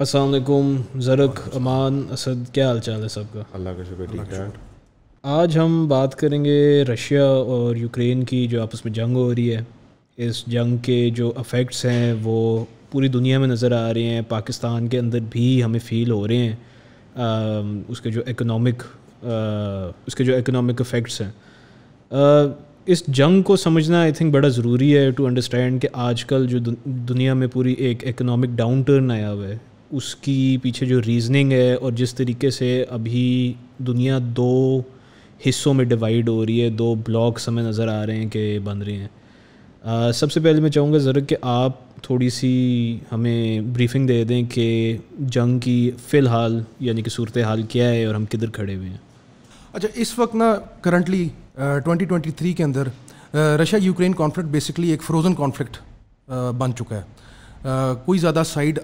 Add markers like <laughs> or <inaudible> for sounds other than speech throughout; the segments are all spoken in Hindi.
असलकुम जरक अमान असद क्या हाल चाल है सबका अल्लाह का शुक्र ठीक है आज हम बात करेंगे रशिया और यूक्रेन की जो आपस में जंग हो रही है इस जंग के जो अफेक्ट्स हैं वो पूरी दुनिया में नज़र आ रहे हैं पाकिस्तान के अंदर भी हमें फ़ील हो रहे हैं आ, उसके जो इकोनॉमिक उसके जो इकोनॉमिक अफेक्ट्स हैं इस जंग को समझना आई थिंक बड़ा ज़रूरी है टू अंडरस्टैंड कि आजकल जो दुनिया में पूरी एक इकोनॉमिक डाउन टर्न आया हुआ है उसकी पीछे जो रीजनिंग है और जिस तरीके से अभी दुनिया दो हिस्सों में डिवाइड हो रही है दो ब्लॉक्स हमें नज़र आ रहे हैं कि बन रहे हैं सबसे पहले मैं चाहूँगा ज़रा कि आप थोड़ी सी हमें ब्रीफिंग दे दें कि जंग की फ़िलहाल यानी कि सूरत हाल क्या है और हम किधर खड़े हुए हैं अच्छा इस वक्त ना करंटली ट्वेंटी ट्वेंटी थ्री के अंदर रशिया यूक्रेन कॉन्फ्लिक्ट बेसिकली एक फ्रोज़न कॉन्फ्लिक्ट बन चुका है कोई ज़्यादा साइड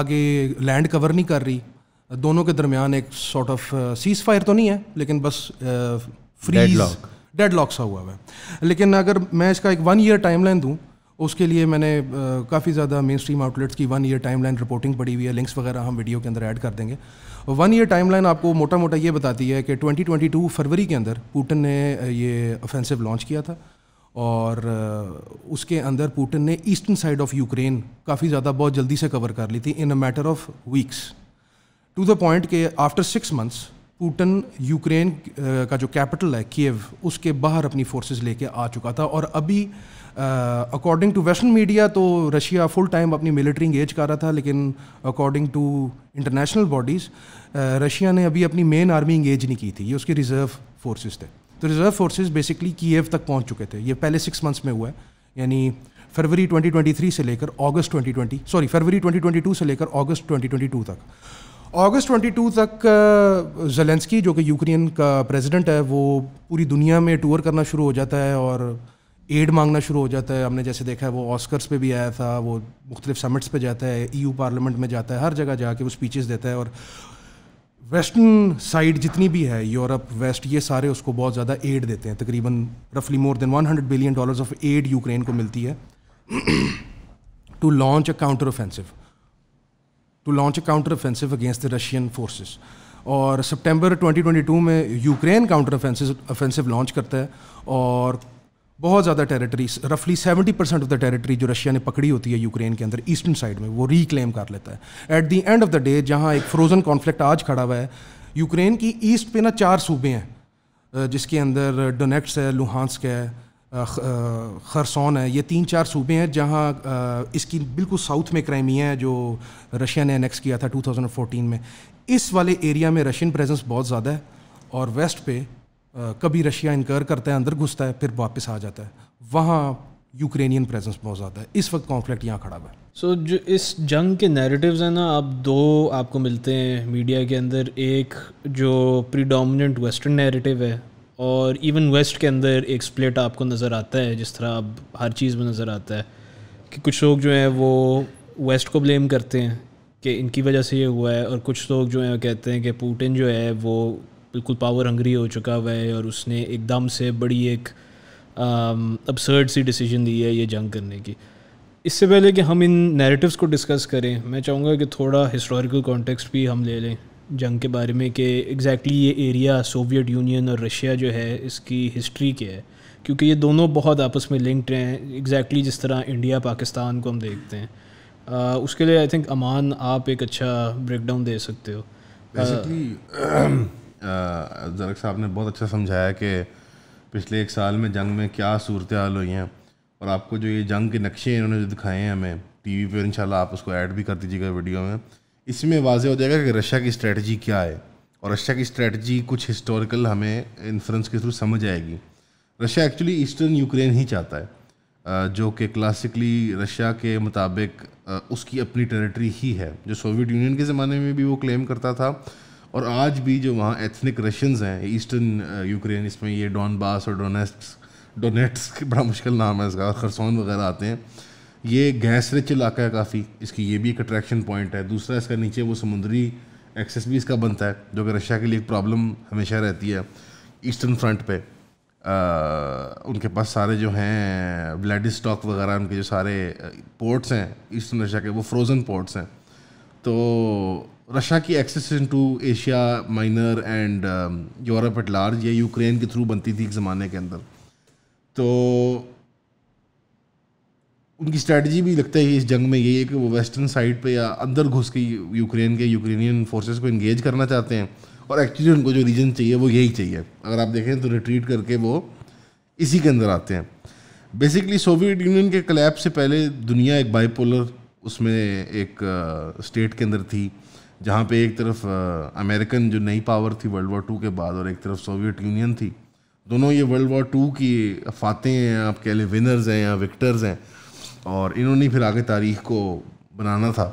आगे लैंड कवर नहीं कर रही दोनों के दरमियान एक सॉर्ट ऑफ सीज फायर तो नहीं है लेकिन बस फ्रीज डेड लॉक सा हुआ है लेकिन अगर मैं इसका एक वन ईयर टाइम लाइन दूँ उसके लिए मैंने काफ़ी ज़्यादा मेन स्ट्रीम आउटलेट्स की one year timeline reporting पड़ी हुई है लिंक्स वगैरह हम वीडियो के अंदर ऐड कर देंगे वन ईयर टाइम लाइन आपको मोटा मोटा ये बताती है कि 2022 फरवरी के अंदर पुटिन ने uh, ये ऑफेंसिव लॉन्च किया था और उसके अंदर पुटिन ने ईस्टर्न साइड ऑफ यूक्रेन काफ़ी ज़्यादा बहुत जल्दी से कवर कर ली थी in a matter of weeks to the point के after six months Putin Ukraine का जो कैपिटल है कीव उसके बाहर अपनी फोर्सेस लेके आ चुका था और अभी अकॉर्डिंग टू वेस्टर्न मीडिया तो रशिया फुल टाइम अपनी मिलिट्री इंगेज कर रहा था लेकिन according to international bodies Russia ने अभी अपनी मेन आर्मी इंगेज नहीं की थी ये उसके रिज़र्व फोर्सेज थे तो रिजर्व फोर्सेज बेसिकली कीव तक पहुँच चुके थे ये पहले सिक्स मंथ्स में हुआ है यानी फरवरी 2023 से लेकर अगस्त 2020 सॉरी फरवरी 2022 से लेकर अगस्त 2022 तक अगस्त 22 तक जेलेंस्की जो कि यूक्रेन का प्रेसिडेंट है वो पूरी दुनिया में टूर करना शुरू हो जाता है और एड मांगना शुरू हो जाता है हमने जैसे देखा है वो ऑस्कर्स पे भी आया था वो मुख्तलिफ समिट्स पे जाता है ईयू e पार्लियामेंट में जाता है हर जगह जाके वो स्पीचेस देता है और वेस्टर्न साइड जितनी भी है यूरोप वेस्ट ये सारे उसको बहुत ज़्यादा एड देते हैं तकरीबन रफली more than 100 billion dollars of aid Ukraine को मिलती है to launch a counter offensive to launch a counter offensive against the Russian forces और सितंबर 2022 में Ukraine counter offensive offensive launch करता है और बहुत ज़्यादा टेरिटरी रफली 70 परसेंट ऑफ द टेरिटरी जो रशिया ने पकड़ी होती है यूक्रेन के अंदर ईस्टर्न साइड में वो रीक्लेम कर लेता है at the end of the day जहाँ एक फ्रोजन कॉन्फ्लिक्ट आज खड़ा हुआ है यूक्रेन की ईस्ट पे ना चार सूबे हैं जिसके अंदर डोनेक्ट्स है लुहानस्क है खरसौन है ये तीन चार सूबे हैं जहाँ इसकी बिल्कुल साउथ में क्राइमिया है जो रशिया ने एनेक्स किया था 2014 में इस वाले एरिया में रशियन प्रेजेंस बहुत ज़्यादा है और वेस्ट पे कभी रशिया इनकर करता है अंदर घुसता है फिर वापस आ जाता है वहाँ यूक्रेनियन प्रेजेंस बहुत ज़्यादा है इस वक्त कॉन्फ्लिक्ट यहाँ खड़ा हुआ है सो जो इस जंग के नैरेटिव्स हैं ना आप दो आपको मिलते हैं मीडिया के अंदर एक जो प्रीडोमिनेंट वेस्टर्न नैरेटिव है और इवन वेस्ट के अंदर एक स्प्लिट आपको नज़र आता है जिस तरह अब हर चीज़ में नज़र आता है कि कुछ लोग जो हैं वो वेस्ट को ब्लेम करते हैं कि इनकी वजह से ये हुआ है और कुछ लोग जो हैं कहते हैं कि पुटिन जो है वो बिल्कुल पावर हंग्री हो चुका हुआ है और उसने एकदम से बड़ी एक अपसर्ड um, सी डिसीजन दी है ये जंग करने की इससे पहले कि हम इन नैरेटिव्स को डिस्कस करें मैं चाहूँगा कि थोड़ा हिस्टोरिकल कॉन्टेक्स्ट भी हम ले लें जंग के बारे में कि एग्जैक्टली exactly ये एरिया सोवियत यूनियन और रशिया जो है इसकी हिस्ट्री क्या है क्योंकि ये दोनों बहुत आपस में लिंक्ड हैं एग्जैक्टली exactly जिस तरह इंडिया पाकिस्तान को हम देखते हैं आ, uh, उसके लिए आई थिंक अमान आप एक अच्छा ब्रेकडाउन दे सकते हो बेसिकली जरक साहब ने बहुत अच्छा समझाया कि पिछले एक साल में जंग में क्या सूरत हाल हुई हैं और आपको जो ये जंग के नक्शे इन्होंने जो दिखाए हैं हमें टी वी पर इन आप उसको ऐड भी कर दीजिएगा वीडियो में इसमें वाजे हो जाएगा कि रशिया की स्ट्रेटजी क्या है और रशिया की स्ट्रेटजी कुछ हिस्टोरिकल हमें इन्फ्रेंस के थ्रू समझ आएगी रशिया एक्चुअली ईस्टर्न यूक्रेन ही चाहता है जो कि क्लासिकली रशिया के मुताबिक उसकी अपनी टेरिटरी ही है जो सोवियत यूनियन के ज़माने में भी वो क्लेम करता था और आज भी जो वहाँ एथनिक रशियंस हैं ईस्टर्न यूक्रेन uh, इसमें ये डॉनबास और डोनेट्स डोनेट्स <laughs> बड़ा मुश्किल नाम है इसका खरसौन वगैरह आते हैं ये गैस रिच इलाका है काफ़ी इसकी ये भी एक अट्रैक्शन पॉइंट है दूसरा इसका नीचे वो समुद्री एक्सेस भी इसका बनता है जो कि रशिया के लिए एक प्रॉब्लम हमेशा रहती है ईस्टर्न फ्रंट पे आ, uh, उनके पास सारे जो हैं स्टॉक वगैरह उनके जो सारे पोर्ट्स uh, हैं ईस्टर्न रशिया के वो फ्रोज़न पोर्ट्स हैं तो रशिया की access to Asia Minor and Europe at large या यूक्रेन के थ्रू बनती थी एक ज़माने के अंदर तो उनकी स्ट्रेटजी भी लगता है इस जंग में यही है कि वो वेस्टर्न साइड पे या अंदर घुस के यूक्रेन के यूक्रेनियन फोर्सेस को इंगेज करना चाहते हैं और एक्चुअली उनको जो रीजन चाहिए वो यही चाहिए अगर आप देखें तो रिट्रीट करके वो इसी के अंदर आते हैं बेसिकली सोवियत यूनियन के कलेप से पहले दुनिया एक बाईपोलर उसमें एक स्टेट uh, के अंदर थी जहाँ पे एक तरफ अमेरिकन जो नई पावर थी वर्ल्ड वॉर टू के बाद और एक तरफ सोवियत यूनियन थी दोनों ये वर्ल्ड वॉर टू की फातें हैं आप कह लें विनर्स हैं या विक्टर्स हैं और इन्होंने फिर आगे तारीख को बनाना था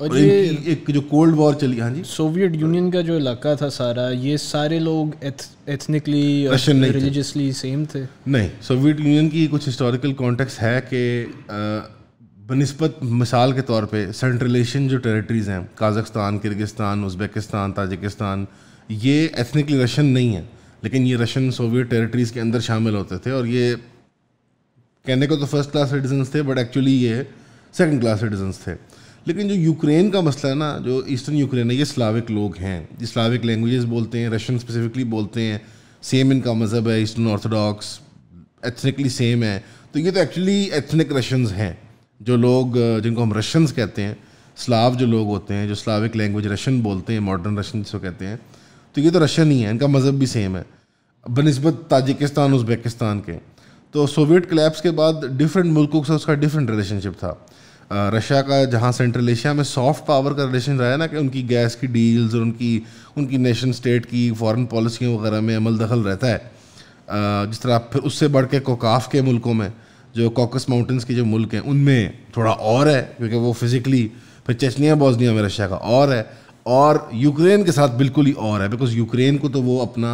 और, और ये एक जो कोल्ड वॉर चली हाँ जी सोवियत यूनियन का जो इलाका था सारा ये सारे लोग एथ, एथनिकली रिलीजियसली सेम थे नहीं सोवियत यूनियन की कुछ हिस्टोरिकल कॉन्टेक्स्ट है कि बनस्बत मिसाल के तौर पे सेंट्रल एशियन जो टेरिटरीज़ हैं काजस्तान किर्गिस्तान उज़्बेकिस्तान ताजिकिस्तान ये एथनिकली रशियन नहीं है लेकिन ये रशियन सोवियत टेरिटरीज़ के अंदर शामिल होते थे और ये कहने को तो फर्स्ट क्लास सिटीजन्स थे बट एक्चुअली ये सेकंड क्लास सिटीजन्स थे लेकिन जो यूक्रेन का मसला है ना जो ईस्टर्न यूक्रेन है ये स्लाविक लोग हैं ये स्लाविक लैंग्वेजेस बोलते हैं रशियन स्पेसिफिकली बोलते हैं सेम इनका मज़हब है ईस्टर्न ऑर्थोडॉक्स एथनिकली सेम है तो ये तो एक्चुअली एथनिक रशियंस हैं जो लोग जिनको हम रशियंस कहते हैं स्लाव जो लोग होते हैं जो स्लाविक लैंग्वेज रशियन बोलते हैं मॉडर्न रशियन जिसको कहते हैं तो ये तो रशियन ही है इनका मज़हब भी सेम है बनस्बत ताजिकिस्तान उज़्बेकिस्तान के तो सोवियत क्लैप्स के बाद डिफरेंट मुल्कों के साथ उसका डिफरेंट रिलेशनशिप था रशिया का जहाँ सेंट्रल एशिया में सॉफ्ट पावर का रिलेशन रहा है ना कि उनकी गैस की डील्स और उनकी उनकी नेशन स्टेट की फॉरेन पॉलिसियों वगैरह में अमल दखल रहता है जिस तरह फिर उससे बढ़ के कोकाफ के मुल्कों में जो कॉकस माउंटेंस के जो मुल्क हैं उनमें थोड़ा और है क्योंकि वो फिज़िकली फिर चचनिया बॉजनिया में रशिया का और है और यूक्रेन के साथ बिल्कुल ही और है बिकॉज यूक्रेन को तो वो अपना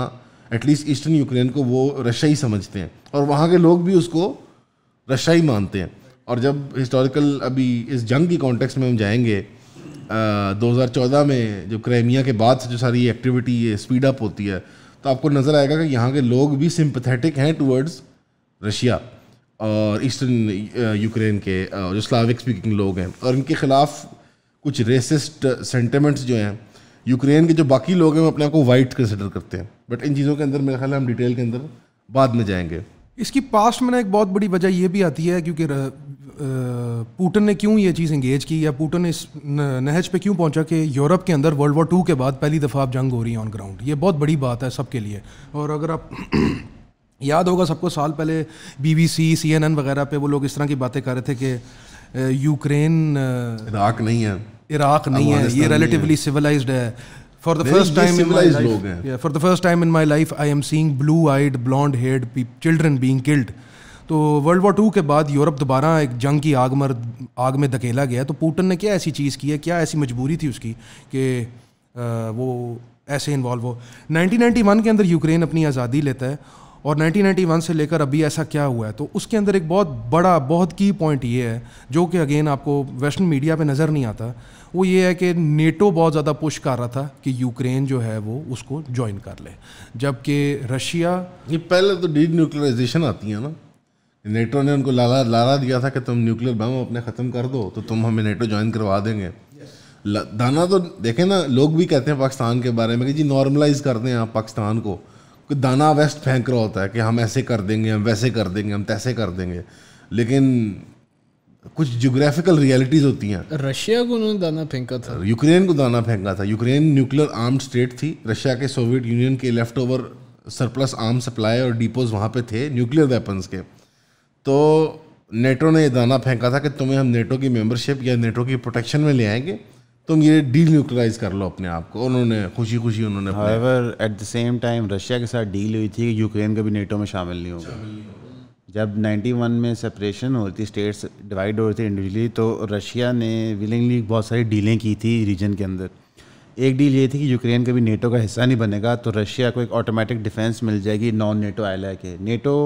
एटलीस्ट ईस्टर्न यूक्रेन को वो रशिया ही समझते हैं और वहाँ के लोग भी उसको रशिया ही मानते हैं और जब हिस्टोरिकल अभी इस जंग की कॉन्टेक्स में हम जाएंगे दो हज़ार चौदह में जो क्राइमिया के बाद से जो सारी एक्टिविटी ये स्पीड अप होती है तो आपको नज़र आएगा कि यहाँ के लोग भी सिंपथेटिक हैं टूवर्ड्स रशिया और ईस्टर्न यूक्रेन के जो स्लाविक स्पीकिंग लोग हैं और इनके ख़िलाफ़ कुछ रेसिस्ट सेंटिमेंट्स जो हैं यूक्रेन के जो बाकी लोग हैं वो अपने आप को वाइट कंसिडर करते हैं बट इन चीज़ों के अंदर मेरा ख्याल हम डिटेल के अंदर बाद में जाएंगे इसकी पास्ट में ना एक बहुत बड़ी वजह यह भी आती है क्योंकि पूटन ने क्यों ये चीज़ इंगेज की या पूटन इस नहज पे क्यों पहुंचा कि यूरोप के अंदर वर्ल्ड वॉर टू के बाद पहली दफ़ा आप जंग हो रही है ऑन ग्राउंड ये बहुत बड़ी बात है सबके लिए और अगर आप याद होगा सबको साल पहले बीबीसी सीएनएन वगैरह पे वो लोग इस तरह की बातें कर रहे थे कि यूक्रेन इराक नहीं है इराक नहीं है ये रिलेटिवली सिविलाइज है for the first time in life for the first time in my life I am seeing blue eyed blond haired children being killed तो वर्ल्ड वॉर टू के बाद यूरोप दोबारा एक जंग की आग मर आग में धकेला गया तो पुटन ने क्या ऐसी चीज़ की है क्या ऐसी मजबूरी थी उसकी कि वो ऐसे इन्वॉल्व हो 1991 के अंदर यूक्रेन अपनी आज़ादी लेता है और 1991 से लेकर अभी ऐसा क्या हुआ है तो उसके अंदर एक बहुत बड़ा बहुत की पॉइंट ये है जो कि अगेन आपको वेस्टर्न मीडिया पे नज़र नहीं आता वो ये है कि नेटो बहुत ज़्यादा पुश कर रहा था कि यूक्रेन जो है वो उसको ज्वाइन कर ले जबकि रशिया ये पहले तो डी न्यूक्लियराइजेशन आती है ना नेटो ने उनको लाला लाला दिया था कि तुम न्यूक्लियर बम अपने ख़त्म कर दो तो तुम हमें नेटो ज्वाइन करवा देंगे दाना तो देखें ना लोग भी कहते हैं पाकिस्तान के बारे में कि जी नॉर्मलाइज करते हैं आप पाकिस्तान को दाना वेस्ट फेंक रहा होता है कि हम ऐसे कर देंगे हम वैसे कर देंगे हम तैसे कर देंगे लेकिन कुछ जोग्राफिकल रियलिटीज होती हैं रशिया को उन्होंने दाना फेंका था यूक्रेन को दाना फेंका था यूक्रेन न्यूक्लियर आर्म स्टेट थी रशिया के सोवियत यूनियन के left over surplus arm supply और डिपोज वहाँ पे थे न्यूक्लियर वेपन्स के तो नेटो ने ये दाना फेंका था कि तुम्हें हम नेटो की मेंबरशिप या नेटो की प्रोटेक्शन में ले आएंगे तुम ये डील न्यूट्रलाइज कर लो अपने आप को उन्होंने खुशी खुशी उन्होंने however at the same time Russia के साथ डील हुई थी कि यूक्रेन कभी नेटो में शामिल नहीं होगा जब 91 में सेपरेशन हो रही थी स्टेट्स डिवाइड हो रही थी इंडिविजुअली तो रशिया ने विलिंगली बहुत सारी डीलें की थी रीजन के अंदर एक डील ये थी कि यूक्रेन कभी नेटो का हिस्सा नहीं बनेगा तो रशिया को एक ऑटोमेटिक डिफेंस मिल जाएगी नॉन नेटो एलाय के नेटो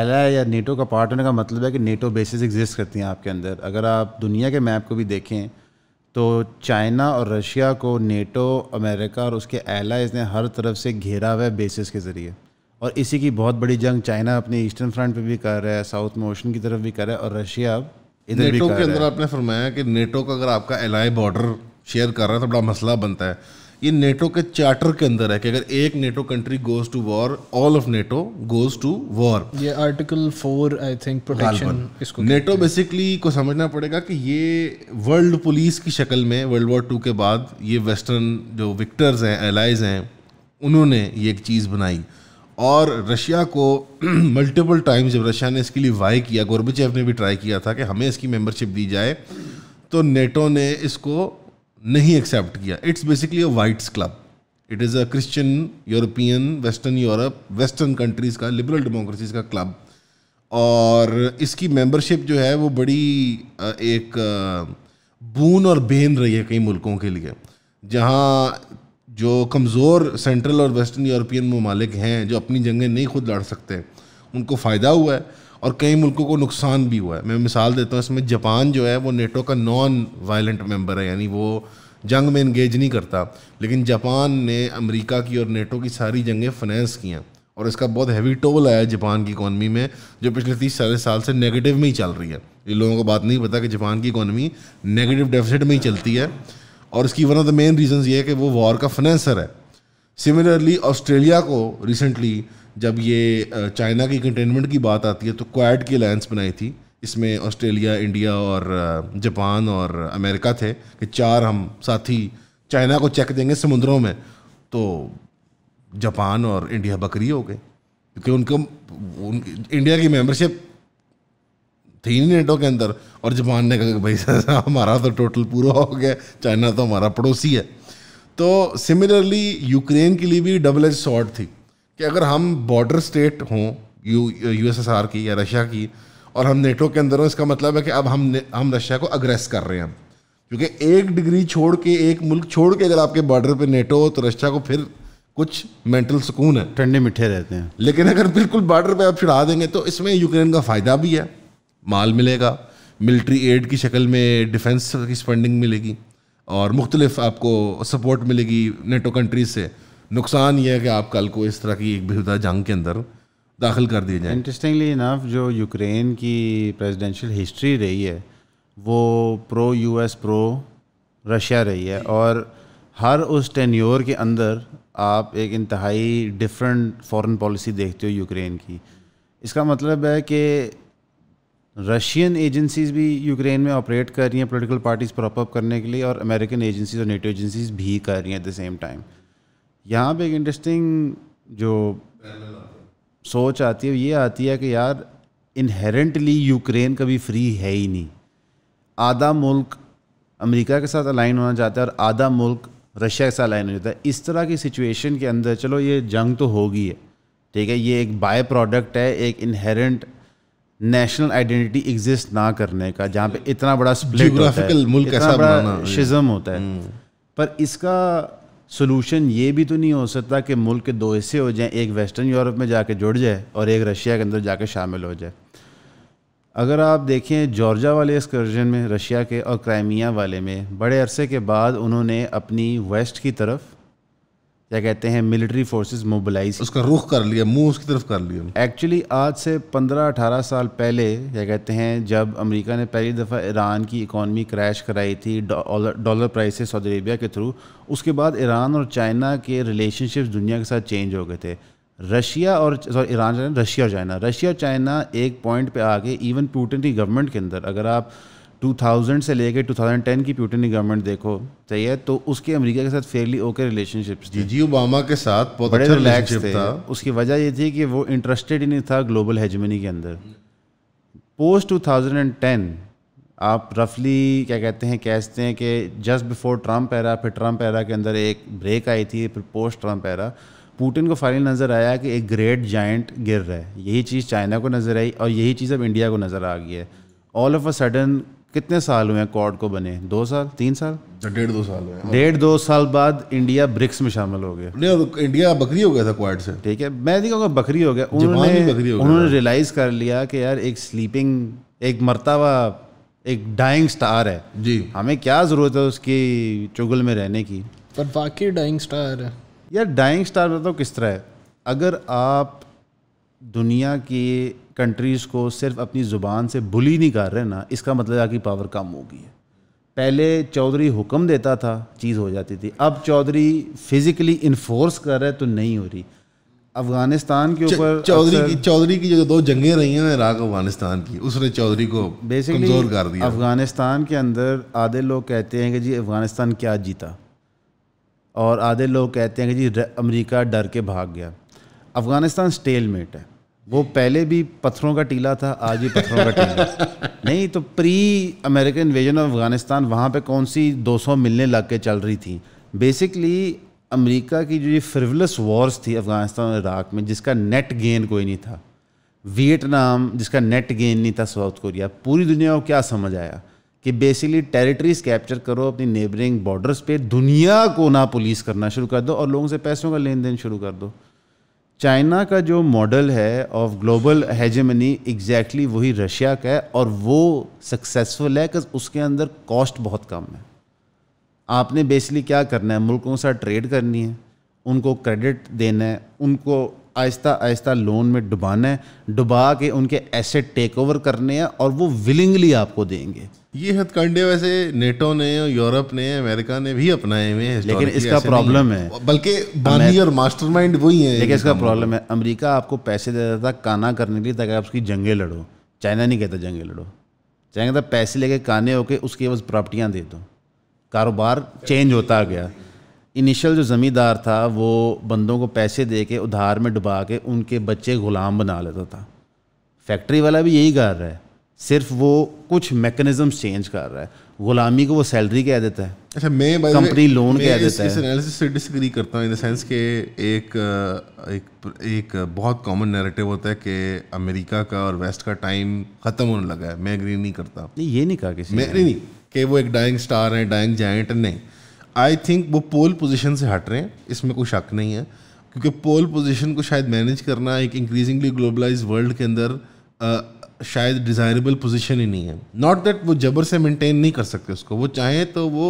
एलाय या नेटो का पार्ट होने का मतलब है कि नेटो बेसिस एग्जिस्ट करती हैं आपके अंदर अगर आप दुनिया के मैप को भी देखें तो चाइना और रशिया को नेटो अमेरिका और उसके एलाइज ने हर तरफ से घेरा हुआ है बेसिस के ज़रिए और इसी की बहुत बड़ी जंग चाइना अपने ईस्टर्न फ्रंट पे भी कर रहा है साउथ में ओशन की तरफ भी कर रहा है और रशिया इधर भी कर के अंदर आपने फरमाया कि नेटो का अगर आपका एलाई बॉर्डर शेयर कर रहा है तो बड़ा मसला बनता है ये नेटो के चार्टर के अंदर है कि अगर एक NATO country goes to war all of NATO goes to war ये article four I think protection इसको नेटो बेसिकली को समझना पड़ेगा कि ये वर्ल्ड पुलिस की शक्ल में वर्ल्ड वॉर टू के बाद ये वेस्टर्न जो विक्टर्स हैं एलाइज हैं उन्होंने ये एक चीज़ बनाई और रशिया को मल्टीपल <clears throat> टाइम्स जब रशिया ने इसके लिए वाई किया गोरबचेव ने भी ट्राई किया था कि हमें इसकी मेंबरशिप दी जाए तो नेटो ने इसको नहीं एक्सेप्ट किया it's basically a whites club it is a Christian European western Europe western countries का लिबरल डेमोक्रेसीज़ का क्लब और इसकी मेंबरशिप जो है वो बड़ी एक बून और बेन रही है कई मुल्कों के लिए जहाँ जो कमज़ोर सेंट्रल और वेस्टर्न यूरोपियन ममालिक हैं जो अपनी जंगें नहीं खुद लड़ सकते उनको फ़ायदा हुआ है और कई मुल्कों को नुकसान भी हुआ है मैं मिसाल देता हूँ इसमें जापान जो है वो नेटो का नॉन वायलेंट मेम्बर है यानी वो जंग में इंगेज नहीं करता लेकिन जापान ने अमेरिका की और नेटो की सारी जंगें फाइनेंस की हैं और इसका बहुत हैवी टोल आया जापान की इकॉनमी में जो पिछले तीस चालीस साल से नेगेटिव में ही चल रही है ये लोगों को बात नहीं पता कि जापान की इकानमी नेगेटिव डेफिसिट में ही चलती है और इसकी one of the main reason ये है कि वो वॉर का फाइनेंसर है सिमिलरली ऑस्ट्रेलिया को रिसेंटली जब ये चाइना की कंटेनमेंट की बात आती है तो क्वाड की अलायंस बनाई थी इसमें ऑस्ट्रेलिया इंडिया और जापान और अमेरिका थे कि चार हम साथी चाइना को चेक देंगे समुद्रों में तो जापान और इंडिया बकरी हो गए क्योंकि उनको उन, इंडिया की मेंबरशिप थी नहीं नेटो के अंदर और जापान ने कहा कि भाई <laughs> हमारा तो टोटल पूरा हो गया चाइना तो हमारा पड़ोसी है तो सिमिलरली यूक्रेन के लिए भी डबल एज शॉर्ट थी कि अगर हम बॉर्डर स्टेट हों यू एस एस आर की या रशिया की और हम नेटो के अंदर हों इसका मतलब है कि अब हम हम रशिया को अग्रेस कर रहे हैं क्योंकि एक डिग्री छोड़ के एक मुल्क छोड़ के अगर आपके बॉर्डर पे नेटो हो तो रशिया को फिर कुछ मेंटल सुकून है ठंडे मिठे रहते हैं लेकिन अगर बिल्कुल बॉर्डर पे आप छिड़ा देंगे तो इसमें यूक्रेन का फ़ायदा भी है माल मिलेगा मिलिट्री एड की शक्ल में डिफेंस की फंडिंग मिलेगी और मुख्तलिफ आपको सपोर्ट मिलेगी नेटो कंट्रीज से नुकसान ये है कि आप कल को इस तरह की एक बेहदा जंग के अंदर दाखिल कर दिए जाए इंटरेस्टिंगली इनफ जो यूक्रेन की प्रेसिडेंशियल हिस्ट्री रही है वो प्रो यूएस प्रो रशिया रही है और हर उस टेन्योर के अंदर आप एक इंतहाई डिफरेंट फॉरेन पॉलिसी देखते हो यूक्रेन की इसका मतलब है कि रशियन एजेंसीज भी यूक्रेन में ऑपरेट कर रही हैं पॉलिटिकल पार्टीज़ प्रॉपअप करने के लिए और अमेरिकन एजेंसीज और नेटो एजेंसीज भी कर रही हैं एट द सेम टाइम यहाँ पे एक इंटरेस्टिंग जो सोच आती है ये आती है कि यार इनहेरेंटली यूक्रेन कभी फ्री है ही नहीं आधा मुल्क अमेरिका के साथ अलाइन होना चाहता है और आधा मुल्क रशिया के साथ अलाइन हो जाता है इस तरह की सिचुएशन के अंदर चलो ये जंग तो होगी है ठीक है ये एक बाय प्रोडक्ट है एक इनहेरेंट नेशनल आइडेंटिटी एग्जिस्ट ना करने का जहाँ पे इतना बड़ा स्प्लिट होता है, मुल्क इतना बड़ा शिज़म हाँ होता है हम्म। पर इसका सोलूशन ये भी तो नहीं हो सकता कि मुल्क के दो हिस्से हो जाएं एक वेस्टर्न यूरोप में जाके जुड़ जाए और एक रशिया के अंदर जाके शामिल हो जाए अगर आप देखें जॉर्जा वाले एक्सकर्जन में रशिया के और क्राइमिया वाले में बड़े अरसे के बाद उन्होंने अपनी वेस्ट की तरफ क्या कहते हैं मिलिट्री फोर्सेस मोबिलाइज उसका रुख कर लिया मुंह उसकी तरफ कर लिया एक्चुअली आज से पंद्रह अठारह साल पहले क्या कहते हैं जब अमेरिका ने पहली दफ़ा ईरान की इकॉनमी क्रैश कराई थी dollar dollar price Saudi Arabia के थ्रू उसके बाद ईरान और चाइना के रिलेशनशिप्स दुनिया के साथ चेंज हो गए थे रशिया और सॉरी ईरान रशिया और चाइना रशिया और चाइना एक पॉइंट पे आ गए इवन पुटिन की गवर्नमेंट के अंदर अगर आप 2000 से लेके 2010 की प्यूटनी गवर्नमेंट देखो सही है तो उसके अमेरिका के साथ फेयरली ओके रिलेशनशिप जी जी ओबामा के साथ बहुत बड़े रिलैक्स अच्छा थे उसकी वजह ये थी कि वो इंटरेस्टेड ही नहीं था ग्लोबल हेजमनी के अंदर पोस्ट 2010 आप रफली क्या कहते हैं कहते हैं कि जस्ट बिफोर ट्रम्प एरा फिर ट्रम्प एरा के अंदर एक ब्रेक आई थी फिर पोस्ट ट्रम्प एरा पुटिन को फाइनल नज़र आया कि एक ग्रेट जाइंट गिर रहा है यही चीज़ चाइना को नज़र आई और यही चीज़ अब इंडिया को नज़र आ गई है ऑल ऑफ अ सडन कितने साल हुए हैं क्वाड को बने दो साल तीन साल डेढ़ दो साल हुए डेढ़ दो साल बाद इंडिया ब्रिक्स में शामिल हो गया नहीं इंडिया बकरी हो गया था क्वाड से ठीक है मैं नहीं कहूँगा बकरी हो गया उन्होंने बकरी हो उन्होंने रियलाइज कर लिया कि यार एक स्लीपिंग एक मरता हुआ एक डाइंग स्टार है जी हमें क्या जरूरत है उसकी चुगल में रहने की पर वाकई डाइंग स्टार है यार डाइंग स्टार बताओ किस तरह है अगर आप दुनिया की कंट्रीज़ को सिर्फ अपनी ज़ुबान से बुली नहीं कर रहे ना इसका मतलब है कि पावर कम होगी है पहले चौधरी हुक्म देता था चीज़ हो जाती थी अब चौधरी फिज़िकली इन्फोर्स कर रहा है तो नहीं हो रही अफगानिस्तान के ऊपर चौधरी की चौधरी की जो दो जंगें रही हैं इराक अफगानिस्तान की उसने चौधरी को बेसिकोर कर दिया अफगानिस्तान के अंदर आधे लोग कहते हैं कि जी अफगानिस्तान क्या जीता और आधे लोग कहते हैं कि जी अमेरिका डर के भाग गया अफगानिस्तान स्टेलमेट है वो पहले भी पत्थरों का टीला था आज भी पत्थरों का टीला <laughs> नहीं तो pre American invasion of Afghanistan वहाँ पे कौन सी 200 मिलने लग के चल रही थी बेसिकली अमेरिका की जो ये फ्रिवलस वॉर्स थी अफगानिस्तान और इराक में जिसका नेट गेन कोई नहीं था वियतनाम जिसका नेट गेन नहीं था साउथ कोरिया पूरी दुनिया को क्या समझ आया कि बेसिकली टेरिटरीज कैप्चर करो अपनी नेबरिंग बॉर्डर्स पे दुनिया को ना पुलिस करना शुरू कर दो और लोगों से पैसों का लेन देन शुरू कर दो चाइना का जो मॉडल है ऑफ ग्लोबल हेजमनी एग्जैक्टली वही रशिया का है और वो सक्सेसफुल है बिकॉज उसके अंदर कॉस्ट बहुत कम है आपने बेसिकली क्या करना है मुल्कों से ट्रेड करनी है उनको क्रेडिट देना है उनको आहिस्ता आहिस्ता लोन में डुबाना है डुबा के उनके एसेट टेक ओवर करने हैं और वो विलिंगली आपको देंगे ये हथकंडे वैसे नेटो ने यूरोप ने अमेरिका ने भी अपनाए हुए हैं लेकिन इसका प्रॉब्लम है बल्कि बानी और मास्टरमाइंड वही है लेकिन इसका प्रॉब्लम है अमेरिका आपको पैसे दे देता था काना करने के लिए ताकि आप उसकी जंगे लड़ो चाइना नहीं कहता जंगे लड़ो चाइना कहता पैसे लेके काने होके उसके बस प्रॉपर्टियाँ दे दो कारोबार चेंज होता गया इनिशियल जो ज़मींदार था वो बंदों को पैसे दे के उधार में डुबा के उनके बच्चे ग़ुलाम बना लेता था फैक्ट्री वाला भी यही कर रहा है सिर्फ वो कुछ मैकेनिज्म चेंज कर रहा है गुलामी को वो सैलरी कह देता है अच्छा मैं कंपनी लोन कह देता इस, है इस एनालिसिस से डिसग्री करता हूँ इन द सेंस के एक एक एक बहुत कॉमन नैरेटिव होता है कि अमेरिका का और वेस्ट का टाइम ख़त्म होने लगा है मैं एग्री नहीं करता नहीं ये नहीं कहा किसी मैं नहीं, नहीं कि वो एक डाइंग स्टार है डाइंग जाइंट नहीं आई थिंक वो पोल पोजीशन से हट रहे हैं इसमें कोई शक नहीं है क्योंकि पोल पोजीशन को शायद मैनेज करना एक इंक्रीजिंगली ग्लोबलाइज वर्ल्ड के अंदर शायद डिज़ायरेबल पोजीशन ही नहीं है नॉट दैट वो जबर से मेंटेन नहीं कर सकते उसको वो चाहें तो वो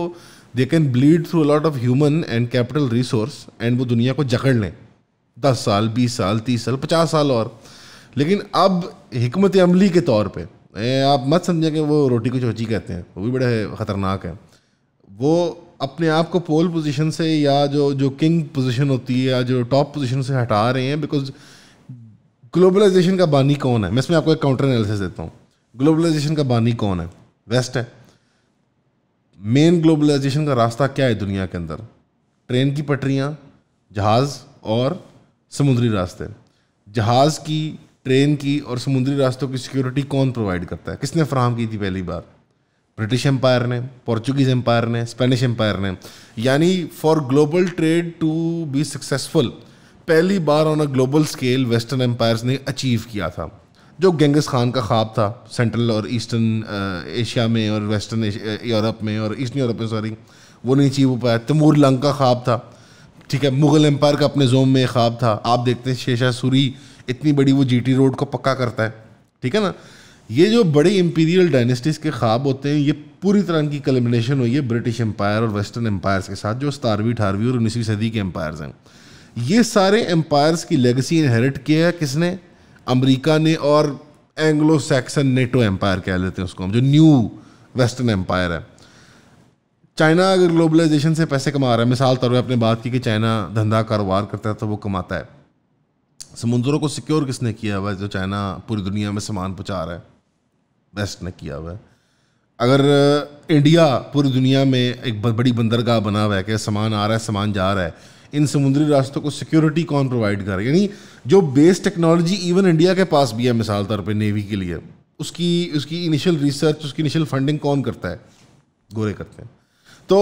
they can bleed through a lot of human and capital resource and वो दुनिया को जकड़ लें दस साल बीस साल तीस साल पचास साल और लेकिन अब हमत अमली के तौर पर आप मत समझें कि वो रोटी को चोची कहते हैं वो भी बड़े ख़तरनाक है वो अपने आप को पोल पोजीशन से या जो जो किंग पोजीशन होती है या जो टॉप पोजीशन से हटा रहे हैं बिकॉज ग्लोबलाइजेशन का बानी कौन है मैं इसमें आपको एक काउंटर एनालिसिस देता हूँ ग्लोबलाइजेशन का बानी कौन है वेस्ट है मेन ग्लोबलाइजेशन का रास्ता क्या है दुनिया के अंदर ट्रेन की पटरियाँ जहाज़ और समुद्री रास्ते जहाज़ की ट्रेन की और समुद्री रास्तों की सिक्योरिटी कौन प्रोवाइड करता है किसने फ्राहम की थी पहली बार ब्रिटिश एम्पायर ने पोर्चुगीज एम्पायर ने स्पेनिश एम्पायर ने यानी for global trade to be successful पहली बार on a global scale western empires ने अचीव किया था जो गेंगिस खान का ख्वाब था सेंट्रल और ईस्टर्न एशिया uh, में और वेस्टर्न यूरोप uh, में और ईस्टर्न यूरोप में सॉरी वो नहीं अचीव हो पाया तैमूर लंग का ख्वाब था ठीक है मुगल एम्पायर का अपने जोम में ख्वाब था आप देखते हैं शेषा सूरी इतनी बड़ी वो जी रोड को पक्का करता है ठीक है ना ये जो बड़ी इंपीरियल डायनेस्टीज़ के ख्वाब होते हैं ये पूरी तरह की कलमिनेशन हुई है ब्रिटिश एम्पायर और वेस्टर्न एम्पायर्स के साथ जो सतारवीं अठारहवीं और उन्नीसवीं सदी के एम्पायर्स हैं ये सारे एम्पायर्स की लेगेसी इनहेरिट किया है किसने अमेरिका ने और एंग्लो सैक्सन नेटो एम्पायर कह लेते हैं उसको हम जो न्यू वेस्टर्न एम्पायर है चाइना अगर ग्लोबलाइजेशन से पैसे कमा रहा है मिसाल तौर पर आपने बात की कि चाइना धंधा कारोबार करता है तो वो कमाता है समुद्रों को सिक्योर किसने किया हुआ है जो चाइना पूरी दुनिया में सामान पहुँचा रहा है वेस्ट ने किया हुआ है अगर इंडिया पूरी दुनिया में एक बड़ी बंदरगाह बना हुआ है कि सामान आ रहा है सामान जा रहा है इन समुद्री रास्तों को सिक्योरिटी कौन प्रोवाइड कर यानी जो बेस टेक्नोलॉजी इवन इंडिया के पास भी है मिसाल तौर पर नेवी के लिए उसकी उसकी इनिशियल रिसर्च उसकी इनिशियल फंडिंग कौन करता है गोरे करते हैं तो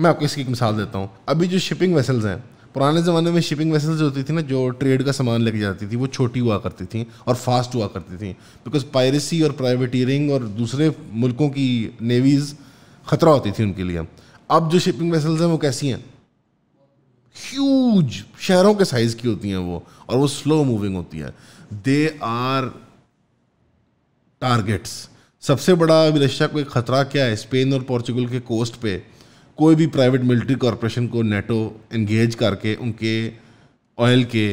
मैं आपको इसकी एक मिसाल देता हूँ अभी जो शिपिंग वेसल्स हैं पुराने ज़माने में शिपिंग वेसल्स होती थी ना जो ट्रेड का सामान लेके जाती थी वो छोटी हुआ करती थी और फास्ट हुआ करती थी बिकॉज पायरेसी और प्राइवेटियरिंग और दूसरे मुल्कों की नेवीज़ ख़तरा होती थी उनके लिए अब जो शिपिंग वेसल्स हैं वो कैसी हैं ह्यूज शहरों के साइज़ की होती हैं वो और वो स्लो मूविंग होती है दे आर टारगेट्स सबसे बड़ा अभी रशिया को एक ख़तरा क्या है स्पेन और पोर्चुगल के कोस्ट पे कोई भी प्राइवेट मिलिट्री कॉरपोरेशन को नेटो इंगेज करके उनके ऑयल के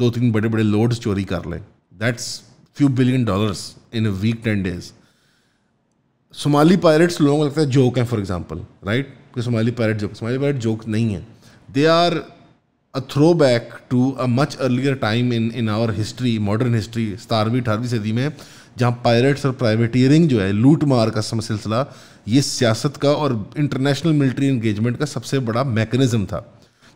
दो तीन बड़े बड़े लोड्स चोरी कर ले that's few billion dollars in a week ten days Somali pirates लोगों को लगता है जोक हैं फॉर एग्जाम्पल राइट कोई Somali pirate joke Somali pirate joke नहीं है they are a throwback to a much earlier time in in our history modern history सतारहवीं अठारहवीं सदी में जहाँ पायरेट्स और प्राइवेटियरिंग जो है लूट मार का सिलसिला ये सियासत का और इंटरनेशनल मिलिट्री इंगेजमेंट का सबसे बड़ा मैकेनिज़्म था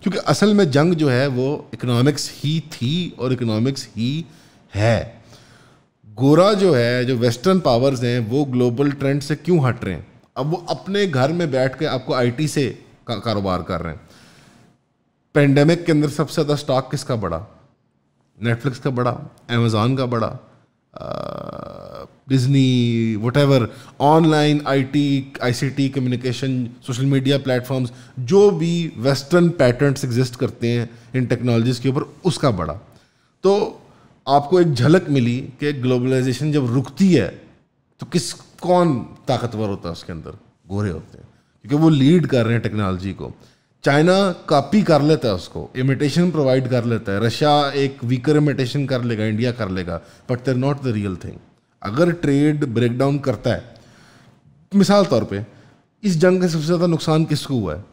क्योंकि असल में जंग जो है वो इकोनॉमिक्स ही थी और इकोनॉमिक्स ही है गोरा जो है जो वेस्टर्न पावर्स हैं वो ग्लोबल ट्रेंड से क्यों हट रहे हैं अब वो अपने घर में बैठ के आपको आईटी से का, कारोबार कर रहे हैं पेंडेमिक के अंदर सबसे ज़्यादा स्टॉक किसका बढ़ा नेटफ्लिक्स का बढ़ा अमेज़ॉन का बढ़ा Disney whatever online I T I C T communication social media platforms जो भी वेस्टर्न पैटर्न एग्जिस्ट करते हैं इन टेक्नोलॉजीज़ के ऊपर उसका बड़ा तो आपको एक झलक मिली कि ग्लोबलाइजेशन जब रुकती है तो किस कौन ताकतवर होता है उसके अंदर गोरे होते हैं क्योंकि वो लीड कर रहे हैं टेक्नोलॉजी को चाइना कॉपी कर लेता है उसको इमिटेशन प्रोवाइड कर लेता है रशिया एक वीकर इमिटेशन कर लेगा इंडिया कर लेगा but they're not the real thing अगर ट्रेड ब्रेकडाउन करता है मिसाल तौर पे इस जंग का सबसे ज़्यादा नुकसान किसको हुआ है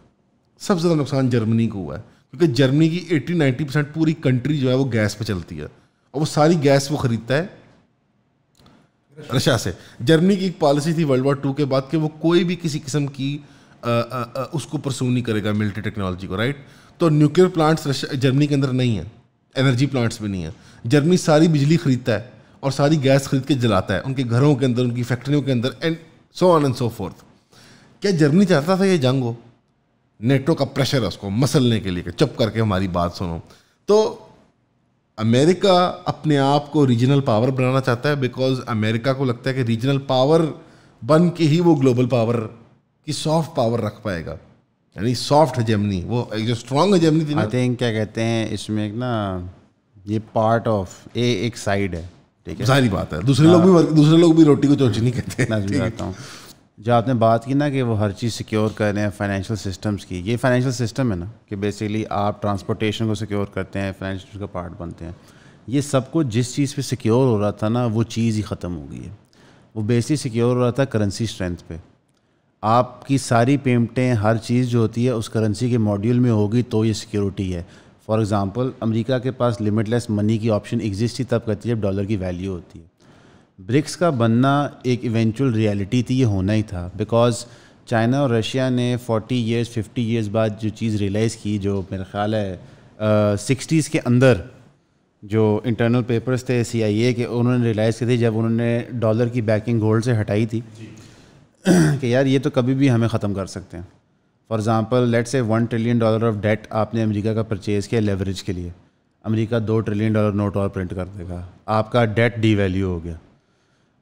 सबसे ज़्यादा नुकसान जर्मनी को हुआ है क्योंकि जर्मनी की 80 90 परसेंट पूरी कंट्री जो है वो गैस पर चलती है और वो सारी गैस वो ख़रीदता है रशिया से जर्मनी की एक पॉलिसी थी वर्ल्ड वॉर टू के बाद कि वो कोई भी किसी किस्म की उसको प्रसू नहीं करेगा मिलिट्री टेक्नोलॉजी को राइट तो न्यूक्लियर प्लांट्स जर्मनी के अंदर नहीं है एनर्जी प्लांट्स भी नहीं है जर्मनी सारी बिजली खरीदता है और सारी गैस खरीद के जलाता है उनके घरों के अंदर उनकी फैक्ट्रियों के अंदर and so on and so forth क्या जर्मनी चाहता था ये जंग हो नेटो का प्रेशर है उसको मसलने के लिए चुप करके हमारी बात सुनो तो अमेरिका अपने आप को रीजनल पावर बनाना चाहता है बिकॉज अमेरिका को लगता है कि रीजनल पावर बन के ही वो ग्लोबल पावर कि सॉफ्ट पावर रख पाएगा यानी सॉफ्ट जमनी वो एक जो स्ट्रॉन्ग जमनी थी आई थिंक क्या कहते हैं इसमें एक ना ये पार्ट ऑफ ए एक साइड है ठीक है सारी बात है दूसरे लोग हाँ। भी दूसरे लोग भी रोटी को नहीं कहते हैं हूँ जो आपने बात की ना कि वो हर चीज़ सिक्योर कर रहे हैं फाइनेंशियल सिस्टम्स की ये फाइनेंशियल सिस्टम है ना कि बेसिकली आप ट्रांसपोर्टेशन को सिक्योर करते हैं फाइनेंशियल का पार्ट बनते हैं ये सब कुछ जिस चीज़ पे सिक्योर हो रहा था ना वो चीज़ ही ख़त्म हो गई है वो बेसिक सिक्योर हो रहा था करेंसी स्ट्रेंथ पे आपकी सारी पेमेंटें हर चीज़ जो होती है उस करेंसी के मॉड्यूल में होगी तो ये सिक्योरिटी है फॉर एग्ज़ाम्पल अमेरिका के पास लिमिटलेस मनी की ऑप्शन एग्जिस्ट ही तब करती है जब डॉलर की वैल्यू होती है ब्रिक्स का बनना एक इवेंचुअल रियलिटी थी ये होना ही था बिकॉज़ चाइना और रशिया ने 40 इयर्स 50 इयर्स बाद जो चीज़ रियलाइज़ की जो मेरा ख्याल है सिक्सटीज़ के अंदर जो इंटरनल पेपर्स थे सी के उन्होंने रियलाइज़ किए थे जब उन्होंने डॉलर की बैकिंग गोल्ड से हटाई थी <clears throat> कि यार ये तो कभी भी हमें ख़त्म कर सकते हैं for example let say one trillion dollar of debt आपने अमेरिका का परचेज़ किया लेवरेज के लिए अमेरिका दो ट्रिलियन डॉलर नोट और प्रिंट कर देगा आपका डेट डी वैल्यू हो गया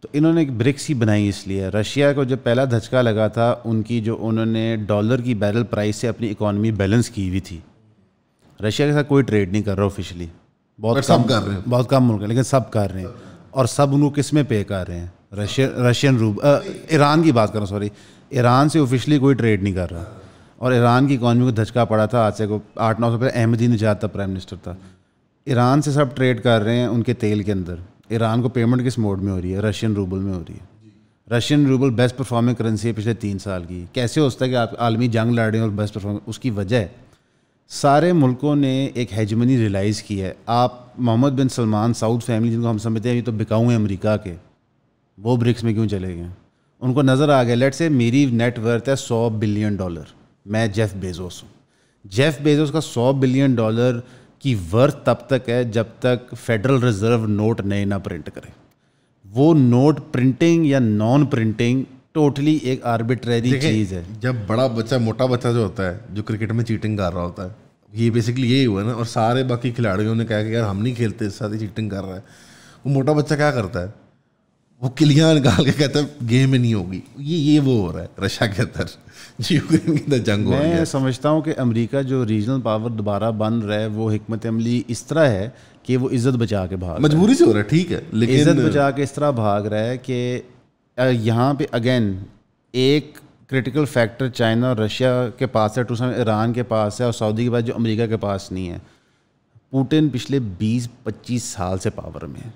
तो इन्होंने एक ब्रिक्स ही बनाई इसलिए रशिया को जब पहला धचका लगा था उनकी जो उन्होंने डॉलर की बैरल प्राइस से अपनी इकोनॉमी बैलेंस की हुई थी रशिया के साथ कोई ट्रेड नहीं कर रहा ऑफिशली बहुत कम कर रहे हैं बहुत कम मुल्क लेकिन सब कर रहे हैं और सब उनको किस में पे कर रहे हैं रशियन रशियन रूब ईरान की बात करूँ सॉरी ईरान से ऑफिशियली कोई ट्रेड नहीं कर रहा और ईरान की इकानमी को धचका पड़ा था आज से को आठ नौ सौ पहले अहमदी निजात था प्राइम मिनिस्टर था ईरान से सब ट्रेड कर रहे हैं उनके तेल के अंदर ईरान को पेमेंट किस मोड में हो रही है रशियन रूबल में हो रही है Russian rouble best performing currency है पिछले तीन साल की कैसे हो सकता है कि आप आलमी जंग लड़ रहे हैं और बेस्ट परफॉर्म उसकी वजह सारे मुल्कों ने एक हेजमनी रियलाइज़ की है आप Mohammed bin Salman Saud family जिनको हम समझते हैं अभी तो बिकाऊ हैं अमरीका के वो ब्रिक्स में क्यों चले गए उनको नज़र आ गया लेट से मेरी नेटवर्थ है सौ बिलियन डॉलर मैं जेफ़ बेजोस हूँ जेफ़ बेजोस का सौ बिलियन डॉलर की वर्थ तब तक है जब तक फेडरल रिजर्व नोट नए ना प्रिंट करे वो नोट प्रिंटिंग या नॉन प्रिंटिंग टोटली एक आर्बिट्रेरी चीज़ है जब बड़ा बच्चा मोटा बच्चा जो होता है जो क्रिकेट में चीटिंग कर रहा होता है ये बेसिकली यही हुआ ना और सारे बाकी खिलाड़ियों ने कहा कि यार हम नहीं खेलते इस साथ ही चीटिंग कर रहा है वो मोटा बच्चा क्या करता है वो किलियाँ निकाल के कहता है गेम में नहीं होगी ये ये वो हो रहा है रशिया के अंदर <laughs> यूक्रेन के अंदर जंग हो मैं समझता हूँ कि अमेरिका जो रीजनल पावर दोबारा बन रहा है वो हिकमत अमली इस तरह है कि वो इज़्ज़त बचा के भाग मजबूरी से हो रहा है ठीक है लेकिन इज़्ज़त बचा के इस तरह भाग रहा है कि यहाँ पे अगेन एक क्रिटिकल फैक्टर चाइना और रशिया के पास है टू समय ईरान के पास है और सऊदी के पास जो अमेरिका के पास नहीं है पुटिन पिछले 20-25 साल से पावर में है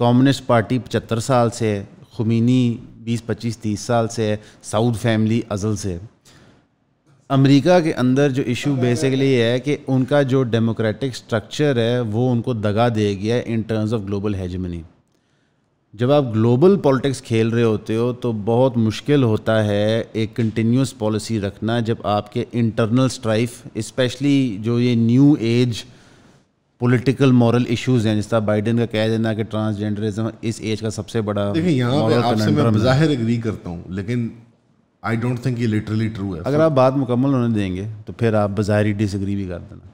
कम्युनिस्ट पार्टी पचहत्तर साल से है खुमीनी बीस पच्चीस तीस साल से है फैमिली अज़ल से अमेरिका के अंदर जो इशू बेसिकली है कि उनका जो डेमोक्रेटिक स्ट्रक्चर है वो उनको दगा दे गया है in terms of global hegemony जब आप ग्लोबल पॉलिटिक्स खेल रहे होते हो तो बहुत मुश्किल होता है एक कंटिन्यूस पॉलिसी रखना जब आपके इंटरनल स्ट्राइफ इस्पेशली जो ये new age political moral issues हैं जिस तरह बाइडन का कह देना कि ट्रांसजेंडरिज्म इस एज का सबसे बड़ा देखिए यहाँ पे आपसे मैं एग्री करता हूँ लेकिन आई डोंट थिंक ये लिटरली ट्रू है अगर आप बात मुकम्मल होने देंगे तो फिर आप बाहरी डिसग्री भी कर देना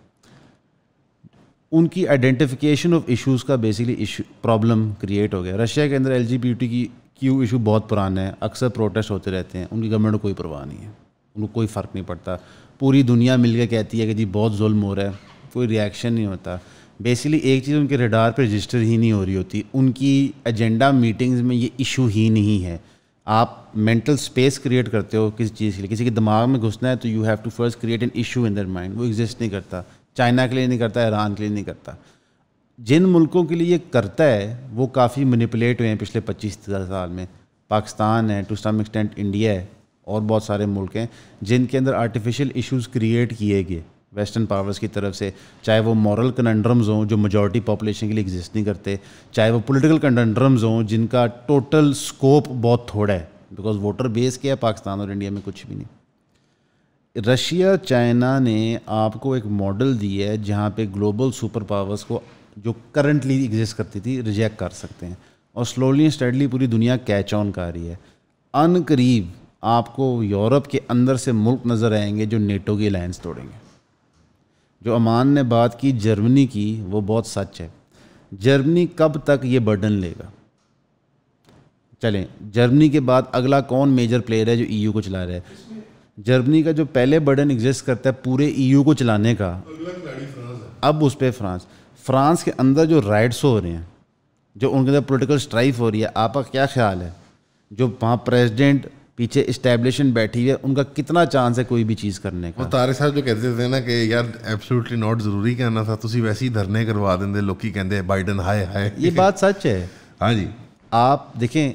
उनकी आइडेंटिफिकेशन ऑफ इशूज़ का बेसिकली प्रॉब्लम क्रिएट हो गया रशिया के अंदर एल की क्यू इशू बहुत पुराना है अक्सर प्रोटेस्ट होते रहते हैं उनकी गवर्नमेंट को कोई परवाह नहीं है उनको कोई फ़र्क नहीं पड़ता पूरी दुनिया मिलकर कहती है कि जी बहुत जुल्म हो रहा है कोई रिएक्शन नहीं होता बेसिकली एक चीज़ उनके रडार पर रजिस्टर ही नहीं हो रही होती उनकी एजेंडा मीटिंग्स में ये इशू ही नहीं है आप मेंटल स्पेस क्रिएट करते हो किसी चीज़ के लिए किसी के दिमाग में घुसना है तो you have to first create an issue in their mind वो एग्जिस्ट नहीं करता चाइना के लिए नहीं करता ईरान के लिए नहीं करता जिन मुल्कों के लिए ये करता है वो काफ़ी मनिपुलेट हुए हैं पिछले पच्चीस साल में पाकिस्तान है टू सम एक्सटेंट इंडिया है और बहुत सारे मुल्क हैं जिनके अंदर आर्टिफिशियल इशूज़ क्रिएट किए गए वेस्टर्न पावर्स की तरफ से चाहे वो मॉरल कनंड्रम्स हों जो मेजॉरिटी पॉपुलेशन के लिए एग्जिस्ट नहीं करते चाहे वो पॉलिटिकल कनंड्रम्स हों जिनका टोटल स्कोप बहुत थोड़ा है बिकॉज वोटर बेस क्या है पाकिस्तान और इंडिया में कुछ भी नहीं रशिया चाइना ने आपको एक मॉडल दिया है जहाँ पे ग्लोबल सुपर पावर्स को जो करंटली एग्जिस्ट करती थी रिजेक्ट कर सकते हैं और स्लोली एंड स्टडली पूरी दुनिया कैच ऑन कर रही है अन करीब आपको यूरोप के अंदर से मुल्क नज़र आएंगे जो नेटो की अलायंस तोड़ेंगे जो अमान ने बात की जर्मनी की वो बहुत सच है जर्मनी कब तक ये बर्डन लेगा चलें जर्मनी के बाद अगला कौन मेजर प्लेयर है जो ईयू e को चला रहा है जर्मनी का जो पहले बर्डन एग्जिस्ट करता है पूरे ईयू e को चलाने का अब उस पर फ्रांस फ्रांस के अंदर जो राइट्स हो रहे हैं जो उनके अंदर पोलिटिकल स्ट्राइफ हो रही है आपका क्या ख्याल है जो वहाँ प्रेसिडेंट पीछे इस्टेब्लिशमेंट बैठी है उनका कितना चांस है कोई भी चीज़ करने का तारे साहब जो कहते थे ना कि यार एब्सोल्युटली नॉट जरूरी कहना था तुम वैसे ही धरने करवा देंगे लोग कहते बाइडन हाय हाय ये बात सच है <laughs> हाँ जी आप देखें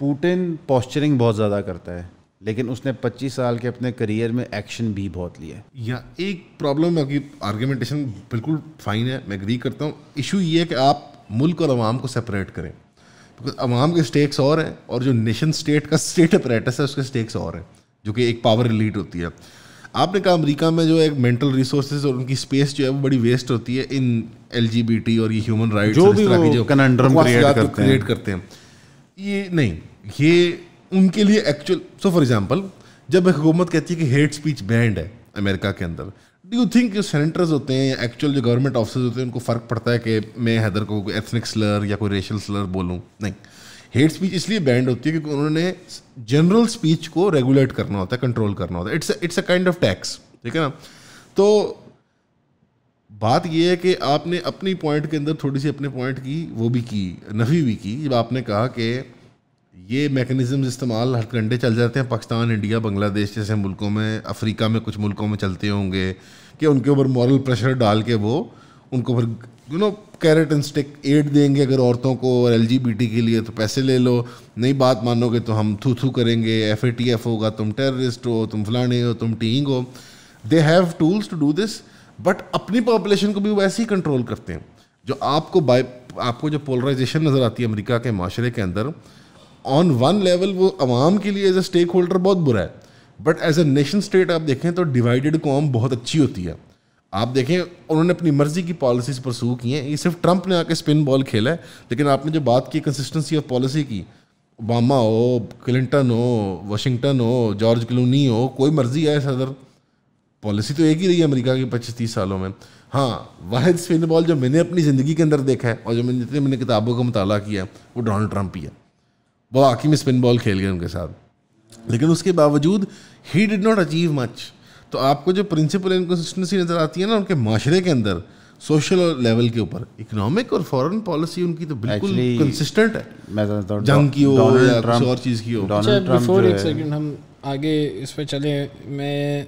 पुटिन पॉस्चरिंग बहुत ज़्यादा करता है लेकिन उसने 25 साल के अपने करियर में एक्शन भी बहुत लिया है या एक प्रॉब्लम है कि आर्गूमेंटेशन बिल्कुल फाइन है मैं एग्री करता हूँ इशू ये है कि आप मुल्क और आवाम को सेपरेट करें अवाम के स्टेक्स और हैं और जो नेशन स्टेट का स्टेट अपरेटस है उसके स्टेक्स और हैं जो कि एक पावर लीड होती है आपने कहा अमेरिका में जो एक मेंटल रिसोर्सेज और उनकी स्पेस जो है वो बड़ी वेस्ट होती है इन एल और ये ह्यूमन राइट्स जो भी वो क्रिएट करते हैं ये नहीं ये उनके लिए एक्चुअल सो फॉर एग्जांपल जब हुकूमत कहती है कि हेट स्पीच बैंड है अमेरिका के अंदर डू यू थिंक सेनेटर्स होते हैं एक्चुअल जो गवर्नमेंट ऑफिसर्स होते हैं उनको फ़र्क पड़ता है कि मैं हैदर को कोई एथनिक स्लर या कोई रेशल स्लर बोलूँ नहीं हेट स्पीच इसलिए बैंड होती है क्योंकि उन्होंने जनरल स्पीच को रेगुलेट करना होता है कंट्रोल करना होता है it's it's a kind of tax ठीक है ना तो बात यह है कि आपने अपनी पॉइंट के अंदर थोड़ी सी अपने पॉइंट की वो भी की नफी भी की जब आपने कहा कि ये मेकनिज़म इस्तेमाल हर घंटे चल जाते हैं पाकिस्तान इंडिया बांग्लादेश जैसे मुल्कों में अफ्रीका में कुछ मुल्कों में चलते होंगे कि उनके ऊपर मॉरल प्रेशर डाल के वो उनको फिर you know carrot and stick aid देंगे अगर औरतों को और एल के लिए तो पैसे ले लो नहीं बात मानोगे तो हम थू थू करेंगे एफ होगा तुम टेररिस्ट हो तुम फलाने हो तुम टींग हो they have tools to do this but अपनी पॉपुलेशन को भी वैसे ही कंट्रोल करते हैं जो आपको बाई आपको जो पोलराइजेशन नज़र आती है अमेरिका के माशरे के अंदर ऑन वन लेवल वो आवाम के लिए एज ए स्टेक होल्डर बहुत बुरा है but as a nation state आप देखें तो डिवाइडेड कॉम बहुत अच्छी होती है आप देखें उन्होंने अपनी मर्जी की पॉलिसीज परसू की हैं ये सिर्फ ट्रंप ने आके स्पिन बॉल खेला है लेकिन आपने जो बात की कंसिस्टेंसी ऑफ पॉलिसी की ओबामा हो क्लिंटन हो वाशिंगटन हो जॉर्ज क्लूनी हो कोई मर्जी आए सदर पॉलिसी तो एक ही रही है अमेरिका की पच्चीस तीस सालों में हाँ वाहिद स्पिन बॉल जो मैंने अपनी ज़िंदगी के अंदर देखा है और जो मैंने जितने मैंने किताबों का मुताला किया है वो डोनाल्ड ट्रंप ही है वो आखिर में स्पिन बॉल खेल गए उनके साथ लेकिन उसके बावजूद he did not achieve much तो आपको जो प्रिंसिपल इनकन्सिस्टेंसी नज़र आती है ना उनके माशरे के अंदर सोशल लेवल के ऊपर इकोनॉमिक और फॉरेन पॉलिसी उनकी तो बिल्कुल कंसिस्टेंट है तो जंग की हो या और चीज़ की हो बिफोर अच्छा, एक सेकंड हम आगे इस पे चले मैं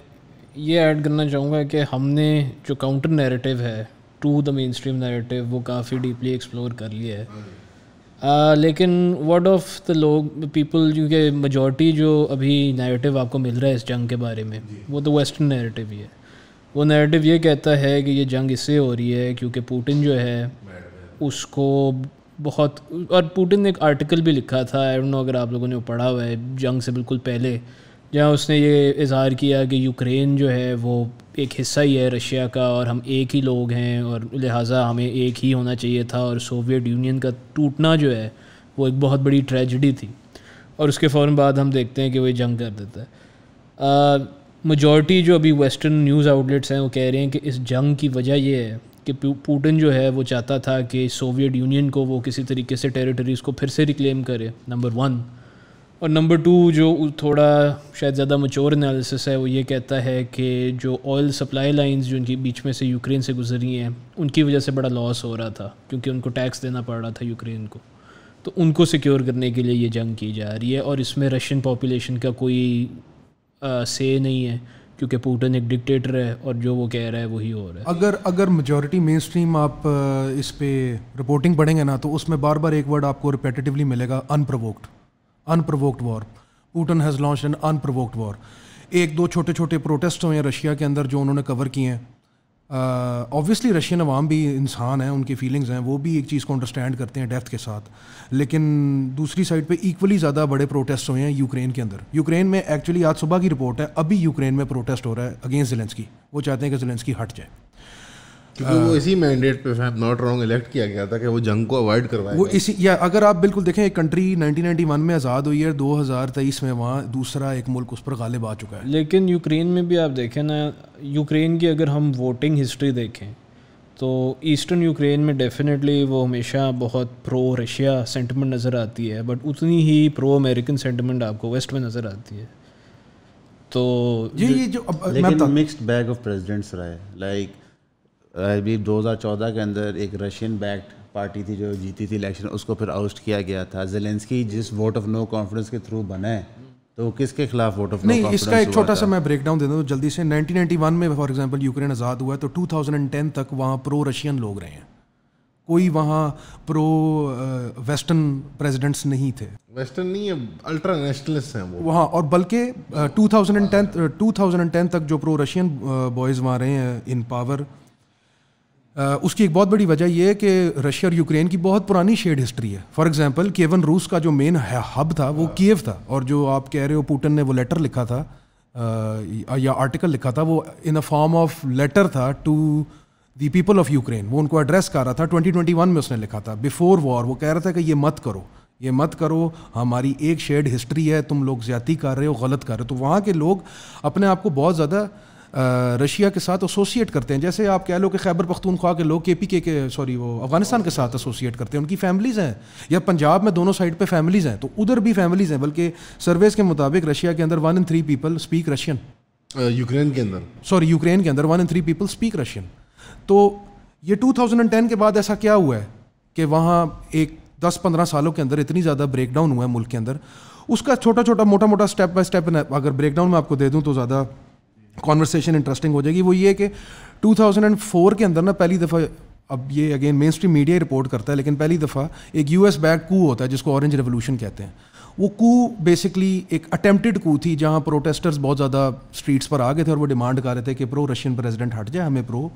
ये ऐड करना चाहूँगा कि हमने जो काउंटर नैरेटिव है to the mainstream narrative वो काफ़ी डीपली एक्सप्लोर कर लिया है Uh, लेकिन वर्ड ऑफ द लोग पीपल क्योंकि मेजोरिटी जो अभी नैरेटिव आपको मिल रहा है इस जंग के बारे में वो तो वेस्टर्न नैरेटिव ही है वो नैरेटिव ये कहता है कि ये जंग इससे हो रही है क्योंकि पुटिन जो है उसको बहुत और पुटिन ने एक आर्टिकल भी लिखा था आई डोंट नो अगर आप लोगों ने वो पढ़ा हुआ है जंग से बिल्कुल पहले जहाँ उसने ये इजहार किया कि यूक्रेन जो है वो एक हिस्सा ही है रशिया का और हम एक ही लोग हैं और लिहाजा हमें एक ही होना चाहिए था और सोवियत यूनियन का टूटना जो है वो एक बहुत बड़ी ट्रेजडी थी और उसके फ़ौर बाद हम देखते हैं कि वो जंग कर देता है मजॉरिटी जो अभी वेस्टर्न न्यूज़ आउटलेट्स हैं वो कह रहे हैं कि इस जंग की वजह ये है कि पुटिन जो है वो चाहता था कि सोवियत यूनियन को वो किसी तरीके से टेरिटरीज़ को फिर से रिक्लेम करे नंबर वन और नंबर टू जो थोड़ा शायद ज़्यादा मचोर एनालिसिस है वो ये कहता है कि जो ऑयल सप्लाई लाइंस जो उनकी बीच में से यूक्रेन से गुजरी हैं उनकी वजह से बड़ा लॉस हो रहा था क्योंकि उनको टैक्स देना पड़ रहा था यूक्रेन को तो उनको सिक्योर करने के लिए ये जंग की जा रही है और इसमें रशियन पॉपुलेशन का कोई आ, से नहीं है क्योंकि पुटिन एक डिक्टेटर है और जो वो कह रहा है वही हो रहा है अगर अगर मेजोरिटी मेन स्ट्रीम आप इस पर रिपोर्टिंग पढ़ेंगे ना तो उसमें बार बार एक वर्ड आपको रिपेटिटिवली मिलेगा unprovoked unprovoked war Putin has launch an unprovoked war एक दो छोटे छोटे प्रोटेस्ट हुए हैं रशिया के अंदर जो उन्होंने कवर किए हैं ऑब्वियसली रशियन अवाम भी इंसान हैं उनकी फीलिंग्स हैं वो भी एक चीज़ को अंडरस्टैंड करते हैं डेथ के साथ लेकिन दूसरी साइड पे इक्वली ज़्यादा बड़े प्रोटेस्ट हुए हैं यूक्रेन के अंदर यूक्रेन में एक्चुअली आज सुबह की रिपोर्ट है अभी यूक्रेन में प्रोटेस्ट हो रहा है अगेंस्ट जेलेंसकी वो चाहते हैं कि जेलेंसकी हट जाए क्योंकि वो इसी मैंडेट पे नॉट रॉन्ग इलेक्ट किया गया था कि वो जंग को अवॉइड करवाए वो इसी या अगर आप बिल्कुल देखें एक कंट्री 1991 में आज़ाद हुई है तेईस में वहाँ दूसरा एक मुल्क उस पर गालिब आ चुका है लेकिन यूक्रेन में भी आप देखें ना यूक्रेन की अगर हम वोटिंग हिस्ट्री देखें तो ईस्टर्न यूक्रेन में डेफिनेटली वो हमेशा बहुत प्रो रशिया सेंटिमेंट नज़र आती है बट उतनी ही प्रो अमेरिकन सेंटिमेंट आपको वेस्ट में नज़र आती है तो ये जो अब मिक्स्ड बैग ऑफ प्रेसिडेंट्स रहा है लाइक हज़ार 2014 के अंदर एक रशियन बैक्ड पार्टी थी जो जीती थी इलेक्शन उसको फिर आउस्ट किया गया था जेलेंसकी जिस वोट ऑफ नो कॉन्फिडेंस के थ्रू बने तो किसके खिलाफ वोट ऑफ नहीं इसका एक छोटा सा मैं डाउन दे दूँ जल्दी से 1991 में फॉर एग्जांपल यूक्रेन आज़ाद हुआ तो 2010 तक वहाँ प्रो रशियन लोग रहे हैं कोई वहाँ प्रो वेस्टर्न प्रेजिडेंट्स नहीं थे वेस्टर्न नहीं है अल्ट्रा नेशनलिस्ट हैं वो वहाँ और बल्कि 2010 2010 तक जो प्रो रशियन बॉयज़ वहाँ रहे हैं इन पावर उसकी एक बहुत बड़ी वजह यह है कि रशिया और यूक्रेन की बहुत पुरानी शेड हिस्ट्री है फॉर एग्जांपल केवन रूस का जो मेन हब था वो कीव हाँ। था और जो आप कह रहे हो पुटिन ने वो लेटर लिखा था आ, या आर्टिकल लिखा था वो in a form of letter था to the people of Ukraine वो उनको एड्रेस कर रहा था 2021 में उसने लिखा था बिफोर वॉर वो कह रहा था कि ये मत करो ये मत करो हमारी एक शेड हिस्ट्री है तुम लोग ज्यादा कर रहे हो गलत कर रहे हो तो वहाँ के लोग अपने आप को बहुत ज़्यादा रशिया के साथ एसोसिएट करते हैं जैसे आप कह लो कि खैबर पख्तूनख्वा के लोग के पी के, के सॉरी वो अफगानिस्तान के साथ एसोसिएट करते हैं उनकी फैमिलीज़ हैं या पंजाब में दोनों साइड पे फैमिलीज़ हैं तो उधर भी फैमिलीज़ हैं बल्कि सर्वेस के मुताबिक रशिया के अंदर one in three people speak Russian Ukraine के अंदर सॉरी यूक्रेन के अंदर one in three people speak Russian तो ये 2010 के बाद ऐसा क्या हुआ है कि वहाँ एक दस पंद्रह सालों के अंदर इतनी ज़्यादा ब्रेकडाउन हुआ है मुल्क के अंदर उसका छोटा छोटा मोटा मोटा स्टेप बाय स्टेप अगर ब्रेकडाउन में आपको दे दूँ तो ज़्यादा कॉन्वर्सेशन इंटरेस्टिंग हो जाएगी वो ये कि 2004 के अंदर ना पहली दफ़ा अब ये again mainstream media report करता है लेकिन पहली दफ़ा एक यू एस बैग कू होता है जिसको ऑरेंज रेवोल्यूशन कहते हैं वो कू बेसिकली एक अटेम्प्टेड कू थी जहाँ प्रोटेस्टर्स बहुत ज़्यादा स्ट्रीट्स पर आ गए थे और वो डिमांड कर रहे थे कि प्रो रशियन प्रेसिडेंट हट जाए हमें प्रो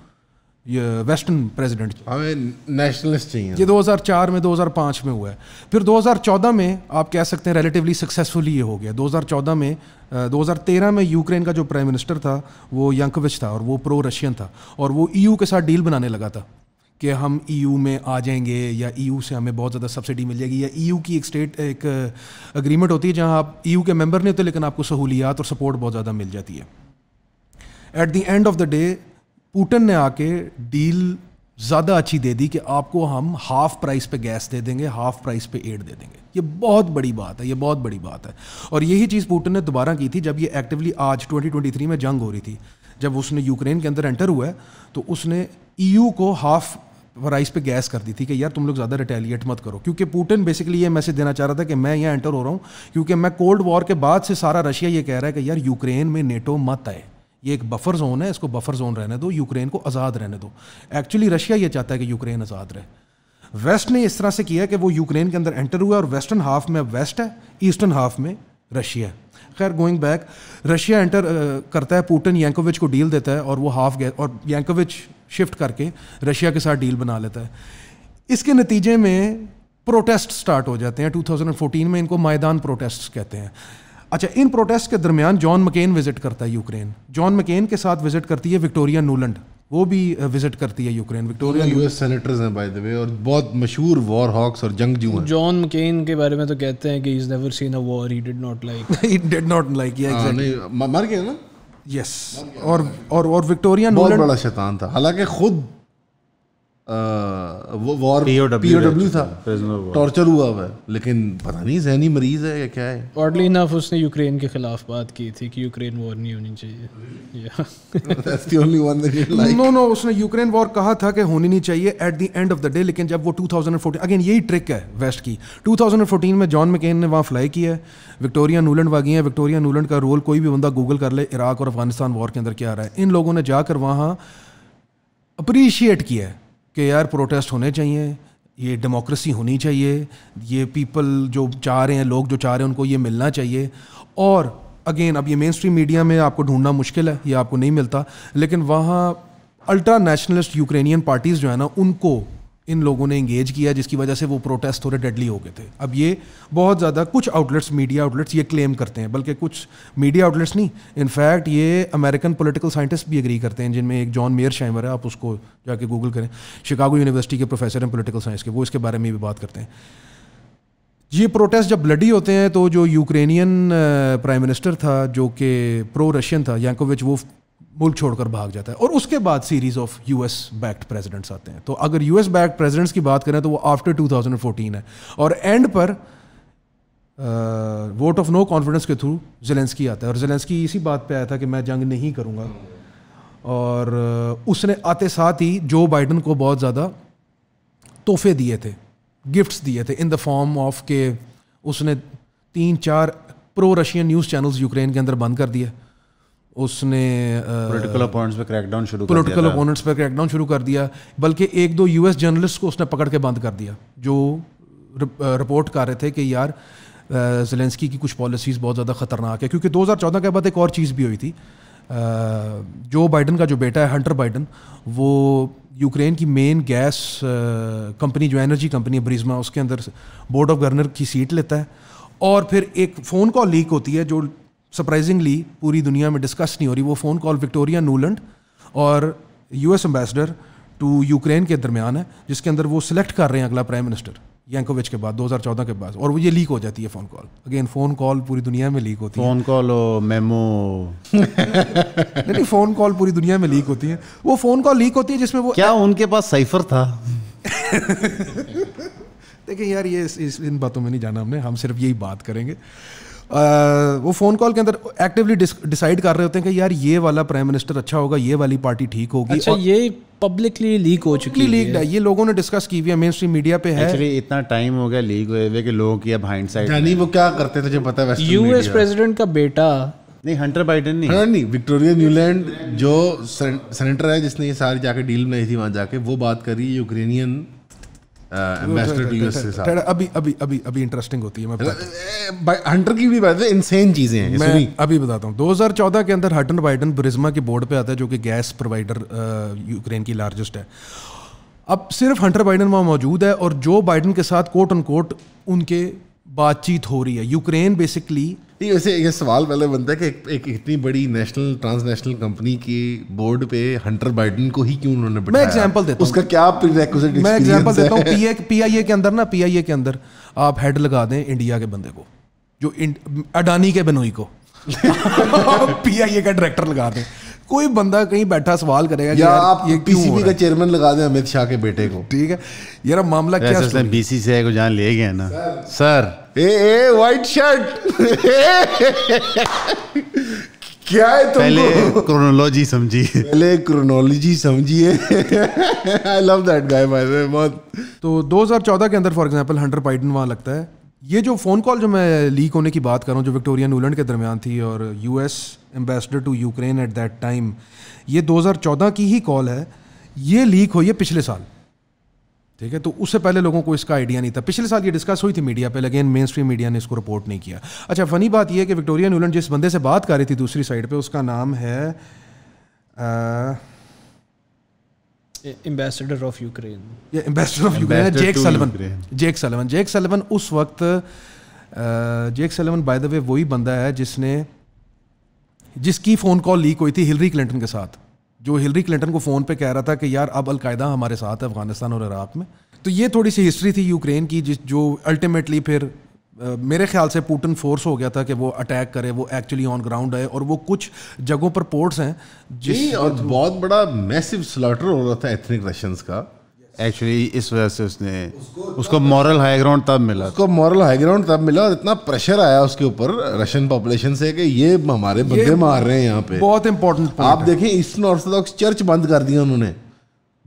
ये वेस्टर्न प्रेसिडेंट हमें नेशनलिस्ट चाहिए ये 2004 में 2005 में हुआ है फिर 2014 में आप कह सकते हैं रिलेटिवली सक्सेसफुली ये हो गया 2014 में 2013 में यूक्रेन का जो प्राइम मिनिस्टर था वो यंकविच था और वो प्रो रशियन था और वो ईयू e के साथ डील बनाने लगा था कि हम ईयू e में आ जाएंगे या ईयू e से हमें बहुत ज़्यादा सब्सिडी मिल जाएगी या ईयू की एक स्टेट एक अग्रीमेंट होती है जहाँ आप ईयू के मेम्बर नहीं होते लेकिन आपको सहूलियात और सपोर्ट बहुत ज़्यादा मिल जाती है at the end of the day Putin ने आके डील ज़्यादा अच्छी दे दी कि आपको हम हाफ प्राइस पे गैस दे देंगे हाफ प्राइस पे एड दे देंगे ये बहुत बड़ी बात है ये बहुत बड़ी बात है और यही चीज़ पुटन ने दोबारा की थी जब ये एक्टिवली आज 2023 में जंग हो रही थी जब उसने यूक्रेन के अंदर एंटर हुआ है तो उसने ईयू को हाफ प्राइस पे गैस कर दी थी कि यार तुम लोग ज़्यादा रिटेलिएट मत करो क्योंकि पुटिन बेसिकली ये मैसेज देना चाह रहा था कि मैं यहाँ एंटर हो रहा हूँ क्योंकि मैं कोल्ड वॉर के बाद से सारा रशिया ये कह रहा है कि यार यूक्रेन में नेटो मत आए ये एक बफर जोन है इसको बफर जोन रहने दो यूक्रेन को आज़ाद रहने दो एक्चुअली रशिया ये चाहता है कि यूक्रेन आज़ाद रहे वेस्ट ने इस तरह से किया कि वो यूक्रेन के अंदर एंटर हुआ और वेस्टर्न हाफ में वेस्ट है ईस्टर्न हाफ में रशिया है खैर गोइंग बैक रशिया एंटर करता है पुटिन यैंकोविच को डील देता है और वो हाफ गैस और यैंकोविच शिफ्ट करके रशिया के साथ डील बना लेता है इसके नतीजे में प्रोटेस्ट स्टार्ट हो जाते हैं 2014 में इनको मैदान प्रोटेस्ट कहते हैं अच्छा इन प्रोटेस्ट के दरमियान जॉन मकेन विजिट करता है यूक्रेन जॉन मकेन के साथ विजिट करती है विक्टोरिया नूलैंड वो भी विजिट करती है यूक्रेन विक्टोरिया यूएस सेनेटर्स हैं बाय द वे और बहुत मशहूर वॉर हॉक्स और जंग जू जॉन मकेन के बारे में तो कहते हैं कि is never seen a war he did not like he did not like yeah exactly मर गया ना यस और और और विक्टोरिया नूलैंड बहुत बड़ा शैतान था हालांकि खुद वो वॉर पीओडब्ल्यू था टॉर्चर हुआ हुआ है लेकिन पता नहीं जहनी मरीज है या क्या है ऑडली इनफ उसने यूक्रेन के खिलाफ बात की थी कि यूक्रेन वॉर नहीं होनी चाहिए नो नो <laughs> उसने यूक्रेन वॉर कहा था कि होनी नहीं चाहिए at the end of the day लेकिन जब वो 2014 अगेन यही ट्रिक है वेस्ट की 2014 में जॉन मकेन ने वहाँ फ्लाई किया है विक्टोरिया नूलैंड वागी है विक्टोरिया नूलैंड का रोल कोई भी बंदा गूगल कर ले इराक और अफगानिस्तान वॉर के अंदर क्या आ रहा है इन लोगों ने जाकर वहाँ अप्रीशिएट किया है कि यार प्रोटेस्ट होने चाहिए ये डेमोक्रेसी होनी चाहिए ये पीपल जो चाह रहे हैं लोग जो चाह रहे हैं उनको ये मिलना चाहिए और अगेन अब ये मेन स्ट्रीम मीडिया में आपको ढूंढना मुश्किल है ये आपको नहीं मिलता लेकिन वहाँ अल्ट्रा नेशनलिस्ट यूक्रेनियन पार्टीज़ जो है ना उनको इन लोगों ने इंगेज किया जिसकी वजह से वो प्रोटेस्ट थोड़े डेडली हो गए थे अब ये बहुत ज़्यादा कुछ आउटलेट्स मीडिया आउटलेट्स ये क्लेम करते हैं बल्कि कुछ मीडिया आउटलेट्स नहीं इनफैक्ट ये अमेरिकन पॉलिटिकल साइंटिस्ट भी एग्री करते हैं जिनमें एक जॉन मेयर शाइमर है आप उसको जाके गूगल करें शिकागो यूनिवर्सिटी के प्रोफेसर हैं पोलिटिकल साइंस के वो इसके बारे में भी बात करते हैं ये प्रोटेस्ट जब ब्लडी होते हैं तो जो यूक्रेनियन प्राइम मिनिस्टर था जो कि प्रो रशियन था यांकोविच वो मुल्क छोड़कर भाग जाता है और उसके बाद series of US backed presidents आते हैं तो अगर यूएस बैक्ड प्रेसिडेंट्स की बात करें तो वो आफ्टर 2014 है और एंड पर वोट ऑफ नो कॉन्फिडेंस के थ्रू जेलेंसकी आता है और जेलेंसकी इसी बात पे आया था कि मैं जंग नहीं करूँगा और उसने आते साथ ही जो बाइडन को बहुत ज़्यादा तोहफे दिए थे गिफ्ट्स दिए थे इन द फॉर्म ऑफ के उसने तीन चार pro Russian news channels Ukraine के अंदर बंद कर दिए उसने पोलिटिकल अपोनेंट्स पे क्रैकडाउन शुरू पोलिटिकल अपोनेंट्स पे क्रैकडाउन शुरू कर दिया बल्कि एक दो यूएस जर्नलिस्ट को उसने पकड़ के बंद कर दिया जो रिपोर्ट कर रहे थे कि यार जेलेंस्की की कुछ पॉलिसीज़ बहुत ज़्यादा ख़तरनाक है क्योंकि 2014 के बाद एक और चीज़ भी हुई थी जो बाइडन का जो बेटा है हंटर बाइडन वो यूक्रेन की मेन गैस कंपनी जो एनर्जी कंपनी है ब्रिजमा उसके अंदर बोर्ड ऑफ गवर्नर की सीट लेता है और फिर एक फ़ोन कॉल लीक होती है जो सरप्राइजिंगली पूरी दुनिया में डिस्कस नहीं हो रही वो फ़ोन कॉल विक्टोरिया नूलैंड और यूएस एम्बेसडर टू यूक्रेन के दरमियान है जिसके अंदर वो सिलेक्ट कर रहे हैं अगला प्राइम मिनिस्टर यंकोविच के बाद 2014 के बाद और वो ये लीक हो जाती है phone call again phone call पूरी दुनिया में लीक होती है फ़ोन कॉल मेमो नहीं फ़ोन कॉल पूरी दुनिया में लीक होती है वो फ़ोन कॉल लीक होती है जिसमें वो क्या उनके पास साइफर था <laughs> देखिए यार ये इस, इस इन बातों में नहीं जाना हमने हम सिर्फ यही बात करेंगे वो फ़ोन कॉल के अंदर एक्टिवली डिसाइड कर रहे होते हैं कि यार ये वाला प्राइम मिनिस्टर अच्छा होगा ये वाली पार्टी ठीक होगी अच्छा ये पब्लिकली लीक हो चुकी लीक है ये लोगों ने डिस्कस की हुई है मेन स्ट्रीम मीडिया पे है एक्चुअली इतना टाइम हो गया लीक हुए हुए कि लोगों की अब हाइंड साइड नहीं वो क्या करते थे जो पता है यूएस प्रेसिडेंट का बेटा नहीं हंटर बाइडन नहीं हंटर नहीं विक्टोरिया न्यूलैंड जो सेनेटर है जिसने ये सारी जाके डील बनाई थी वहाँ जाके वो बात करी यूक्रेनियन एम्बेसडर टू यूएस के साथ अभी अभी अभी अभी इंटरेस्टिंग होती है मैं हंटर की भी बात है चीजें हैं मैं अभी बताता 2014 के अंदर हटन बाइडन ब्रिज्मा के बोर्ड पे आता है जो कि गैस प्रोवाइडर यूक्रेन की लार्जेस्ट है अब सिर्फ हंटर बाइडन वहाँ मौजूद है और जो बाइडन के साथ कोट अन कोट उनके बातचीत हो रही है यूक्रेन बेसिकली नहीं वैसे ये सवाल पहले बनता है कि एक, इतनी बड़ी नेशनल ट्रांसनेशनल कंपनी की बोर्ड पे हंटर बाइडन को ही क्यों उन्होंने मैं एग्जांपल देता हूँ उसका क्या मैं एग्जांपल देता हूँ पी पीआईए के अंदर ना पीआईए के अंदर आप हेड लगा दें इंडिया के बंदे को जो अडानी के बनोई को पीआईए <laughs> का डायरेक्टर लगा दें कोई बंदा कहीं बैठा सवाल करेगा या आप ये पीसीबी का चेयरमैन लगा दें अमित शाह के बेटे को ठीक है यार मामला क्या बीसीसीआई को जान ले गया ना sir a a white shirt क्या है तुमको पहले क्रोनोलॉजी समझी पहले क्रोनोलॉजी समझिए आई लव दैट गाय बहुत तो 2014 के अंदर फॉर एग्जांपल हंटर पाइडन वहां लगता है ये जो फ़ोन कॉल जो मैं लीक होने की बात कर रहा हूँ जो विक्टोरिया नूलैंड के दरमियान थी और U S ambassador to Ukraine at that time ये 2014 की ही कॉल है ये लीक हुई है पिछले साल ठीक है तो उससे पहले लोगों को इसका आइडिया नहीं था पिछले साल ये डिस्कस हुई थी मीडिया पे लेकिन मेन स्ट्रीम मीडिया ने इसको रिपोर्ट नहीं किया अच्छा फ़नी बात यह है कि विक्टोरिया न्यूलैंड जिस बंदे से बात कर रही थी दूसरी साइड पर उसका नाम है आ, एम्बेसडर ऑफ यूक्रेन ये ambassador of Ukraine Jake Sullivan Jake Sullivan Jake Sullivan उस वक्त Jake Sullivan by the way वही बंदा है जिसने जिसकी फ़ोन कॉल लीक हुई थी हिलरी क्लिंटन के साथ जो हिलरी क्लिंटन को फ़ोन पे कह रहा था कि यार अब अलकायदा हमारे साथ है अफगानिस्तान और इराक में तो ये थोड़ी सी हिस्ट्री थी यूक्रेन की जिस जो अल्टीमेटली फिर मेरे ख्याल से पुटिन फोर्स हो गया था कि वो अटैक करे वो एक्चुअली ऑन ग्राउंड है और वो कुछ जगहों पर पोर्ट्स हैं जी और बहुत बड़ा मैसिव स्लॉटर हो रहा था एथनिक रशियंस का एक्चुअली इस वजह से उसने उसको मॉरल हाई ग्राउंड तब मिला उसको मॉरल हाई ग्राउंड तब मिला और इतना प्रेशर आया उसके ऊपर रशियन पॉपुलेशन से कि ये हमारे बंदे मार रहे हैं यहाँ पे बहुत इंपॉर्टेंट आप देखें ईस्टर्न ऑर्थोडॉक्स चर्च बंद कर दिया उन्होंने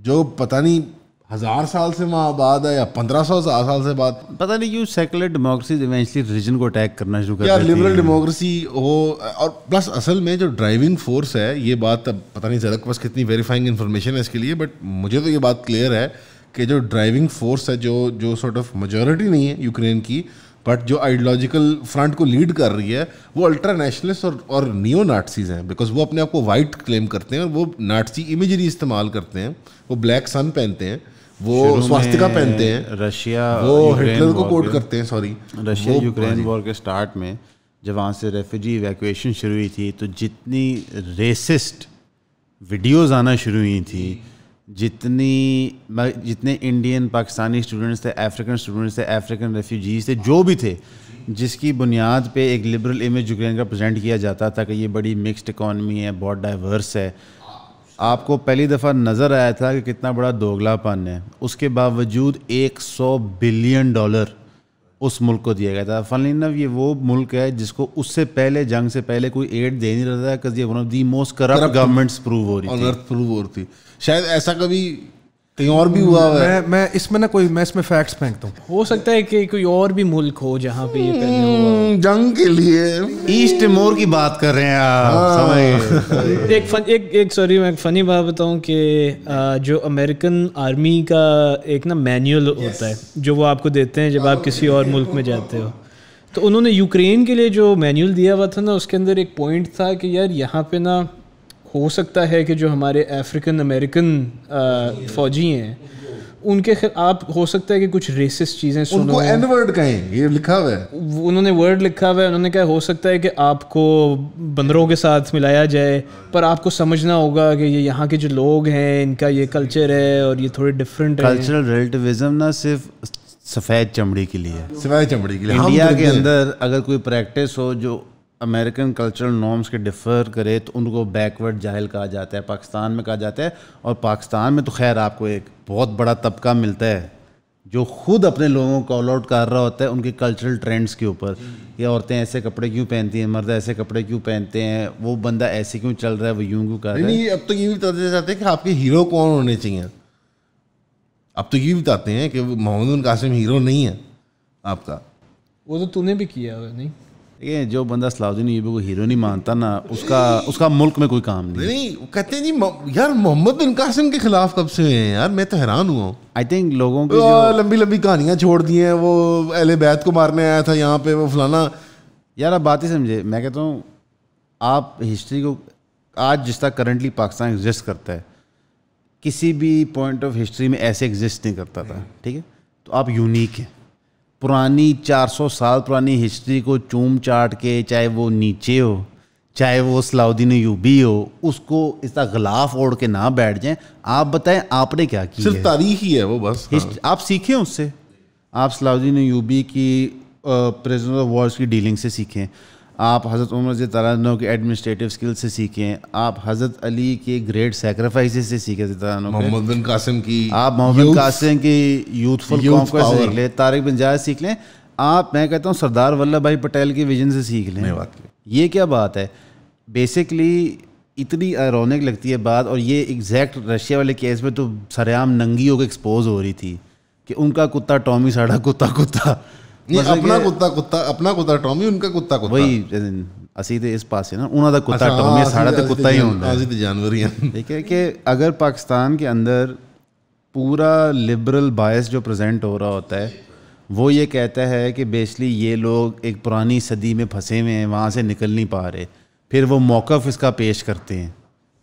जो पता नहीं हजार साल से वहाँ आबाद है या पंद्रह सौ साल से बाद पता नहीं क्यों सेकुलर डेमोक्रेसी रिलीजन को अटैक करना शुरू कर यार लिबरल डेमोक्रेसी हो और प्लस असल में जो ड्राइविंग फोर्स है ये बात अब पता नहीं सड़क के पास कितनी वेरीफाइंग इन्फॉर्मेशन है इसके लिए बट मुझे तो ये बात क्लियर है कि जो ड्राइविंग फोर्स है जो जो सॉर्ट ऑफ मेजोरिटी नहीं है यूक्रेन की बट जो आइडियोलॉजिकल फ्रंट को लीड कर रही है वो अल्ट्रा नेशनलिस्ट और और नियो नाटसीज हैं बिकॉज वो अपने आप को वाइट क्लेम करते हैं और वो नाटसी इमेजरी इस्तेमाल करते हैं वो ब्लैक सन पहनते हैं वो स्वास्तिका पहनते हैं रशिया वो हिटलर को कोट करते हैं सॉरी रशिया यूक्रेन वॉर के स्टार्ट में जब वहाँ से रेफ्यूजी इवैक्यूएशन शुरू हुई थी तो जितनी रेसिस्ट वीडियोस आना शुरू हुई थी जितनी जितने इंडियन पाकिस्तानी स्टूडेंट्स थे अफ्रीकन स्टूडेंट्स थे अफ्रीकन रेफ्यूजीज थे जो भी थे जिसकी बुनियाद पे एक लिबरल इमेज यूक्रेन का प्रेजेंट किया जाता था कि ये बड़ी मिक्स्ड इकॉनमी है बहुत डाइवर्स है आपको पहली दफ़ा नज़र आया था कि कितना बड़ा दोगलापन है उसके बावजूद 100 बिलियन डॉलर उस मुल्क को दिया गया था फलिन ये वो मुल्क है जिसको उससे पहले जंग से पहले कोई एड दे नहीं रहा था one of the most corrupt governments prove हो रही प्रूव हो रही थी शायद ऐसा कभी कहीं और भी हुआ है मैं मैं इसमें ना कोई मैं इसमें फैक्ट्स फेंकता हूँ हो सकता है कि कोई और भी मुल्क हो जहाँ पे ये हम्म, जंग के लिए ईस्ट मोर की बात कर रहे हैं आप हाँ। <laughs> एक फन एक एक सॉरी मैं एक फनी बात बताऊँ कि जो अमेरिकन आर्मी का एक ना मैनुअल होता है जो वो आपको देते हैं जब आप हाँ। किसी और मुल्क में जाते हो तो उन्होंने यूक्रेन के लिए जो मैनुअल दिया हुआ था ना उसके अंदर एक पॉइंट था कि यार यहाँ पे ना हो सकता है कि जो हमारे अफ्रीकन अमेरिकन फौजी हैं उनके आप हो सकता है कि कुछ रेसिस चीज़ें सुनो उनको एन वर्ड कहें ये लिखा हुआ है उन्होंने वर्ड लिखा हुआ है उन्होंने कहा हो सकता है कि आपको बंदरों के साथ मिलाया जाए पर आपको समझना होगा कि ये यहाँ के जो लोग हैं इनका ये कल्चर है और ये थोड़े डिफरेंट कल्चरल रिलेटिविज्म ना सिर्फ सफ़ेद चमड़ी के लिए सफ़ेद चमड़ी के लिए इंडिया तो के अंदर अगर कोई प्रैक्टिस हो जो अमेरिकन कल्चरल नॉर्म्स के डिफ़र करे तो उनको बैकवर्ड जाहिल कहा जाता है पाकिस्तान में कहा जाता है और पाकिस्तान में तो खैर आपको एक बहुत बड़ा तबका मिलता है जो खुद अपने लोगों को कॉल आउट कर रहा होता है उनके कल्चरल ट्रेंड्स के ऊपर ये औरतें ऐसे कपड़े क्यों पहनती हैं मर्द ऐसे कपड़े क्यों पहनते हैं वो बंदा ऐसे क्यों चल रहा है वो यूं क्यों कर रहा है नहीं अब तो ये भी बताते जाते हैं कि आपके हीरो कौन होने चाहिए अब तो ये भी बताते हैं कि मोहम्मद कासिम हीरो नहीं है आपका वो तो तूने भी किया नहीं ये जो बंदा सलाउद्दीन यूबी को हीरो नहीं मानता ना उसका उसका मुल्क में कोई काम नहीं नहीं कहते जी यार मोहम्मद बिन कासिम के खिलाफ कब से हैं यार मैं तो हैरान हुआ हूँ आई थिंक लोगों को लंबी लंबी कहानियाँ छोड़ दी हैं वो अहले बैत को मारने आया था यहाँ पे वो फलाना यार आप बात ही समझे मैं कहता हूँ आप हिस्ट्री को आज जिस तरह करंटली पाकिस्तान एग्जिस्ट करता है किसी भी पॉइंट ऑफ हिस्ट्री में ऐसे एग्जिस्ट नहीं करता था ठीक है तो आप यूनिक हैं पुरानी 400 साल पुरानी हिस्ट्री को चूम चाट के चाहे वो नीचे हो चाहे वो सलाउद्दीन यूबी हो उसको इसका गलाफ ओढ़ के ना बैठ जाएं आप बताएं आपने क्या किया सिर्फ तारीख ही है वो बस हाँ। आप सीखें उससे आप सलाउद्दीन यूबी की प्रेजेंट ऑफ वॉर्स की डीलिंग से सीखें आप हज़रत उमर तारानों के एडमिनिस्ट्रेटिव स्किल से सीखें आप हज़रत अली के ग्रेट सेक्रीफाइस से सीखें मोहम्मद बिन कासिम की आप मोहम्मद बिन कासिम की यूथफुल सीख लें तारिक बिन जायद सीख लें आप मैं कहता हूँ सरदार वल्लभ भाई पटेल के विजन से सीख लें ये क्या बात है बेसिकली इतनी आरोनिक लगती है बात और ये एग्जैक्ट रशिया वाले केस में तो सरेआम नंगी होकर एक्सपोज हो रही थी कि उनका कुत्ता टॉमी साढ़ा कुत्ता कुत्ता ਨਹੀਂ ਆਪਣਾ ਕੁੱਤਾ ਕੁੱਤਾ ਆਪਣਾ ਕੁੱਤਾ ਟੌਮੀ ਉਨ੍ਹਾਂ ਕੁੱਤਾ ਕੁੱਤਾ ਅਸੀਂ ਤੇ ਇਸ ਪਾਸੇ ਨਾ ਉਹਨਾਂ ਦਾ ਕੁੱਤਾ ਟੌਮੀ ਸਾਡਾ ਤੇ ਕੁੱਤਾ ਹੀ ਹੁੰਦਾ ਅਸੀਂ ਤੇ ਜਾਨਵਰ ਹੀ ਹਾਂ ਠੀਕ ਹੈ ਕਿ ਅਗਰ के अंदर पूरा लिबरल बायस जो प्रेजेंट हो रहा होता है वो ये कहता है कि बेसली ये लोग एक पुरानी सदी में फंसे हुए हैं वहाँ से निकल नहीं पा रहे फिर वो मौक़ इसका पेश करते हैं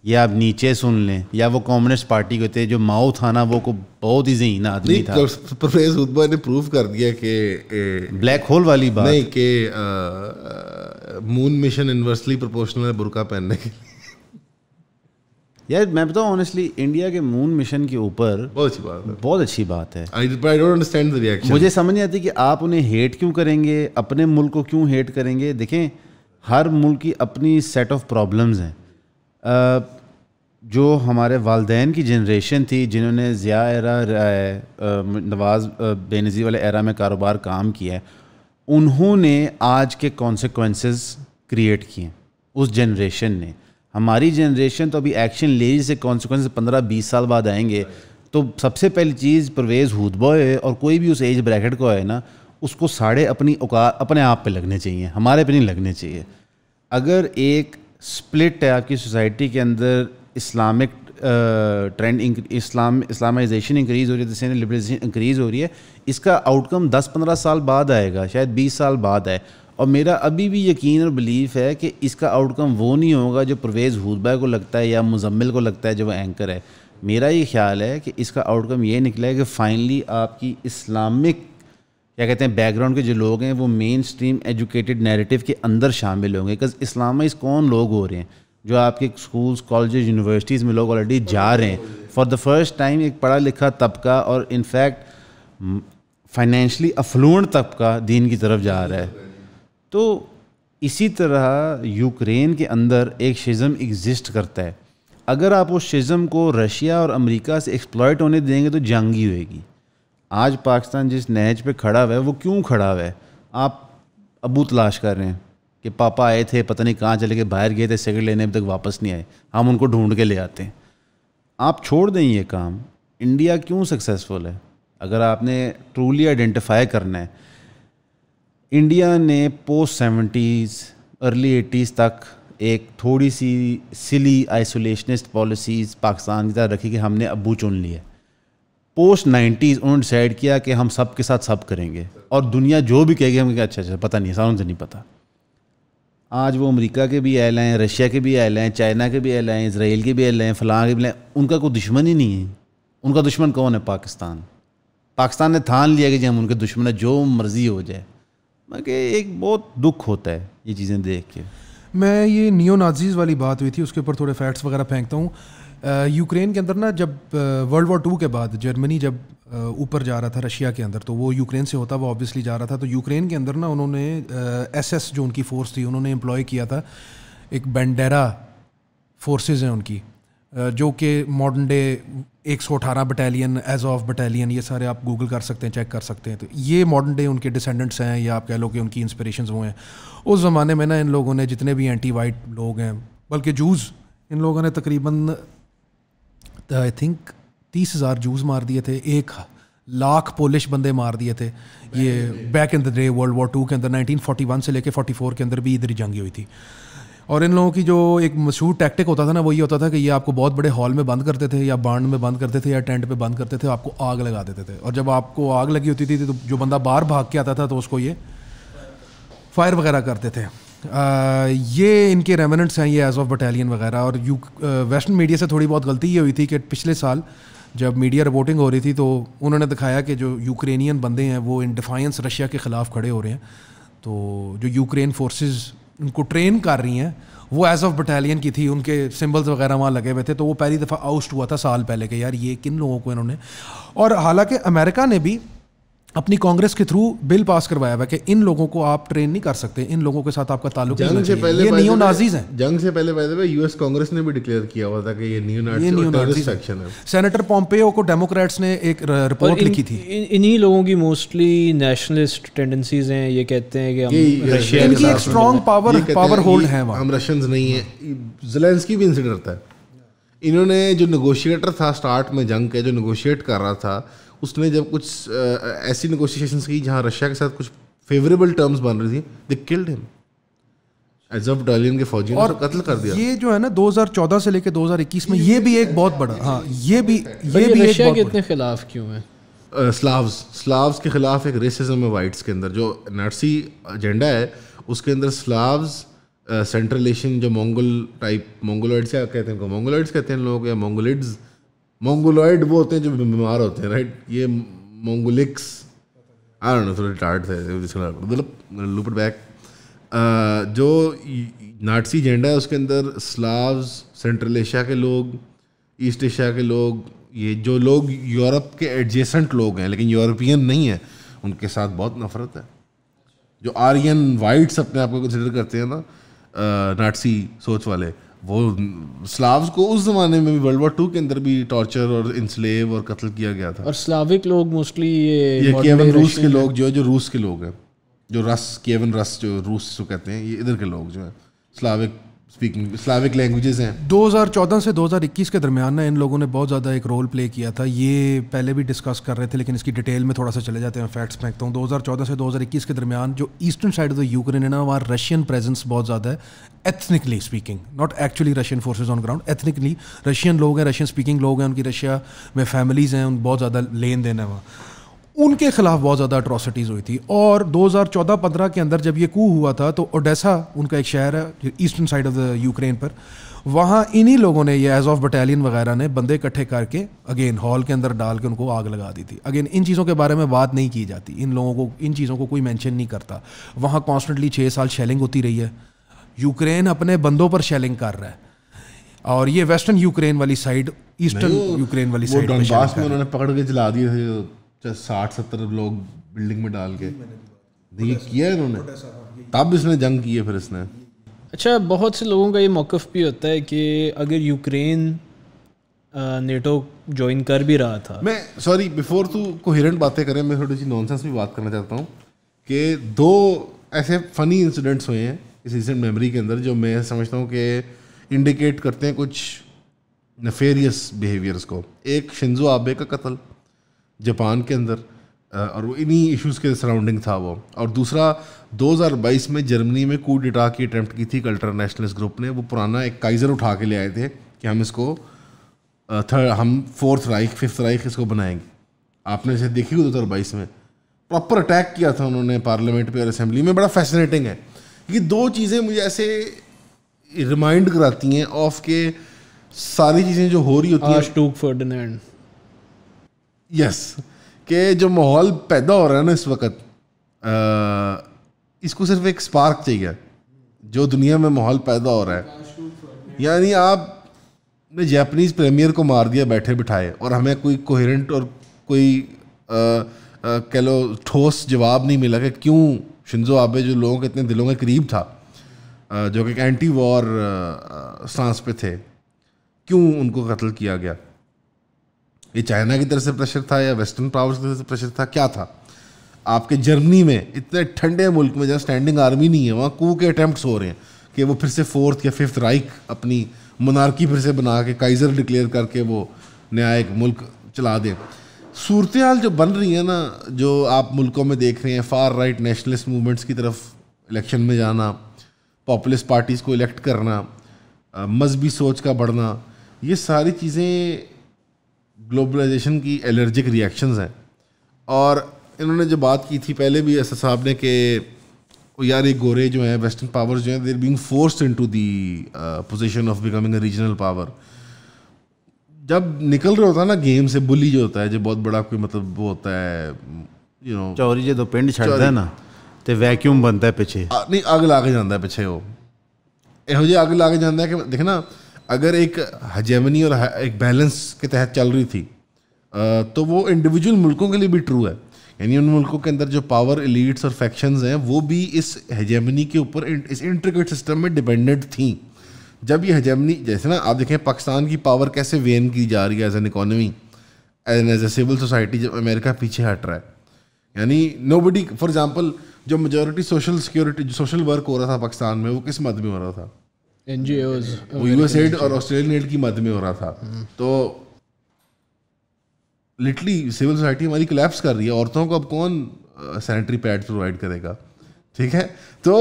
या आप नीचे सुन लें या वो कम्युनिस्ट पार्टी के थे जो माओ था ना वो को बहुत ही जहीन आदमी था परवेज उदमा ने प्रूव कर दिया कि ब्लैक होल वाली बात नहीं कि मून मिशन इनवर्सली प्रोपोर्शनल है बुरका पहनने के यार मैं बताऊं ऑनेस्टली इंडिया के मून मिशन के ऊपर बहुत अच्छी बात है बहुत अच्छी बात है I, I मुझे समझ नहीं आती कि आप उन्हें हेट क्यों करेंगे अपने मुल्क को क्यों हेट करेंगे देखें हर मुल्क की अपनी सेट ऑफ प्रॉब्लम्स हैं जो हमारे वालदेन की जनरेशन थी जिन्होंने ज़िया एरा नवाज़ बेनज़ी वाले एरा में कारोबार काम किया है उन्होंने आज के कॉन्सिक्वेंसेस क्रिएट किए उस जनरेशन ने हमारी जनरेशन तो अभी एक्शन ले से कॉन्सिक्वेंस पंद्रह बीस साल बाद आएंगे तो सबसे पहली चीज़ परवेज़ हुदबा है और कोई भी उस एज ब्रैकेट को है ना उसको साढ़े अपनी औका अपने आप पे लगने चाहिए हमारे पे नहीं लगने चाहिए अगर एक स्प्लिट है आपकी सोसाइटी के अंदर इस्लामिक ट्रेंड इस्लाम इस्लामाइजेशन इंक्रीज़ हो रही है जिससे लिबरलाइजेशन इंक्रीज़ हो रही है इसका आउटकम 10-15 साल बाद आएगा शायद 20 साल बाद आए और मेरा अभी भी यकीन और बिलीफ है कि इसका आउटकम वो नहीं होगा जो परवेज़ हुदबा को लगता है या मुजम्मिल को लगता है जो एंकर है मेरा ये ख्याल है कि इसका आउटकम ये निकला है कि फ़ाइनली आपकी इस्लामिक क्या कहते हैं बैकग्राउंड के जो लोग हैं वो मेन स्ट्रीम एजुकेटेड नैरेटिव के अंदर शामिल होंगे बिकॉज इस्लामाइज कौन लोग हो रहे हैं जो आपके स्कूल्स कॉलेज यूनिवर्सिटीज़ में लोग ऑलरेडी जा रहे हैं फॉर द फर्स्ट टाइम एक पढ़ा लिखा तबका और इनफैक्ट फाइनेंशली अफलून तबका दीन की तरफ जा रहा है तो इसी तरह यूक्रेन के अंदर एक शिज़म एग्जिस्ट करता है अगर आप उस शिज़म को रशिया और अमेरिका से एक्सप्लॉयट होने देंगे तो जंग ही होएगी आज पाकिस्तान जिस नहज पे खड़ा हुआ है वो क्यों खड़ा हुआ है आप अबू तलाश कर रहे हैं कि पापा आए थे पता नहीं कहाँ चले गए बाहर गए थे सिगरेट लेने अभी तक वापस नहीं आए हम उनको ढूंढ के ले आते हैं आप छोड़ दें ये काम इंडिया क्यों सक्सेसफुल है अगर आपने ट्रूली आइडेंटिफाई करना है इंडिया ने पोस्ट सेवेंटीज़ अर्ली एटीज़ तक एक थोड़ी सी सिली आइसोलेशनिस्ट पॉलिसीज़ पाकिस्तान की तरह रखी कि हमने अबू चुन लिया पोस्ट नाइन्टीज़ उन्होंने डिसाइड किया कि हम सब के साथ सब करेंगे और दुनिया जो भी कहेगी हम अच्छा अच्छा पता नहीं है सारों से नहीं पता आज वो अमेरिका के भी एल हैं रशिया के भी एल हैं चाइना के भी एल हैं इसराइल के भी एल हैं फ़लाँ के भी हैं उनका कोई दुश्मन ही नहीं है उनका दुश्मन कौन है पाकिस्तान पाकिस्तान ने थान लिया कि जी हम उनके दुश्मन है जो मर्ज़ी हो जाए मगर एक बहुत दुख होता है ये चीज़ें देख के मैं ये नियो नाजीज़ वाली बात हुई थी उसके ऊपर थोड़े फैक्ट्स वगैरह फेंकता हूँ यूक्रेन के अंदर ना जब वर्ल्ड वॉर टू के बाद जर्मनी जब ऊपर जा रहा था रशिया के अंदर तो वो यूक्रेन से होता वो ऑब्वियसली जा रहा था तो यूक्रेन के अंदर ना उन्होंने एस एस जो उनकी फ़ोर्स थी उन्होंने एम्प्लॉय किया था एक बैंडेरा फोर्सेज हैं उनकी जो कि मॉडर्न डे एक सौ अठारह बटालियन एज ऑफ बटालियन ये सारे आप गूगल कर सकते हैं चेक कर सकते हैं तो ये मॉडर्न डे उनके डिसेंडेंट्स हैं या आप कह लो कि उनकी इंस्परेशन वो हैं उस ज़माने में ना इन लोगों ने जितने भी एंटी वाइट लोग हैं बल्कि जूज़ इन लोगों ने तकरीबन आई थिंक तीस हज़ार जूस मार दिए थे एक लाख पोलिश बंदे मार दिए थे ये back in the day world war two के अंदर 1941 से लेके 44 के अंदर भी इधर ही जंगी हुई थी और इन लोगों की जो एक मशहूर टैक्टिक होता था ना वो होता था कि ये आपको बहुत बड़े हॉल में बंद करते थे या बांड में बंद करते थे या टेंट पे बंद करते थे आपको आग लगा देते थे और जब आपको आग लगी होती थी तो जो बंदा बाहर भाग के आता था तो उसको ये फायर वगैरह करते थे ये इनके रेमनेंट्स हैं ये एज ऑफ बटालियन वगैरह और यू वेस्टर्न मीडिया से थोड़ी बहुत गलती ये हुई थी कि पिछले साल जब मीडिया रिपोर्टिंग हो रही थी तो उन्होंने दिखाया कि जो यूक्रेनियन बंदे हैं वो इन डिफाइंस रशिया के ख़िलाफ़ खड़े हो रहे हैं तो जो यूक्रेन फोर्सेस उनको ट्रेन कर रही हैं वो एज ऑफ बटालियन की थी उनके सिंबल्स वगैरह वहाँ लगे हुए थे तो वो पहली दफ़ा आउस्ट हुआ था साल पहले के यार ये किन लोगों को इन्होंने और हालांकि अमेरिका ने भी अपनी कांग्रेस के थ्रू बिल पास करवाया हुआ कि इन लोगों को आप ट्रेन नहीं कर सकते इन लोगों के साथ आपका ताल्लुक जंग से पहले ये नियो नाजीज हैं जंग से पहले पहले यूएस कांग्रेस ने भी डिक्लेयर किया हुआ था कि ये नियो नाजी सेक्शन है सेनेटर पॉम्पेओ को डेमोक्रेट्स ने एक रिपोर्ट लिखी थी इन्हीं लोगों की मोस्टली नेशनलिस्ट टेंडेंसीज हैं ये कहते हैं कि हम इनकी एक स्ट्रांग पावर पावर होल्ड है हम रशियंस नहीं है जेलेंस्की भी इनसे डरता है इन्होंने जो निगोशिएटर था स्टार्ट में जंग के जो निगोशिएट कर रहा था उसने जब कुछ ऐसी निगोशिएशंस की जहाँ रशिया के साथ कुछ फेवरेबल टर्म्स बन रही थी they killed him Azov battalion के फौजी और कत्ल कर दिया ये जो है ना 2014 से लेकर 2021 में ये, भी एक बहुत बड़ा हाँ ये भी ये, भी रशिया के इतने खिलाफ क्यों है स्लाव्स स्लाव्स के खिलाफ एक रेसिज्म है वाइट्स के अंदर जो नर्सी एजेंडा है उसके अंदर स्लाव्स सेंट्रल एशियन जो मंगोल टाइप मंगोलॉइड्स क्या कहते हैं मंगोलॉइड्स कहते हैं लोग या मंगोलिड्स मोंगोलॉइड वो होते हैं जो बीमार होते हैं राइट ये मोंगोलिक्स आई डोंट थोड़े टार्ट थे मतलब लुपट मतलब बैक जो नाटसी झंडा है उसके अंदर स्लाव्स सेंट्रल एशिया के लोग ईस्ट एशिया के लोग ये जो लोग यूरोप के एडजेसेंट लोग हैं लेकिन यूरोपियन नहीं है उनके साथ बहुत नफरत है जो आर्यन वाइट्स अपने आप को कंसिडर करते हैं ना नाटसी सोच वाले वो स्लाव्स को उस ज़माने में भी वर्ल्ड वॉर टू के अंदर भी टॉर्चर और इंस्लेव और कत्ल किया गया था और स्लाविक लोग मोस्टली ये ये केवन रूस के लोग जो है जो रूस के लोग हैं जो रस केवन रस जो रूस जो कहते हैं ये इधर के लोग जो है स्लाविक स्पीकिंग स्लाविक लैंग्वेजेस हैं 2014 से 2021 के दरमियान ना इन लोगों ने बहुत ज़्यादा एक रोल प्ले किया था ये पहले भी डिस्कस कर रहे थे लेकिन इसकी डिटेल में थोड़ा सा चले जाते हैं फैक्ट्स फेंकता हूँ 2014 से 2021 के दरमियान जो eastern side of the Ukraine है ना वहाँ रशियन प्रेजेंस बहुत ज़्यादा है ethnically speaking not actually Russian forces on ground ethnically Russian लोग हैं रशियन स्पीकिंग लोग हैं उनकी रशिया में फैमिलीज़ हैं उन बहुत ज़्यादा लेन देन है वहाँ उनके खिलाफ बहुत ज़्यादा अट्रॉसिटीज़ हुई थी और 2014-15 के अंदर जब ये कू हुआ था तो ओडेसा उनका एक शहर है eastern side of the Ukraine पर वहाँ इन्हीं लोगों ने ये एज ऑफ बटालियन वगैरह ने बंदे इकट्ठे करके अगेन हॉल के अंदर डाल के उनको आग लगा दी थी अगेन इन चीज़ों के बारे में बात नहीं की जाती इन लोगों को इन चीज़ों को कोई मैंशन नहीं करता वहाँ कॉन्स्टेंटली छः साल शेलिंग होती रही है यूक्रेन अपने बंदों पर शेलिंग कर रहा है और ये वेस्टर्न यूक्रेन वाली साइड ईस्टर्न यूक्रेन वाली साइड में उन्होंने पकड़ के जला दिए थे साठ सत्तर लोग बिल्डिंग में डाल के ये किया इन्होंने तब इसने जंग की है फिर इसने अच्छा बहुत से लोगों का ये मौक़ भी होता है कि अगर यूक्रेन नेटो ज्वाइन कर भी रहा था मैं सॉरी बिफोर तू कोहिरेंट बातें करें मैं थोड़ी सी नॉनसेंस भी बात करना चाहता हूँ कि दो ऐसे फ़नी इंसिडेंट्स हुए हैं इस रिसेंट मेमोरी के अंदर जो मैं समझता हूँ कि इंडिकेट करते हैं कुछ नफेरियस बिहेवियर्स को एक शिंजो आबे का कत्ल जापान के अंदर और वो इन्हीं इश्यूज़ के सराउंडिंग था वो और दूसरा 2022 में जर्मनी में कूड डिटा की अटैम्प्ट की थी एक नेशनलिस्ट ग्रुप ने वो पुराना एक काइज़र उठा के ले आए थे कि हम इसको थर्ड हम फोर्थ राइक फिफ्थ राइक इसको बनाएंगे आपने इसे देखी दो हज़ार बाईस में प्रॉपर अटैक किया था उन्होंने पार्लियामेंट पे और असेंबली में बड़ा फैसिनेटिंग है ये दो चीज़ें मुझे ऐसे रिमाइंड कराती हैं ऑफ के सारी चीज़ें जो हो रही होती हैं यस कि जो माहौल पैदा हो रहा है ना इस वक्त इसको सिर्फ एक स्पार्क चाहिए जो दुनिया में माहौल पैदा हो रहा है यानी आप ने जापानीज़ प्रीमियर को मार दिया बैठे बिठाए और हमें कोई कोहरेंट और कोई कह लो ठोस जवाब नहीं मिला कि क्यों शिंजो आबे जो लोगों के इतने दिलों के करीब था जो कि एंटी वॉर स्टांस पे थे क्यों उनको कत्ल किया गया ये चाइना की तरफ से प्रेशर था या वेस्टर्न पावर्स की तरफ से प्रेशर था क्या था आपके जर्मनी में इतने ठंडे मुल्क में जहाँ स्टैंडिंग आर्मी नहीं है वहाँ कू के अटैम्प्ट हो रहे हैं कि वो फिर से फोर्थ या फिफ्थ राइक अपनी मनारकी फिर से बना के काइज़र डिक्लेयर करके वो नया एक मुल्क चला दें सूरत हाल जो बन रही है ना जो आप मुल्कों में देख रहे हैं फार राइट नेशनलिस्ट मूवमेंट्स की तरफ इलेक्शन में जाना पॉपुलिस्ट पार्टीज़ को इलेक्ट करना मजहबी सोच का बढ़ना ये सारी चीज़ें ग्लोबलाइजेशन की एलर्जिक रिएक्शन हैं और इन्होंने जो बात की थी पहले भी ऐसा साहब ने कि यार ये गोरे जो हैं वेस्टर्न पावर्स जो हैं they're being forced into the position of becoming a regional power जब निकल रहे होता है ना गेम से बुली जो होता है जो बहुत बड़ा कोई मतलब वो होता है यू नो चौरी जो पिंड छड़ता है ना तो वैक्यूम बनता है पीछे नहीं अग ला के जाता है पीछे वो यहोजे अग ला के जाता है कि देखना अगर एक हजेमनी और एक बैलेंस के तहत चल रही थी तो वो इंडिविजुअल मुल्कों के लिए भी ट्रू है यानी उन मुल्कों के अंदर जो पावर एलिट्स और फैक्शंस हैं वो भी इस हजेमनी के ऊपर इस इंट्रिकेट सिस्टम में डिपेंडेंट थी जब ये हजेमनी जैसे ना आप देखें पाकिस्तान की पावर कैसे वेन की जा रही है as an economy as a civil society जब अमेरिका पीछे हट रहा है यानी नो बडी फॉर एग्ज़ाम्पल जो majority social security social work हो रहा था पाकिस्तान में वो किस मद में हो रहा था N G Os US aid और ऑस्ट्रेलियन एड की मद में हो रहा था तो लिटली सिविल सोसाइटी हमारी कोलेप्स कर रही है औरतों को अब कौन सैनिटरी पैड प्रोवाइड करेगा ठीक है तो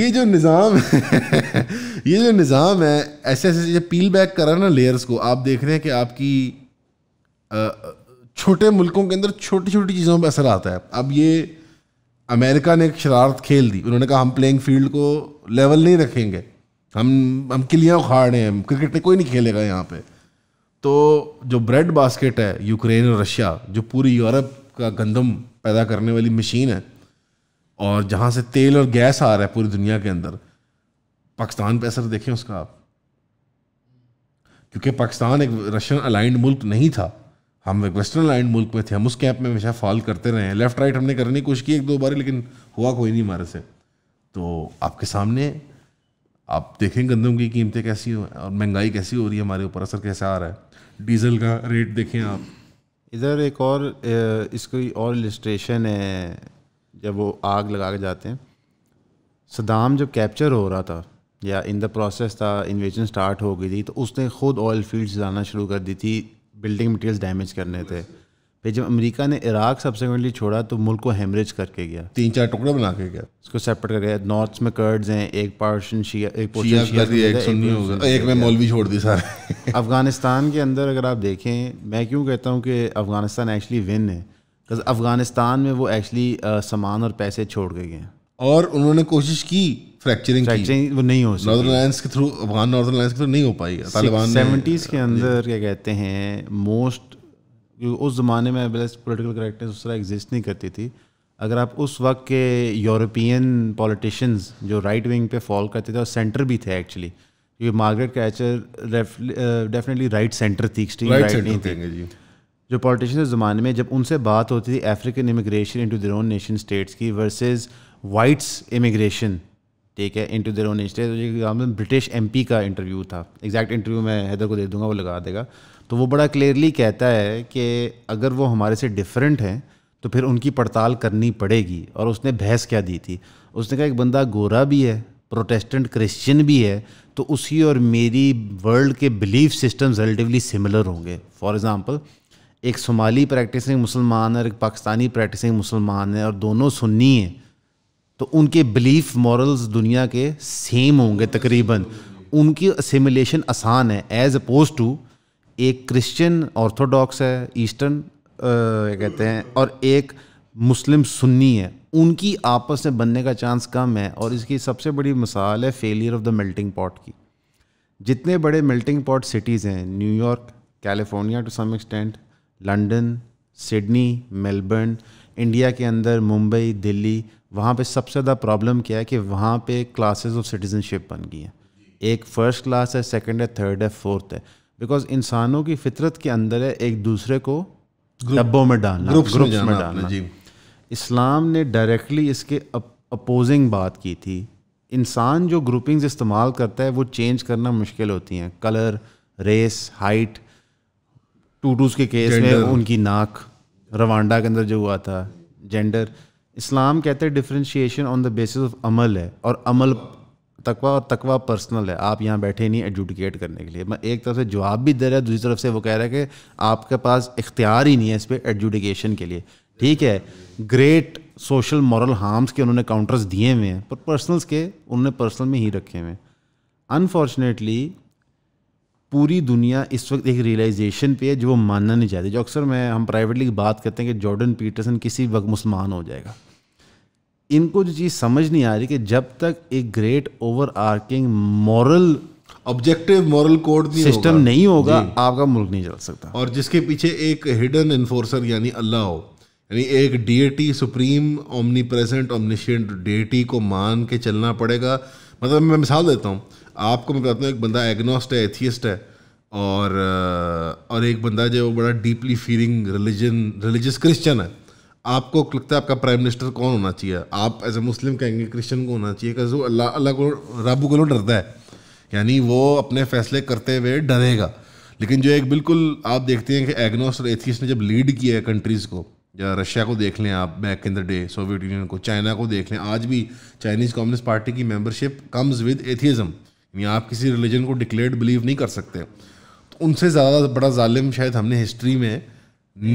ये जो निज़ाम है <laughs> ये जो निज़ाम है ऐसे ऐसे जब पील बैक करा ना लेयर्स को आप देख रहे हैं कि आपकी uh, छोटे मुल्कों के अंदर छोटी छोटी चीज़ों पर असर आता है अब ये अमेरिका ने एक शरारत खेल दी उन्होंने कहा हम प्लेइंग फील्ड को लेवल नहीं रखेंगे हम हम किलियाँ उखाड़ रहे हैं क्रिकेट में कोई नहीं खेलेगा यहाँ पे तो जो ब्रेड बास्केट है यूक्रेन और रशिया जो पूरी यूरोप का गंदम पैदा करने वाली मशीन है और जहाँ से तेल और गैस आ रहा है पूरी दुनिया के अंदर पाकिस्तान पे असर देखें उसका आप क्योंकि पाकिस्तान एक रशियन अलाइंड मुल्क नहीं था हम एक वेस्टर्न अलाइंड मुल्क में थे हम उस कैंप में हमेशा फॉल करते रहे हैं लेफ्ट राइट हमने करने की कोशिश की एक दो बार लेकिन हुआ कोई नहीं हमारे से तो आपके सामने आप देखें गंदम की कीमतें कैसी हो और महंगाई कैसी हो रही है हमारे ऊपर असर कैसा आ रहा है डीजल का रेट देखें आप इधर एक और इसकी और इलिस्ट्रेशन है जब वो आग लगा के जाते हैं सदाम जब कैप्चर हो रहा था या इन द प्रोसेस था इन्वेजन स्टार्ट हो गई थी तो उसने ख़ुद ऑयल फील्ड्स जाना शुरू कर दी थी बिल्डिंग मटेरियल्स डैमेज करने थे लेकिन जब अमेरिका ने इराक सब्सिक्वेंटली छोड़ा तो मुल्क को हेमरेज करके गया तीन चार टुकड़े बना के गया उसको सेपरेट कर गया नॉर्थ में कर्ड्स हैं एक पार्शन शिया एक पोर्शन शिया एक सुन्नी में मौलवी छोड़ दी सारे अफगानिस्तान के अंदर अगर आप देखें मैं क्यों कहता हूँ कि अफगानिस्तान एक्चुअली विन है बिकॉज अफगानिस्तान में वो एक्चुअली सामान और पैसे छोड़ के गए हैं और उन्होंने कोशिश की फ्रैक्चरिंग फ्रैक्चरिंग वो नहीं हो सकी नॉर्दर्न अलायंस के थ्रू अफगान नॉर्दर्न अलायंस के थ्रू नहीं हो पाई तालिबान सेवेंटीज़ के अंदर क्या कहते हैं मोस्ट उस ज़माने में पोलिटिकल करेक्टनेस उस तरह एग्जिस्ट नहीं करती थी अगर आप उस वक्त के यूरोपियन पॉलिटिशियंस जो राइट विंग पे फॉल करते थे और सेंटर भी थे एक्चुअली क्योंकि Margaret Thatcher definitely right centre थी एक्सट्रीम राइट, right नहीं थी जी। जो पॉलिटिशियंस उस ज़माने में जब उनसे बात होती थी African immigration into their own nation states की वर्सेस वाइट्स इमिग्रेशन ठीक है into their own state British M का इंटरव्यू था एग्जैक्ट इंटरव्यू मैं हैदर को दे दूंगा वो लगा देगा तो वो बड़ा क्लियरली कहता है कि अगर वो हमारे से डिफरेंट हैं तो फिर उनकी पड़ताल करनी पड़ेगी और उसने बहस क्या दी थी उसने कहा एक बंदा गोरा भी है प्रोटेस्टेंट क्रिश्चियन भी है तो उसी और मेरी वर्ल्ड के बिलीफ सिस्टम रिलेटिवली सिमिलर होंगे फॉर एग्ज़ाम्पल एक सोमाली प्रैक्टिसिंग मुसलमान है और एक पाकिस्तानी प्रैक्टिसिंग मुसलमान है और दोनों सुन्नी हैं तो उनके बिलीफ मॉरल्स दुनिया के सेम होंगे तकरीबन उनकी असिमिलेशन आसान है एज अपोज टू एक क्रिश्चियन ऑर्थोडॉक्स है ईस्टर्न कहते हैं और एक मुस्लिम सुन्नी है उनकी आपस में बनने का चांस कम है और इसकी सबसे बड़ी मिसाल है failure of the melting pot की जितने बड़े मेल्टिंग पॉट सिटीज़ हैं New York California to some extent London Sydney Melbourne India के अंदर मुंबई दिल्ली वहाँ पे सबसे ज़्यादा प्रॉब्लम क्या है कि वहाँ पे क्लासेस ऑफ सिटीज़नशिप बन गई हैं एक फ़र्स्ट क्लास है सेकंड है थर्ड है फोर्थ है बिकॉज इंसानों की फितरत के अंदर है एक दूसरे को डब्बों में डालना ग्रुप्स में, में, डालना जी इस्लाम ने डायरेक्टली इसके अपोजिंग बात की थी इंसान जो ग्रुपिंग्स इस्तेमाल करता है वो चेंज करना मुश्किल होती हैं कलर रेस हाइट टूटूस के केस में उनकी नाक रवांडा के अंदर जो हुआ था जेंडर इस्लाम कहते हैं differentiation on the basis of अमल है और अमल तकवा और तकवा पर्सनल है आप यहाँ बैठे नहीं एडजुडिकेट करने के लिए मैं एक तरफ से जवाब भी दे रहा है दूसरी तरफ से वो कह रहा है कि आपके पास इख्तियार ही नहीं है इस पर एडजुडिकेशन के लिए ठीक है ग्रेट सोशल मॉरल हार्म्स के उन्होंने काउंटर्स दिए हुए हैं पर पर्सनल्स के उन्होंने पर्सनल में ही रखे हुए हैं अनफॉर्चुनेटली पूरी दुनिया इस वक्त एक रियलाइजेशन पे है जो वो मानना नहीं चाहती जो अक्सर मैं हम प्राइवेटली बात करते हैं कि जॉर्डन पीटरसन किसी वक्त मुसलमान हो जाएगा इनको जो चीज़ समझ नहीं आ रही कि जब तक एक great overarching moral objective moral code नहीं सिस्टम होगा। नहीं होगा आपका मुल्क नहीं चल सकता और जिसके पीछे एक हिडन इन्फोर्सर यानी अल्लाह हो यानी एक deity supreme omnipresent omniscient deity को मान के चलना पड़ेगा मतलब मैं मिसाल देता हूँ आपको मैं बताता हूँ एक बंदा एग्नोस्ट है एथियस्ट है और और एक बंदा जो बड़ा deeply feeling religion religious Christian है आपको लगता है आपका प्राइम मिनिस्टर कौन होना चाहिए आप एज ए मुस्लिम कहेंगे क्रिश्चियन को होना चाहिए वो अल्लाह अल्लाह को रब को डरता है यानी वो अपने फैसले करते हुए डरेगा लेकिन जो एक बिल्कुल आप देखते हैं कि एग्नोस और एथियस ने जब लीड किया है कंट्रीज़ को या रशिया को देख लें आप back in the day Soviet union को चाइना को देख लें आज भी चाइनीज़ कम्युनिस्ट पार्टी की मेंबरशिप कम्स विद एथियज़म यानी आप किसी रिलीजन को डिक्लेयर्ड बिलीव नहीं कर सकते तो उनसे ज़्यादा बड़ा ालिम शायद हमने हिस्ट्री में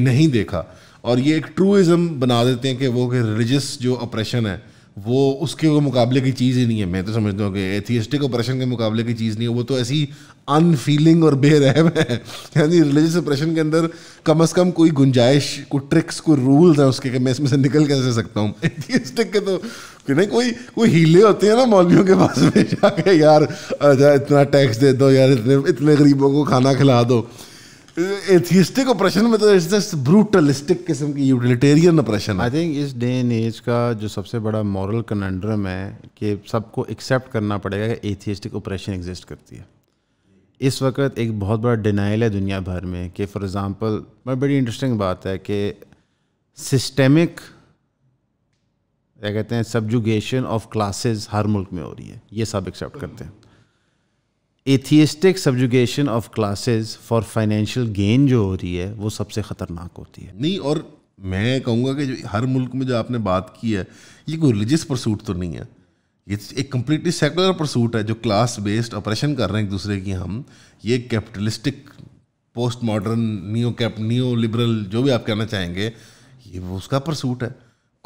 नहीं देखा और ये एक ट्रूइज़म बना देते हैं कि वो कि रिलीजियस जो ऑपरेशन है वो उसके वो मुकाबले की चीज़ ही नहीं है मैं तो समझता हूँ कि एथियस्टिक ऑपरेशन के मुकाबले की चीज़ नहीं है वो तो ऐसी अनफीलिंग और बेरहम है <laughs> यानी रिलीजियस ऑपरेशन के अंदर कम अज़ कम कोई गुंजाइश कोई ट्रिक्स कोई रूल्स हैं उसके कि मैं इसमें से निकल कैसे सकता हूँ एथियस्टिक <laughs> के तो कि नहीं कोई कोई हीले होते हैं ना मौलवियों के पास में जाके यार इतना टैक्स दे दो यार इतने इतने गरीबों को खाना खिला दो एथियस्टिक ऑपरेशन में तो ब्रूटलिस्टिक किस्म की utilitarian operation I think this day and age का जो सबसे बड़ा मॉरल कनंड्रम है कि सबको एक्सेप्ट करना पड़ेगा कि एथियस्टिक ऑपरेशन एग्जिस्ट करती है इस वक्त एक बहुत बड़ा डिनाइल है दुनिया भर में कि फॉर एग्ज़ाम्पल बड़ी इंटरेस्टिंग बात है कि सिस्टमिक क्या कहते हैं सब्जुगेशन ऑफ क्लासेस हर मुल्क में हो रही है ये सब एक्सेप्ट करते हैं atheistic subjugation of classes for financial gain जो हो रही है वो सबसे खतरनाक होती है नहीं और मैं कहूँगा कि जो हर मुल्क में जो आपने बात की है ये कोई रिलीजियस प्रसूट तो नहीं है ये एक कम्प्लीटली सेकुलर प्रसूट है जो क्लास बेस्ड ऑपरेशन कर रहे हैं एक दूसरे की हम ये capitalistic post modern neo cap neo liberal जो भी आप कहना चाहेंगे ये वो उसका प्रसूट है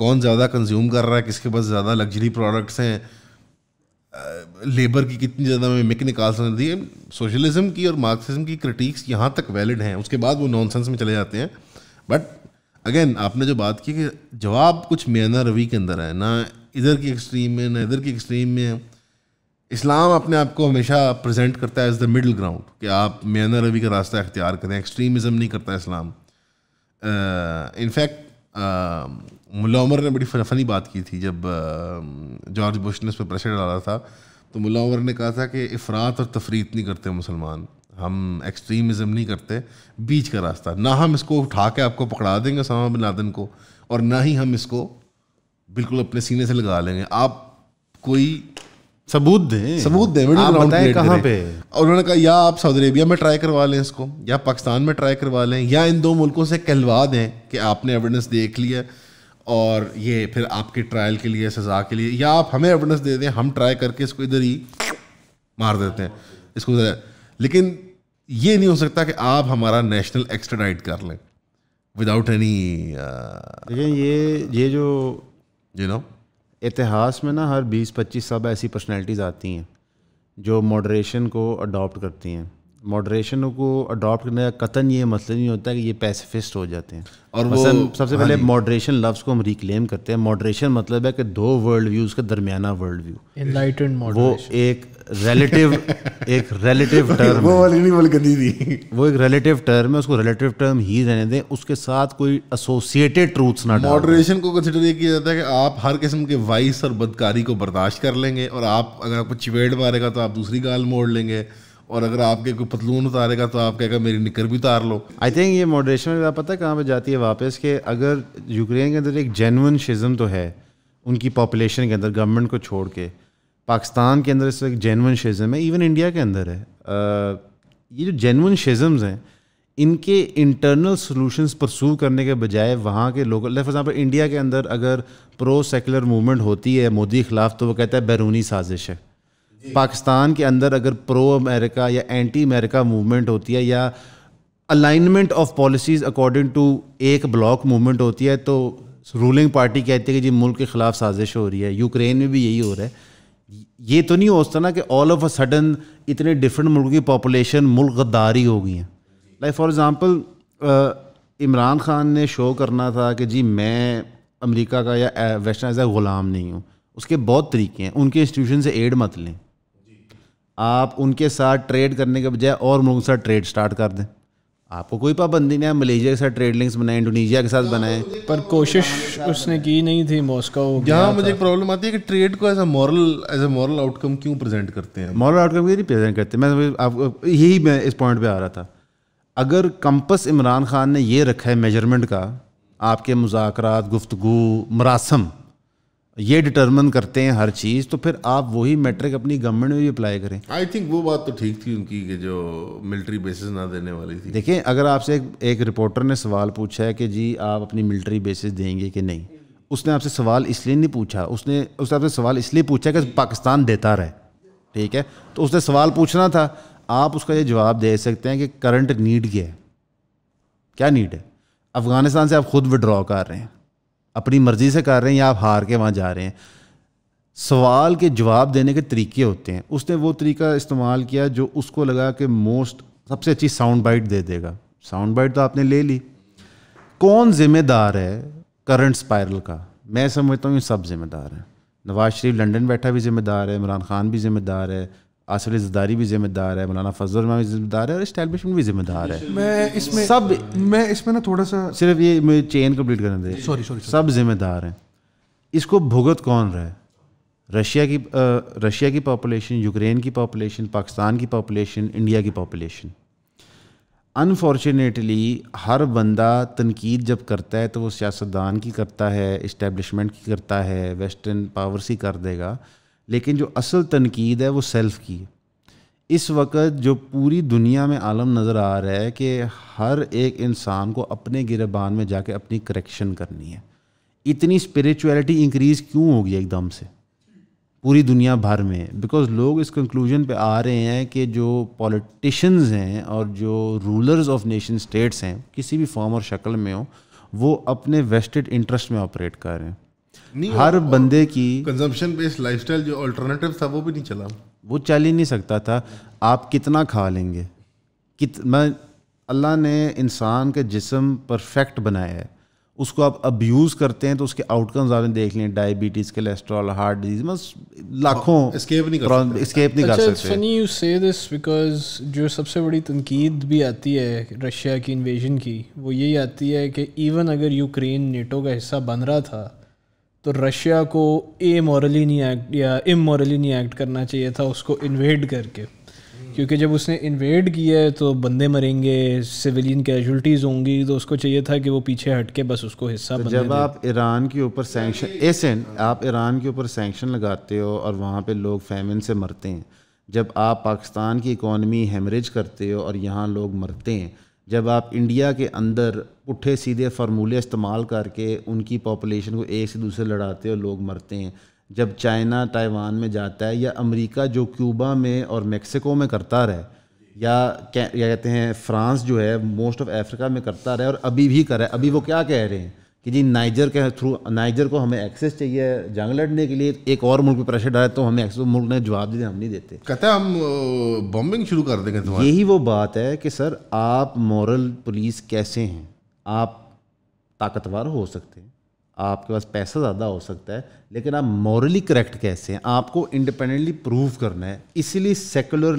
कौन ज़्यादा कंज्यूम कर रहा है किसके पास ज़्यादा लग्जरी प्रोडक्ट्स हैं लेबर की कितनी ज़्यादा में मिक निकाल सकती है सोशलिज्म की और मार्क्सिज्म की क्रिटिक्स यहाँ तक वैलिड हैं उसके बाद वो नॉनसेंस में चले जाते हैं बट अगेन आपने जो बात की कि जवाब कुछ मियाना रवि के अंदर है ना इधर की एक्सट्रीम में ना इधर की एक्सट्रीम में इस्लाम अपने आप को हमेशा प्रेजेंट करता है एज द मिडल ग्राउंड कि आप मियाना रवि का रास्ता अख्तियार करें एक्सट्रीमिज़म नहीं करता इस्लाम इनफैक्ट uh, मुला उमर ने बड़ी फनी बात की थी जब जॉर्ज बुश ने उस पर प्रेशर डाला था तो मुला उमर ने कहा था कि अफरात और तफरीत नहीं करते मुसलमान हम एक्सट्रीमिज़म नहीं करते बीच का रास्ता ना हम इसको उठा के आपको पकड़ा देंगे सामा बिन लादन को और ना ही हम इसको बिल्कुल अपने सीने से लगा लेंगे आप कोई सबूत दें सबूत दें मिडिल ग्राउंड बताएं कहाँ पे और उन्होंने कहा या आप सऊदी अरेबिया में ट्राई करवा लें इसको या पाकिस्तान में ट्राई करवा लें या इन दो मुल्कों से कहलवा दें कि आपने एविडेंस देख लिया और ये फिर आपके ट्रायल के लिए सज़ा के लिए या आप हमें एविडेंस दे दें हम ट्राई करके इसको इधर ही मार देते हैं इसको लेकिन ये नहीं हो सकता कि आप हमारा नेशनल एक्सट्राइट कर लें विदाउट एनी uh, लेकिन ये ये जो यू नो इतिहास में ना हर 20-25 सब ऐसी पर्सनैलिटीज़ आती हैं जो मॉडरेशन को अडॉप्ट करती हैं मॉडरेशन को अडॉप्ट करने का कतन ये मसला नहीं होता कि ये पैसिफिस्ट हो जाते हैं और वो सबसे पहले मॉडरेशन हाँ लफ्ज़ को हम रिक्लेम करते हैं मॉडरेशन मतलब है कि दो वर्ल्ड व्यूज़ का दरमियाना वर्ल्ड व्यू इनलाइटेंड वो एक रिलेटिव एक रिलेटिव टर्म वो वाली नहीं बल्कि दीदी वो एक रिलेटिव टर्म है उसको रिलेटिव टर्म ही रहने दें उसके साथ कोई एसोसिएटेड ट्रूथ्स ना मॉडरेशन को कंसिडर ये किया जाता है कि आप हर किस्म के वाइस और बदकारी को बर्दाश्त कर लेंगे और आप अगर आपको चिवेड़ मारेगा तो आप दूसरी गाल मोड़ लेंगे और अगर आपके कोई पतलून उतारेगा तो आप कहेगा मेरी निकर भी उतार लो आई थिंक ये मॉडरेशन में पता है कहाँ पर जाती है वापस कि अगर यूक्रेन के अंदर एक जेनवन शिज़म तो है उनकी पॉपुलेशन के अंदर गवर्नमेंट को छोड़ के पाकिस्तान के अंदर इस वक्त जेनवन शिज़म है इवन इंडिया के अंदर है आ, ये जो जेनवन शिज़म्स हैं इनके इंटरनल सॉल्यूशंस परसू करने के बजाय वहाँ के लोकल फॉर एग्जांपल इंडिया के अंदर अगर प्रो सेकुलर मूवमेंट होती है मोदी के खिलाफ तो वो कहता है बैरूनी साजिश है पाकिस्तान के अंदर अगर प्रो अमेरिका या एंटी अमेरिका मूवमेंट होती है या alignment of policies according to एक ब्लॉक मूवमेंट होती है तो रूलिंग पार्टी कहती है कि जी मुल्क के ख़िलाफ़ साजिश हो रही है यूक्रेन में भी यही हो रहा है ये तो नहीं हो सकता ना कि ऑल ऑफ अ सडन इतने डिफरेंट मुल्क की पॉपुलेशन मुल्क गद्दारी हो गई हैं like for example Imran Khan ने शो करना था कि जी मैं अमेरिका का या वेस्टर्न एज ग़ुलाम नहीं हूँ उसके बहुत तरीके हैं उनके इंस्टीट्यूशन से एड मत लें आप उनके साथ ट्रेड करने के बजाय और मुल्कों के साथ ट्रेड स्टार्ट कर दें आपको कोई पाबंदी नहीं है मलेशिया के साथ ट्रेड लिंक्स बनाए इंडोनेशिया के साथ बनाए पर कोशिश उसने की नहीं थी मॉस्को जहाँ मुझे एक प्रॉब्लम आती है कि ट्रेड को as a moral as a moral outcome क्यों प्रेजेंट करते हैं मॉरल आउटकम क्यों नहीं प्रेजेंट करते मैं आप यही मैं इस पॉइंट पे आ रहा था अगर कंपस इमरान खान ने ये रखा है मेजरमेंट का आपके मुजाकर गुफ्तु मरासम ये डिटर्मन करते हैं हर चीज़ तो फिर आप वही मेट्रिक अपनी गवर्नमेंट में भी अप्लाई करें आई थिंक वो बात तो ठीक थी उनकी कि जो मिलिट्री बेसिस ना देने वाली थी देखिए अगर आपसे एक, एक रिपोर्टर ने सवाल पूछा है कि जी आप अपनी मिलिट्री बेसिस देंगे कि नहीं उसने आपसे सवाल इसलिए नहीं पूछा उसने उसने आपसे सवाल इसलिए पूछा कि पाकिस्तान देता रहे ठीक है तो उसने सवाल पूछना था आप उसका ये जवाब दे सकते हैं कि करंट नीड क्या है क्या नीड है अफ़गानिस्तान से आप खुद विड्रॉ कर रहे हैं अपनी मर्ज़ी से कर रहे हैं या आप हार के वहाँ जा रहे हैं सवाल के जवाब देने के तरीके होते हैं उसने वो तरीका इस्तेमाल किया जो उसको लगा कि मोस्ट सबसे अच्छी साउंड बाइट दे देगा साउंड बाइट तो आपने ले ली कौन जिम्मेदार है करंट स्पायरल का मैं समझता हूँ ये सब जिम्मेदार हैं नवाज शरीफ लंदन बैठा भी जिम्मेदार है इमरान खान भी जिम्मेदार है आसर जदारी भी जिम्मेदार है मौलाना फजल भी जिम्मेदार है और इस्टेबलिशमेंट भी जिम्मेदार है मैं इसमें सब मैं इसमें ना थोड़ा सा सिर्फ ये मुझे चेन कंप्लीट करने दे सॉरी सॉरी सब जिम्मेदार हैं इसको भुगत कौन रहा है रशिया की रशिया की पॉपुलेशन यूक्रेन की पॉपुलेशन पाकिस्तान की पॉपुलेशन इंडिया की पॉपुलेशन अनफॉर्चुनेटली हर बंदा तनकीद जब करता है तो वो सियासतदान की करता है इस्टेबलिशमेंट की करता है वेस्टर्न पावर्स ही कर देगा लेकिन जो असल तनकीद है वो सेल्फ़ की है इस वक्त जो पूरी दुनिया में आलम नज़र आ रहा है कि हर एक इंसान को अपने गिरबान में जाके अपनी करेक्शन करनी है इतनी स्पिरिचुअलिटी इंक्रीज़ क्यों होगी एकदम से पूरी दुनिया भर में बिकॉज लोग इस कंक्लूजन पे आ रहे हैं कि जो पॉलिटिशन्स हैं और जो रूलर्स ऑफ नेशन स्टेट्स हैं किसी भी फॉर्म और शक्ल में हो वो अपने वेस्टेड इंटरेस्ट में ऑपरेट कर रहे हैं हर बंदे की कंजम्पशन बेस्ड लाइफस्टाइल जो अल्टरनेटिव था वो भी नहीं चला वो चल ही नहीं सकता था आप कितना खा लेंगे कित मैं अल्लाह ने इंसान के जिसम परफेक्ट बनाया है उसको आप अब्यूज़ करते हैं तो उसके आउटकम्स आपने देख लें डायबिटीज़ कोलेस्ट्रॉल हार्ट डिजीज बस लाखों एस्केप हाँ, नहीं कर सकते नहीं यू से दिस बिकॉज जो सबसे बड़ी तनकीद भी आती है रशिया की इन्वेजन की वो यही आती है कि इवन अगर यूक्रेन नेटो का हिस्सा बन रहा था तो रशिया को ए मॉरली नहीं एक्ट या इम मॉरली नहीं एक्ट करना चाहिए था उसको इन्वेड करके क्योंकि जब उसने इन्वेड किया है तो बंदे मरेंगे सिविलियन कैजुलटीज़ होंगी तो उसको चाहिए था कि वो पीछे हट के बस उसको हिस्सा तो जब आप ईरान के ऊपर सैंक्शन ऐसे आप ईरान के ऊपर सेंक्शन लगाते हो और वहाँ पे लोग फैमिन से मरते हैं जब आप पाकिस्तान की इकॉनमी हेमरेज करते हो और यहाँ लोग मरते हैं जब आप इंडिया के अंदर उठे सीधे फार्मूले इस्तेमाल करके उनकी पॉपुलेशन को एक से दूसरे लड़ाते हो लोग मरते हैं जब चाइना ताइवान में जाता है या अमेरिका जो क्यूबा में और मेक्सिको में करता रहे या क्या कहते हैं फ्रांस जो है मोस्ट ऑफ अफ्रीका में करता रहे और अभी भी करे अभी वो क्या कह रहे हैं कि जी नाइजर के थ्रू नाइजर को हमें एक्सेस चाहिए जंग लड़ने के लिए एक और मुल्क पे प्रेशर डाले तो हमें एक्सेस मुल्क ने जवाब दिया हम नहीं देते कहते हम बॉम्बिंग शुरू कर देंगे यही वो बात है कि सर आप मॉरल पुलिस कैसे हैं आप ताकतवर हो सकते हैं आपके पास पैसा ज़्यादा हो सकता है लेकिन आप मॉरली करेक्ट कैसे हैं आपको इंडिपेंडेंटली प्रूव करना है इसीलिए सेकुलर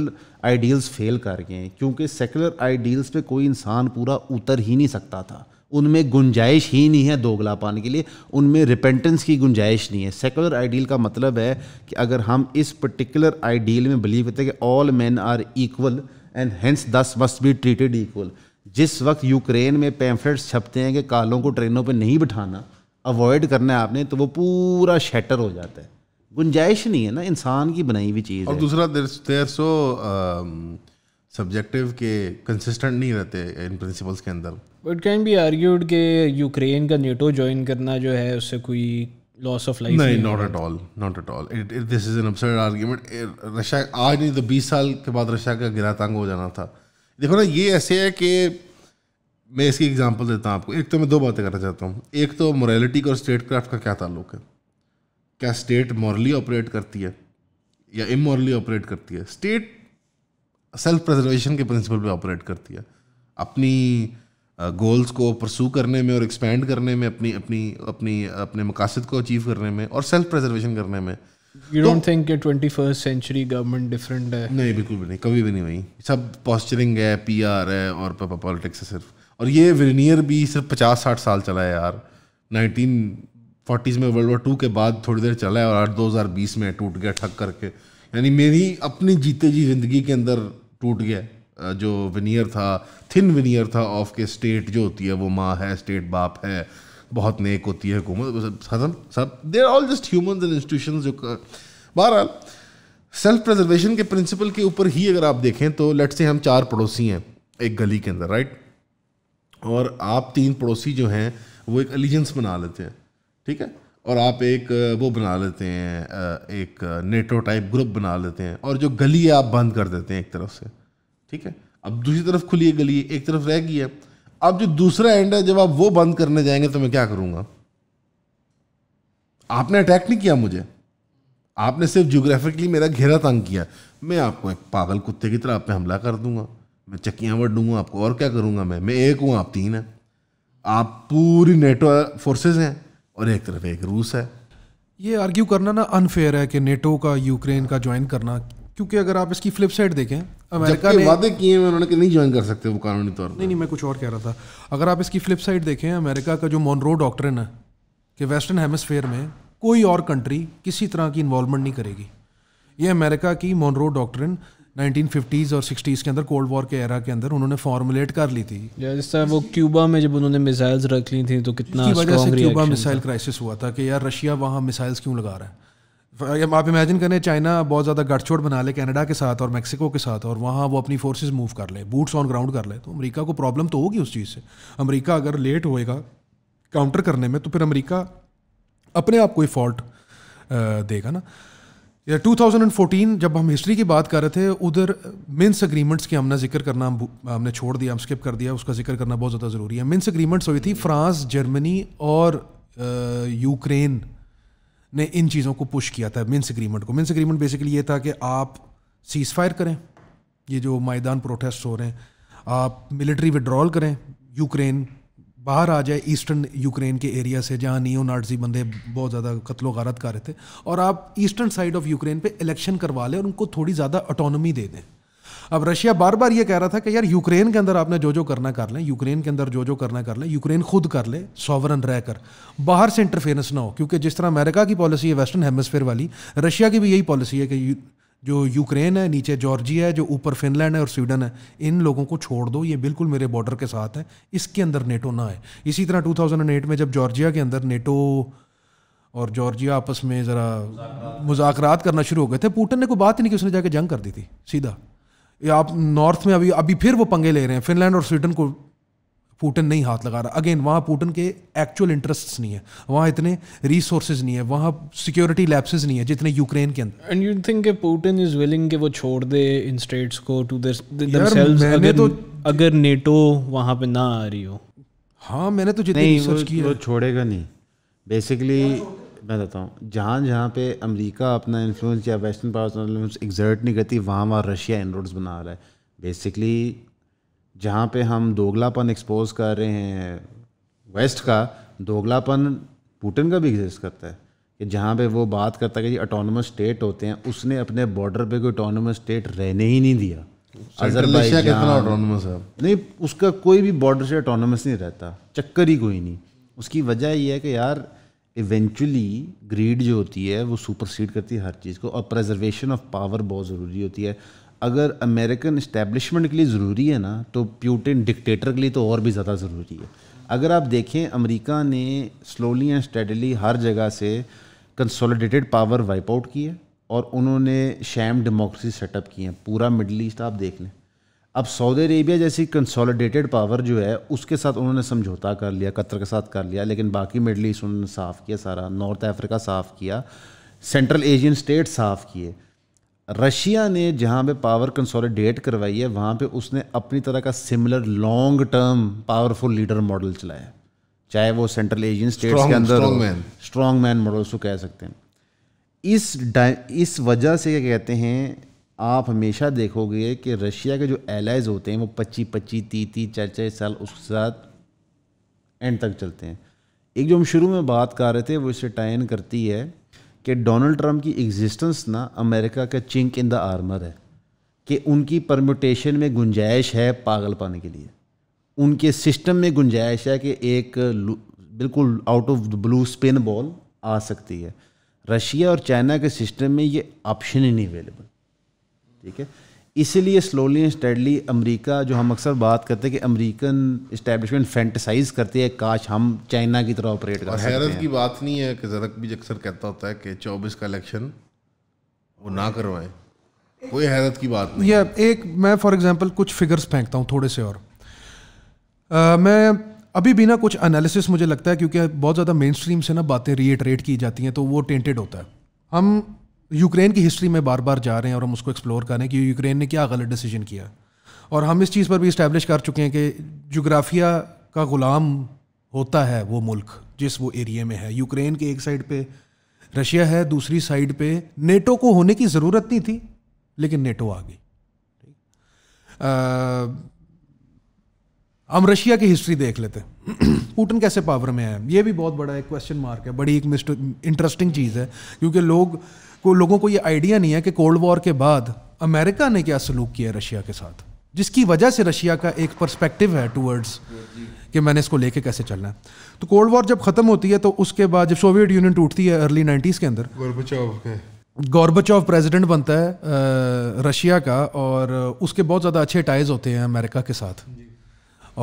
आइडियल्स फेल कर गए हैं क्योंकि सेकुलर आइडियल्स पे कोई इंसान पूरा उतर ही नहीं सकता था उनमें गुंजाइश ही नहीं है दोगला पाने के लिए उनमें रिपेंटेंस की गुंजाइश नहीं है सेकुलर आइडियल का मतलब है कि अगर हम इस पर्टिकुलर आइडियल में बिलीव करते हैं कि all man are equal and hence this must be treated equal जिस वक्त यूक्रेन में पैम्फलेट्स छपते हैं कि कालों को ट्रेनों पर नहीं बिठाना अवॉइड करना है आपने तो वो पूरा शेटर हो जाता है गुंजाइश नहीं है ना इंसान की बनाई हुई चीज़ और दूसरा देर सो सब्जेक्टिव के कंसिस्टेंट नहीं रहते इन प्रिंसिपल्स के अंदर बट कैन बी आर्ग्यूड के यूक्रेन का नेटो ज्वाइन करना जो है उससे कोई लॉस ऑफ लाइफ नहीं not at all not at all this is an absurd argument Russia आज नहीं तो बीस साल के बाद रशिया का गिरा तंग हो जाना था देखो ना ये ऐसे है कि मैं इसकी एग्जांपल देता हूँ आपको एक तो मैं दो बातें करना चाहता हूँ एक तो मोरलिटी का और स्टेट क्राफ्ट का क्या ताल्लुक है क्या स्टेट मॉरली ऑपरेट करती है या इमोरली ऑपरेट करती है स्टेट सेल्फ प्रजर्वेशन के प्रिंसिपल पे ऑपरेट करती है अपनी गोल्स को परसू करने में और एक्सपेंड करने में अपनी अपनी अपनी अपने मकासद को अचीव करने में और सेल्फ प्रजर्वेशन करने में यू डोंट थिंक कि फर्स्ट सेंचुरी गवर्नमेंट डिफरेंट है नहीं बिल्कुल भी नहीं कभी भी नहीं वही सब पॉस्चरिंग है पी आर है और पॉलिटिक्स है सिर्फ और ये विनियर भी सिर्फ पचास साठ साल चला है यार नाइनटीन फोर्टीज़ में वर्ल्ड वॉर टू के बाद थोड़ी देर चला है और आठ दो हज़ार बीस में टूट गया ठक करके यानी मेरी अपनी जीते जी ज़िंदगी के अंदर टूट गया जो विनियर था थिन विनियर था ऑफ के स्टेट जो होती है वो माँ है स्टेट बाप है बहुत नेक होती है हुकूमत सब सब they're all just human and institution जो बहरहाल सेल्फ प्रजर्वेशन के प्रिंसिपल के ऊपर ही अगर आप देखें तो लेट से हम चार पड़ोसी हैं एक गली के अंदर राइट और आप तीन पड़ोसी जो हैं वो एक एलिजेंस बना लेते हैं ठीक है और आप एक वो बना लेते हैं एक नेटो टाइप ग्रुप बना लेते हैं और जो गली है आप बंद कर देते हैं एक तरफ से ठीक है अब दूसरी तरफ खुली है गली एक तरफ रह गई है अब जो दूसरा एंड है जब आप वो बंद करने जाएंगे तो मैं क्या करूँगा आपने अटैक नहीं किया मुझे आपने सिर्फ जोग्राफिकली मेरा घेरा तंग किया मैं आपको एक पागल कुत्ते की तरह आप पे हमला कर दूंगा मैं चक्कियाँ वट दूंगा आपको और क्या करूँगा मैं मैं एक हूँ आप तीन हैं आप पूरी नेटवर्क फोर्सेज हैं और एक तरफ एक रूस है ये आर्ग्यू करना ना अनफेयर है कि नेटो का यूक्रेन का ज्वाइन करना क्योंकि अगर आप इसकी फ्लिप साइड देखें अमेरिका ने वादे किए हैं उन्होंने कि नहीं ज्वाइन कर सकते वो कानूनी तौर पर नहीं नहीं मैं कुछ और कह रहा था अगर आप इसकी फ्लिप साइड देखें अमेरिका का जो मोनरो डॉक्ट्रिन है कि वेस्टर्न हेमस्फेयर में कोई और कंट्री किसी तरह की इन्वॉलमेंट नहीं करेगी ये अमेरिका की मोनरो डॉक्ट्रिन 1950s और 60s के अंदर कोल्ड वॉर के एरा के अंदर उन्होंने फॉर्मुलेट कर ली थी जिस तरह वो क्यूबा में जब उन्होंने मिसाइल्स रख ली थी तो कितना वजह से क्यूबा मिसाइल क्राइसिस हुआ था कि यार रशिया वहाँ मिसाइल्स क्यों लगा रहा है आप इमेजिन करें चाइना बहुत ज़्यादा गठछोड़ बना ले कैनेडा के साथ और मैक्सिको के साथ और वहाँ वो अपनी फोर्स मूव कर ले बूट्स ऑन ग्राउंड कर ले तो अमरीका को प्रॉब्लम तो होगी उस चीज़ से अमरीका अगर लेट होएगा काउंटर करने में तो फिर अमरीका अपने आप कोई फॉल्ट देगा ना या 2014 जब हम हिस्ट्री की बात कर रहे थे उधर मिन्स uh, अग्रीमेंट्स की हमने जिक्र करना हमने छोड़ दिया हम स्किप कर दिया उसका जिक्र करना बहुत ज़्यादा ज़रूरी है मिन्स अग्रीमेंट्स हुई थी फ्रांस जर्मनी और uh, यूक्रेन ने इन चीज़ों को पुश किया था मिन्स अग्रीमेंट को मिन्स अग्रीमेंट बेसिकली ये था कि आप सीज़ फायर करें ये जो मैदान प्रोटेस्ट हो रहे हैं आप मिलिट्री विड्रॉल करें यूक्रेन बाहर आ जाए ईस्टर्न यूक्रेन के एरिया से जहाँ नियो नाटजी बंदे बहुत ज़्यादा कत्लो गारत कर रहे थे और आप ईस्टर्न साइड ऑफ यूक्रेन पे इलेक्शन करवा लें और उनको थोड़ी ज़्यादा ऑटोनमी दे दें अब रशिया बार बार ये कह रहा था कि यार यूक्रेन के अंदर आपने जो जो करना कर लें यूक्रेन के अंदर जो जो करना कर लें यूक्रेन खुद कर ले सॉवरन रहकर बाहर से इंटरफेरेंस ना हो क्योंकि जिस तरह अमेरिका की पॉलिसी है वेस्टर्न हेमस्फेयर वाली रशिया की भी यही पॉलिसी है कि जो यूक्रेन है नीचे जॉर्जिया है जो ऊपर फिनलैंड है और स्वीडन है इन लोगों को छोड़ दो ये बिल्कुल मेरे बॉर्डर के साथ है इसके अंदर नेटो ना है इसी तरह 2008 में जब जॉर्जिया के अंदर नेटो और जॉर्जिया आपस में ज़रा मुजाकरात करना शुरू हो गए थे पुटन ने कोई बात ही नहीं कि उसने जाके जंग कर दी थी सीधा आप नॉर्थ में अभी अभी फिर वो पंगे ले रहे हैं फिनलैंड और स्वीडन को पुटिन नहीं हाथ लगा रहा अगेन वहाँ पुटिन के एक्चुअल इंटरेस्ट्स नहीं है वहाँ इतने रिसोर्सेज नहीं है वहाँ सिक्योरिटी लैप्सेज नहीं है जितने यूक्रेन के अंदर एंड यू थिंक के पुटिन इज विलिंग के वो छोड़ दे इन स्टेट्स को टू देमसेल्व्स अगर तो अगर नेटो वहाँ पे ना आ रही हो हाँ मैंने तो जितनी रिसर्च की वो छोड़ेगा नहीं बेसिकली मैं बताता हूँ जहाँ जहाँ पे अमेरिका अपना इन्फ्लुएंस या वेस्टर्न पावर्स इन्फ्लुएंस एग्जर्ट नहीं करती वहाँ वहाँ रशिया इन बना रहा है बेसिकली जहाँ पे हम दोगलापन एक्सपोज कर रहे हैं वेस्ट का दोगलापन पुटिन का भी एग्जिस्ट करता है कि जहाँ पे वो बात करता है कि जी स्टेट होते हैं उसने अपने बॉर्डर पे कोई अटोनमस स्टेट रहने ही नहीं दिया है नहीं उसका कोई भी बॉर्डर से ऑटोनमस नहीं रहता चक्कर ही कोई नहीं उसकी वजह यह है कि यार इवेंचुअली ग्रीड जो होती है वो सुपरसीड करती है हर चीज़ को और प्रजर्वेशन ऑफ पावर बहुत ज़रूरी होती है अगर अमेरिकन इस्टेब्लिशमेंट के लिए ज़रूरी है ना तो प्यूटिन डिक्टेटर के लिए तो और भी ज़्यादा ज़रूरी है अगर आप देखें अमेरिका ने स्लोली एंड स्टेडली हर जगह से कंसोलिडेटेड पावर वाइप आउट की है और उन्होंने शैम डेमोक्रेसी सेटअप की है पूरा मिडल ईस्ट आप देख लें अब सऊदी अरेबिया जैसी कंसोलिडेटेड पावर जो है उसके साथ उन्होंने समझौता कर लिया कतर के साथ कर लिया लेकिन बाकी मिडल ईस्ट उन्होंने साफ़ किया सारा नॉर्थ अफ्रीका साफ़ किया सेंट्रल एशियन स्टेट साफ़ किए रशिया ने जहाँ पे पावर कंसोलिडेट करवाई है वहाँ पे उसने अपनी तरह का similar long term powerful leader model चलाया चाहे वो सेंट्रल एशियन स्टेट्स के अंदर स्ट्रॉन्ग मैन मॉडल उसको कह सकते हैं इस इस वजह से क्या कहते हैं आप हमेशा देखोगे कि रशिया के जो एलाइज होते हैं वो पच्चीस पच्चीस ती तीस चार चालीस साल उसके साथ एंड तक चलते हैं एक जो हम शुरू में बात कर रहे थे वो इससे टाइन करती है कि डोनाल्ड ट्रंप की एग्जिस्टेंस ना अमेरिका का चिंक इन द आर्मर है कि उनकी परम्यूटेशन में गुंजाइश है पागल पाने के लिए उनके सिस्टम में गुंजाइश है कि एक बिल्कुल out of blue spin ball आ सकती है रशिया और चाइना के सिस्टम में ये ऑप्शन ही नहीं अवेलेबल ठीक है इसीलिए स्लोली एंड स्टेडली अमेरिका जो हम अक्सर बात करते हैं कि अमेरिकन इस्टेब्लिशमेंट फैंटसाइज करते हैं काश हम चाइना की तरह ऑपरेट कर हैरत की बात नहीं है कि जरक भी अक्सर कहता होता है कि चौबीस का इलेक्शन वो ना करवाएं कोई हैरत की बात नहीं या एक मैं फॉर एग्जांपल कुछ फिगर्स फेंकता हूँ थोड़े से और आ, मैं अभी भी ना कुछ एनालिसिस मुझे लगता है क्योंकि बहुत ज़्यादा मेन स्ट्रीम से ना बातें रिएटरेट की जाती हैं तो वो टेंटेड होता है हम यूक्रेन की हिस्ट्री में बार बार जा रहे हैं और हम उसको एक्सप्लोर कर रहे हैं कि यूक्रेन ने क्या गलत डिसीजन किया और हम इस चीज़ पर भी इस्टेब्लिश कर चुके हैं कि जोग्राफिया का ग़ुलाम होता है वो मुल्क जिस वो एरिए में है यूक्रेन के एक साइड पे रशिया है दूसरी साइड पे नेटो को होने की ज़रूरत नहीं थी लेकिन नेटो आ गई हम रशिया की हिस्ट्री देख लेते <clears throat> पुटिन कैसे पावर में है ये भी बहुत बड़ा एक क्वेश्चन मार्क है बड़ी एक इंटरेस्टिंग चीज़ है क्योंकि लोग को लोगों को ये आइडिया नहीं है कि कोल्ड वॉर के बाद अमेरिका ने क्या सलूक किया रशिया के साथ जिसकी वजह से रशिया का एक परस्पेक्टिव है टूवर्ड्स कि मैंने इसको लेके कैसे चलना है तो कोल्ड वॉर जब ख़त्म होती है तो उसके बाद जब सोवियत यूनियन टूटती है अर्ली नाइन्टीज़ के अंदर ऑफ प्रेजिडेंट बनता है रशिया का और उसके बहुत ज़्यादा अच्छे टाइज होते हैं अमेरिका के साथ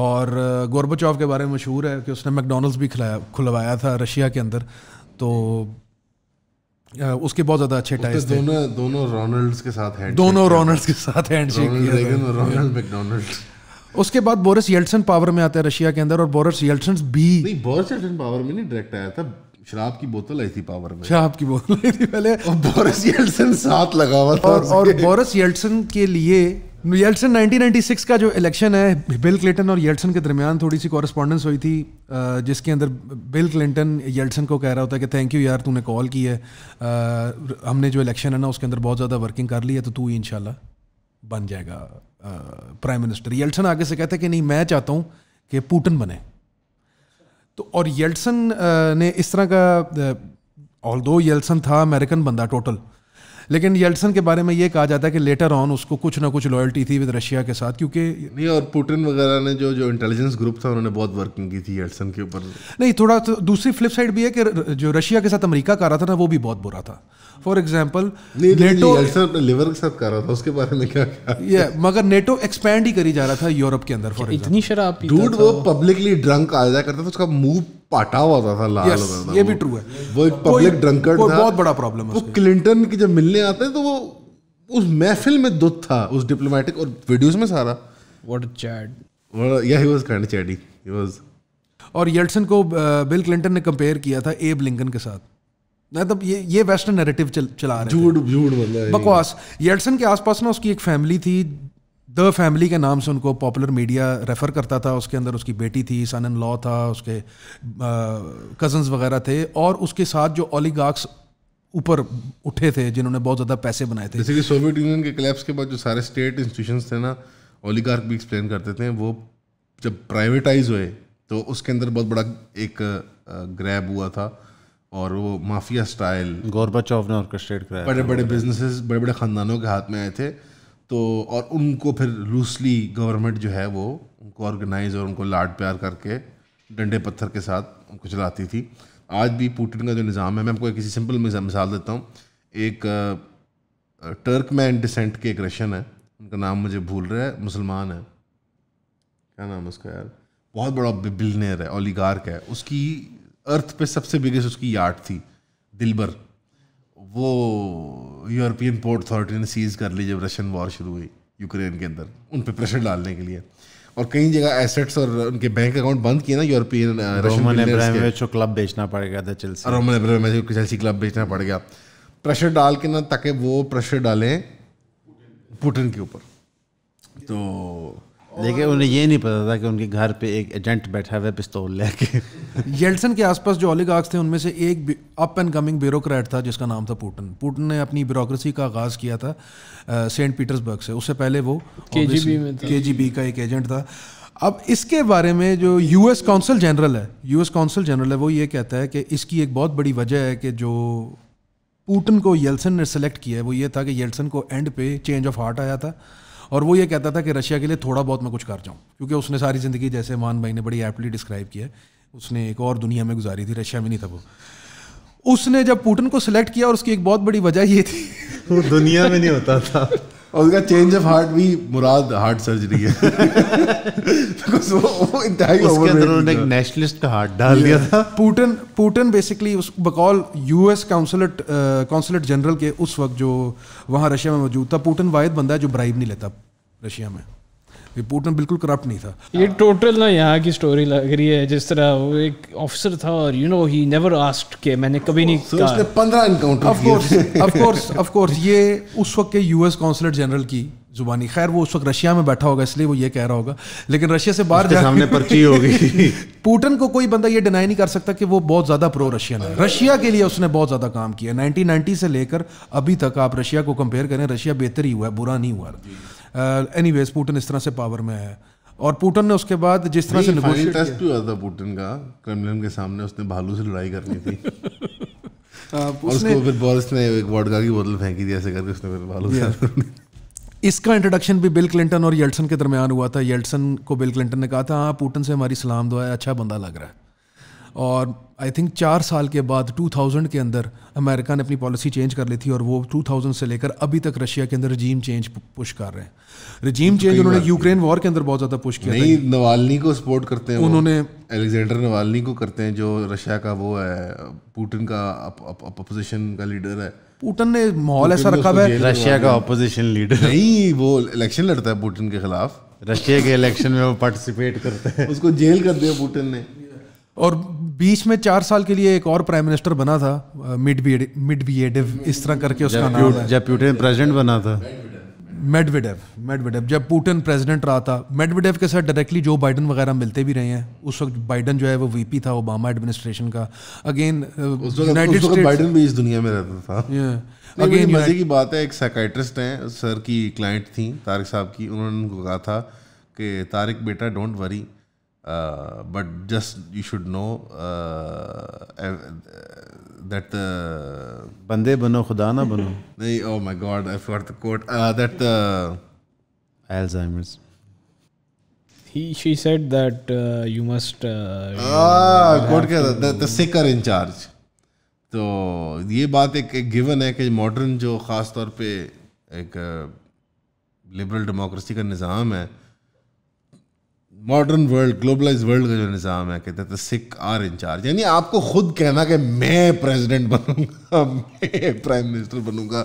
और गौरबच के बारे में मशहूर है कि उसने मैकडोनल्ड्स भी खिलाया खुलवाया था रशिया के अंदर तो उसके बहुत ज्यादा अच्छे टाइम दोनों दोनों के साथ हैंड दोनों के साथ उसके बाद बोरिस येल्सन पावर में आता है रशिया के अंदर और बोरिस येल्सन भी नहीं बोरिस येल्सन पावर में नहीं डायरेक्ट आया था शराब की बोतल आई थी पावर में शराब की बोतल आई थी पहले और बोरिस येल्सन साथ लगा हुआ था और, और बोरिस येल्सन के लिए येल्सन 1996 का जो इलेक्शन है बिल क्लिंटन और येल्सन के दरमियान थोड़ी सी कॉरस्पॉन्डेंस हुई थी जिसके अंदर बिल क्लिंटन येल्सन को कह रहा होता है कि थैंक यू यार तूने कॉल की है हमने जो इलेक्शन है ना उसके अंदर बहुत ज़्यादा वर्किंग कर ली है तो तू ही इनशाला बन जाएगा प्राइम मिनिस्टर येल्सन आगे से कहता है कि नहीं मैं चाहता हूँ कि पुटन बने तो और येल्सन ने इस तरह का ऑल दो येल्सन था अमेरिकन बंदा टोटल लेकिन येल्टसन के बारे में ये कहा जाता है कि लेटर ऑन उसको कुछ ना कुछ लॉयल्टी थी विद रशिया के साथ क्योंकि नहीं और पुटिन वगैरह ने जो जो इंटेलिजेंस ग्रुप था उन्होंने बहुत वर्किंग की थी येल्टसन के ऊपर नहीं थोड़ा तो दूसरी फ्लिप साइड भी है कि जो रशिया के साथ अमरीका कर रहा था ना वो भी बहुत बुरा था फॉर एग्जाम्पल नेटो अपने लिवर के साथ कर रहा था उसके बारे में क्या ये मगर नेटो एक्सपैंड ही करी जा रहा था यूरोप के अंदर फॉर इतनी शराब डूड वो पब्लिकली ड्रंक आ जाया करता था उसका मुंह पाटा हुआ था, लाल yes, था ये भी ट्रू है वो एक पब्लिक ड्रंकर्ड था बहुत बड़ा प्रॉब्लम वो क्लिंटन की जब मिलने आते हैं तो वो उस महफिल में दुख था उस डिप्लोमेटिक और वीडियोस में सारा व्हाट चैड या ही वाज काइंड चैडी ही वाज और येल्सन को बिल uh, क्लिंटन ने कंपेयर किया था एब लिंकन के साथ मतलब ये ये वेस्टर्न नैरेटिव चल, चला रहे झूठ झूठ बकवास येल्सन के आसपास ना उसकी एक फैमिली थी द फैमिली के नाम से उनको पॉपुलर मीडिया रेफ़र करता था उसके अंदर उसकी बेटी थी सन इन लॉ था उसके कज़न्स वगैरह थे और उसके साथ जो ओलीगार्क्स ऊपर उठे थे जिन्होंने बहुत ज़्यादा पैसे बनाए थे जैसे कि सोवियत यूनियन के क्लैप्स के बाद जो सारे स्टेट इंस्टीट्यूशन थे ना ओलीगार्क भी एक्सप्लेन करते थे वो जब प्राइवेटाइज हुए तो उसके अंदर बहुत बड़ा एक ग्रैब हुआ था और वो माफिया स्टाइल चौफ ने और बड़े बड़े बिजनेसेस बड़े बड़े ख़ानदानों के हाथ में आए थे तो और उनको फिर लूसली गवर्नमेंट जो है वो उनको ऑर्गेनाइज और उनको लाड प्यार करके डंडे पत्थर के साथ उनको चलाती थी आज भी पुटिन का जो निज़ाम है मैं आपको एक किसी सिंपल मिसाल देता हूँ एक टर्क मैन डिसेंट के एक रशियन है उनका नाम मुझे भूल रहा है मुसलमान है क्या नाम है उसका यार बहुत बड़ा बिलनेर है ओलीगार्क है उसकी अर्थ पे सबसे बिगेस्ट उसकी यार्ड थी दिलबर वो यूरोपियन पोर्ट अथॉरिटी ने सीज़ कर ली जब रशियन वॉर शुरू हुई यूक्रेन के अंदर उन पर प्रेशर डालने के लिए और कई जगह एसेट्स और उनके बैंक अकाउंट बंद किए ना यूरोपियन रोमन uh, को क्लब बेचना पड़ गया था चेल्सी रोमन चेल्सी क्लब बेचना पड़ गया प्रेशर डाल के ना ताकि वो प्रेशर डालें पुटिन के ऊपर तो लेकिन उन्हें ये नहीं पता था कि उनके घर पे एक एजेंट बैठा हुआ है पिस्तौल लेके येल्सन के आसपास जो ओलिगार्क्स थे उनमें से एक अप एंड कमिंग ब्यूरोक्रेट था जिसका नाम था पुटन पुटन ने अपनी ब्यूरोक्रेसी का आगाज़ किया था सेंट पीटर्सबर्ग से उससे पहले वो के जी बी का एक एजेंट था अब इसके बारे में जो यूएस काउंसल जनरल है यूएस काउंसल जनरल है वो ये कहता है कि इसकी एक बहुत बड़ी वजह है कि जो पुटन को येल्सन ने सेलेक्ट किया है वो ये था कि येल्सन को एंड पे चेंज ऑफ हार्ट आया था और वो ये कहता था कि रशिया के लिए थोड़ा बहुत मैं कुछ कर जाऊँ क्योंकि उसने सारी ज़िंदगी जैसे मान भाई ने बड़ी एप्टली डिस्क्राइब किया है उसने एक और दुनिया में गुजारी थी रशिया में नहीं था वो उसने जब पुटन को सिलेक्ट किया और उसकी एक बहुत बड़ी वजह ये थी वो दुनिया में नहीं होता था और उसका चेंज ऑफ हार्ट भी मुराद हार्ट सर्जरी है तो वो उसके अंदर उन्होंने एक नेशनलिस्ट का हार्ट डाल दिया था पुटन पुटन बेसिकली उस बकौल यूएस काउंसलेट काउंसलेट जनरल के उस वक्त जो वहाँ रशिया में मौजूद था पुटन वाहिद बंदा है जो ब्राइब नहीं लेता रशिया में रिपोर्ट में बिल्कुल करप्ट नहीं था ये टोटल ना यहाँ की स्टोरी लग रही है जिस तरह वो एक ऑफिसर था और you know he never asked के मैंने कभी नहीं कहा उसने पंद्रह encounter of course of course of course ये उस वक्त के यूएस काउंसलर जनरल की जुबानी खैर वो उस वक्त रशिया में बैठा होगा इसलिए वो ये कह रहा होगा लेकिन रशिया से बाहर सामने पर्ची होगी पुटन <laughs> को कोई बंदा ये डिनाई नहीं कर सकता कि वो बहुत ज़्यादा प्रो रशियन है रशिया के लिए उसने बहुत ज़्यादा काम किया 1990 से लेकर अभी तक आप रशिया को कंपेयर करें रशिया बेहतर ही हुआ है बुरा नहीं हुआ एनी वेज पुटन इस तरह से पावर में है और पुटन ने उसके बाद जिस तरह से टेस्ट भी था पुटन का क्रेमलिन के सामने उसने भालू से लड़ाई करनी थी <laughs> और uh, उसको फिर बोरिस ने एक वॉडका की बोतल फेंकी दी ऐसे करके उसने फिर भालू से इसका इंट्रोडक्शन भी बिल क्लिंटन और येल्टसन के दरमियान हुआ था येल्टसन को बिल क्लिंटन ने कहा था हाँ पुटन से हमारी सलाम दुआ है अच्छा बंदा लग रहा है और आई थिंक चार साल के बाद 2000 के अंदर अमेरिका ने अपनी पॉलिसी चेंज कर ली थी और वो 2000 से लेकर अभी तक रशिया के अंदर रजीम चेंज पुश कर रहे हैं रजीम चेंज तो उन्होंने यूक्रेन वॉर के अंदर बहुत ज़्यादा पुश किया नहीं नवालनी को सपोर्ट करते हैं उन्होंने एलेक्जेंडर नवालनी को करते हैं जो रशिया का वो है पुटिन का अपोजिशन का लीडर है पुटन ने माहौल ऐसा रखा हुआ है रशिया का अपोजिशन लीडर नहीं वो इलेक्शन लड़ता है पुटिन के खिलाफ रशिया के इलेक्शन में वो पार्टिसिपेट करता है उसको जेल कर दिया पुटिन ने और बीच में चार साल के लिए एक और प्राइम मिनिस्टर बना था मिड मिडविएडिव इस तरह करके उसका नाम जब पुटिन प्रेसिडेंट बना था मेडविडेव मेडविडेव जब पुटिन प्रेसिडेंट रहा था मेडविडेव के साथ डायरेक्टली जो बाइडन वगैरह मिलते भी रहे हैं उस वक्त बाइडन जो है वो वीपी था ओबामा एडमिनिस्ट्रेशन का अगेन यूनाइटेड स्टेट्स बाइडन भी इस दुनिया में रहता था अगेन मजे की बात है एक साइकाइट्रिस्ट हैं सर की क्लाइंट थी तारिक साहब की उन्होंने उनको कहा था कि तारिक बेटा don't worry but just you should know that बंदे बनो खुदा ना बनो नहीं oh my God I forgot the quote that Alzheimer's he she said that you must quote क्या था द सिकर इन चार्ज तो ये बात एक गिवन है कि मॉडर्न जो खास तौर पे एक लिबरल डेमोक्रेसी का निज़ाम है मॉडर्न वर्ल्ड ग्लोबलाइज वर्ल्ड का जो निज़ाम है कहते थे सिख आर इंचार्ज यानी आपको खुद कहना कि मैं प्रेसिडेंट बनूंगा मैं प्राइम मिनिस्टर बनूंगा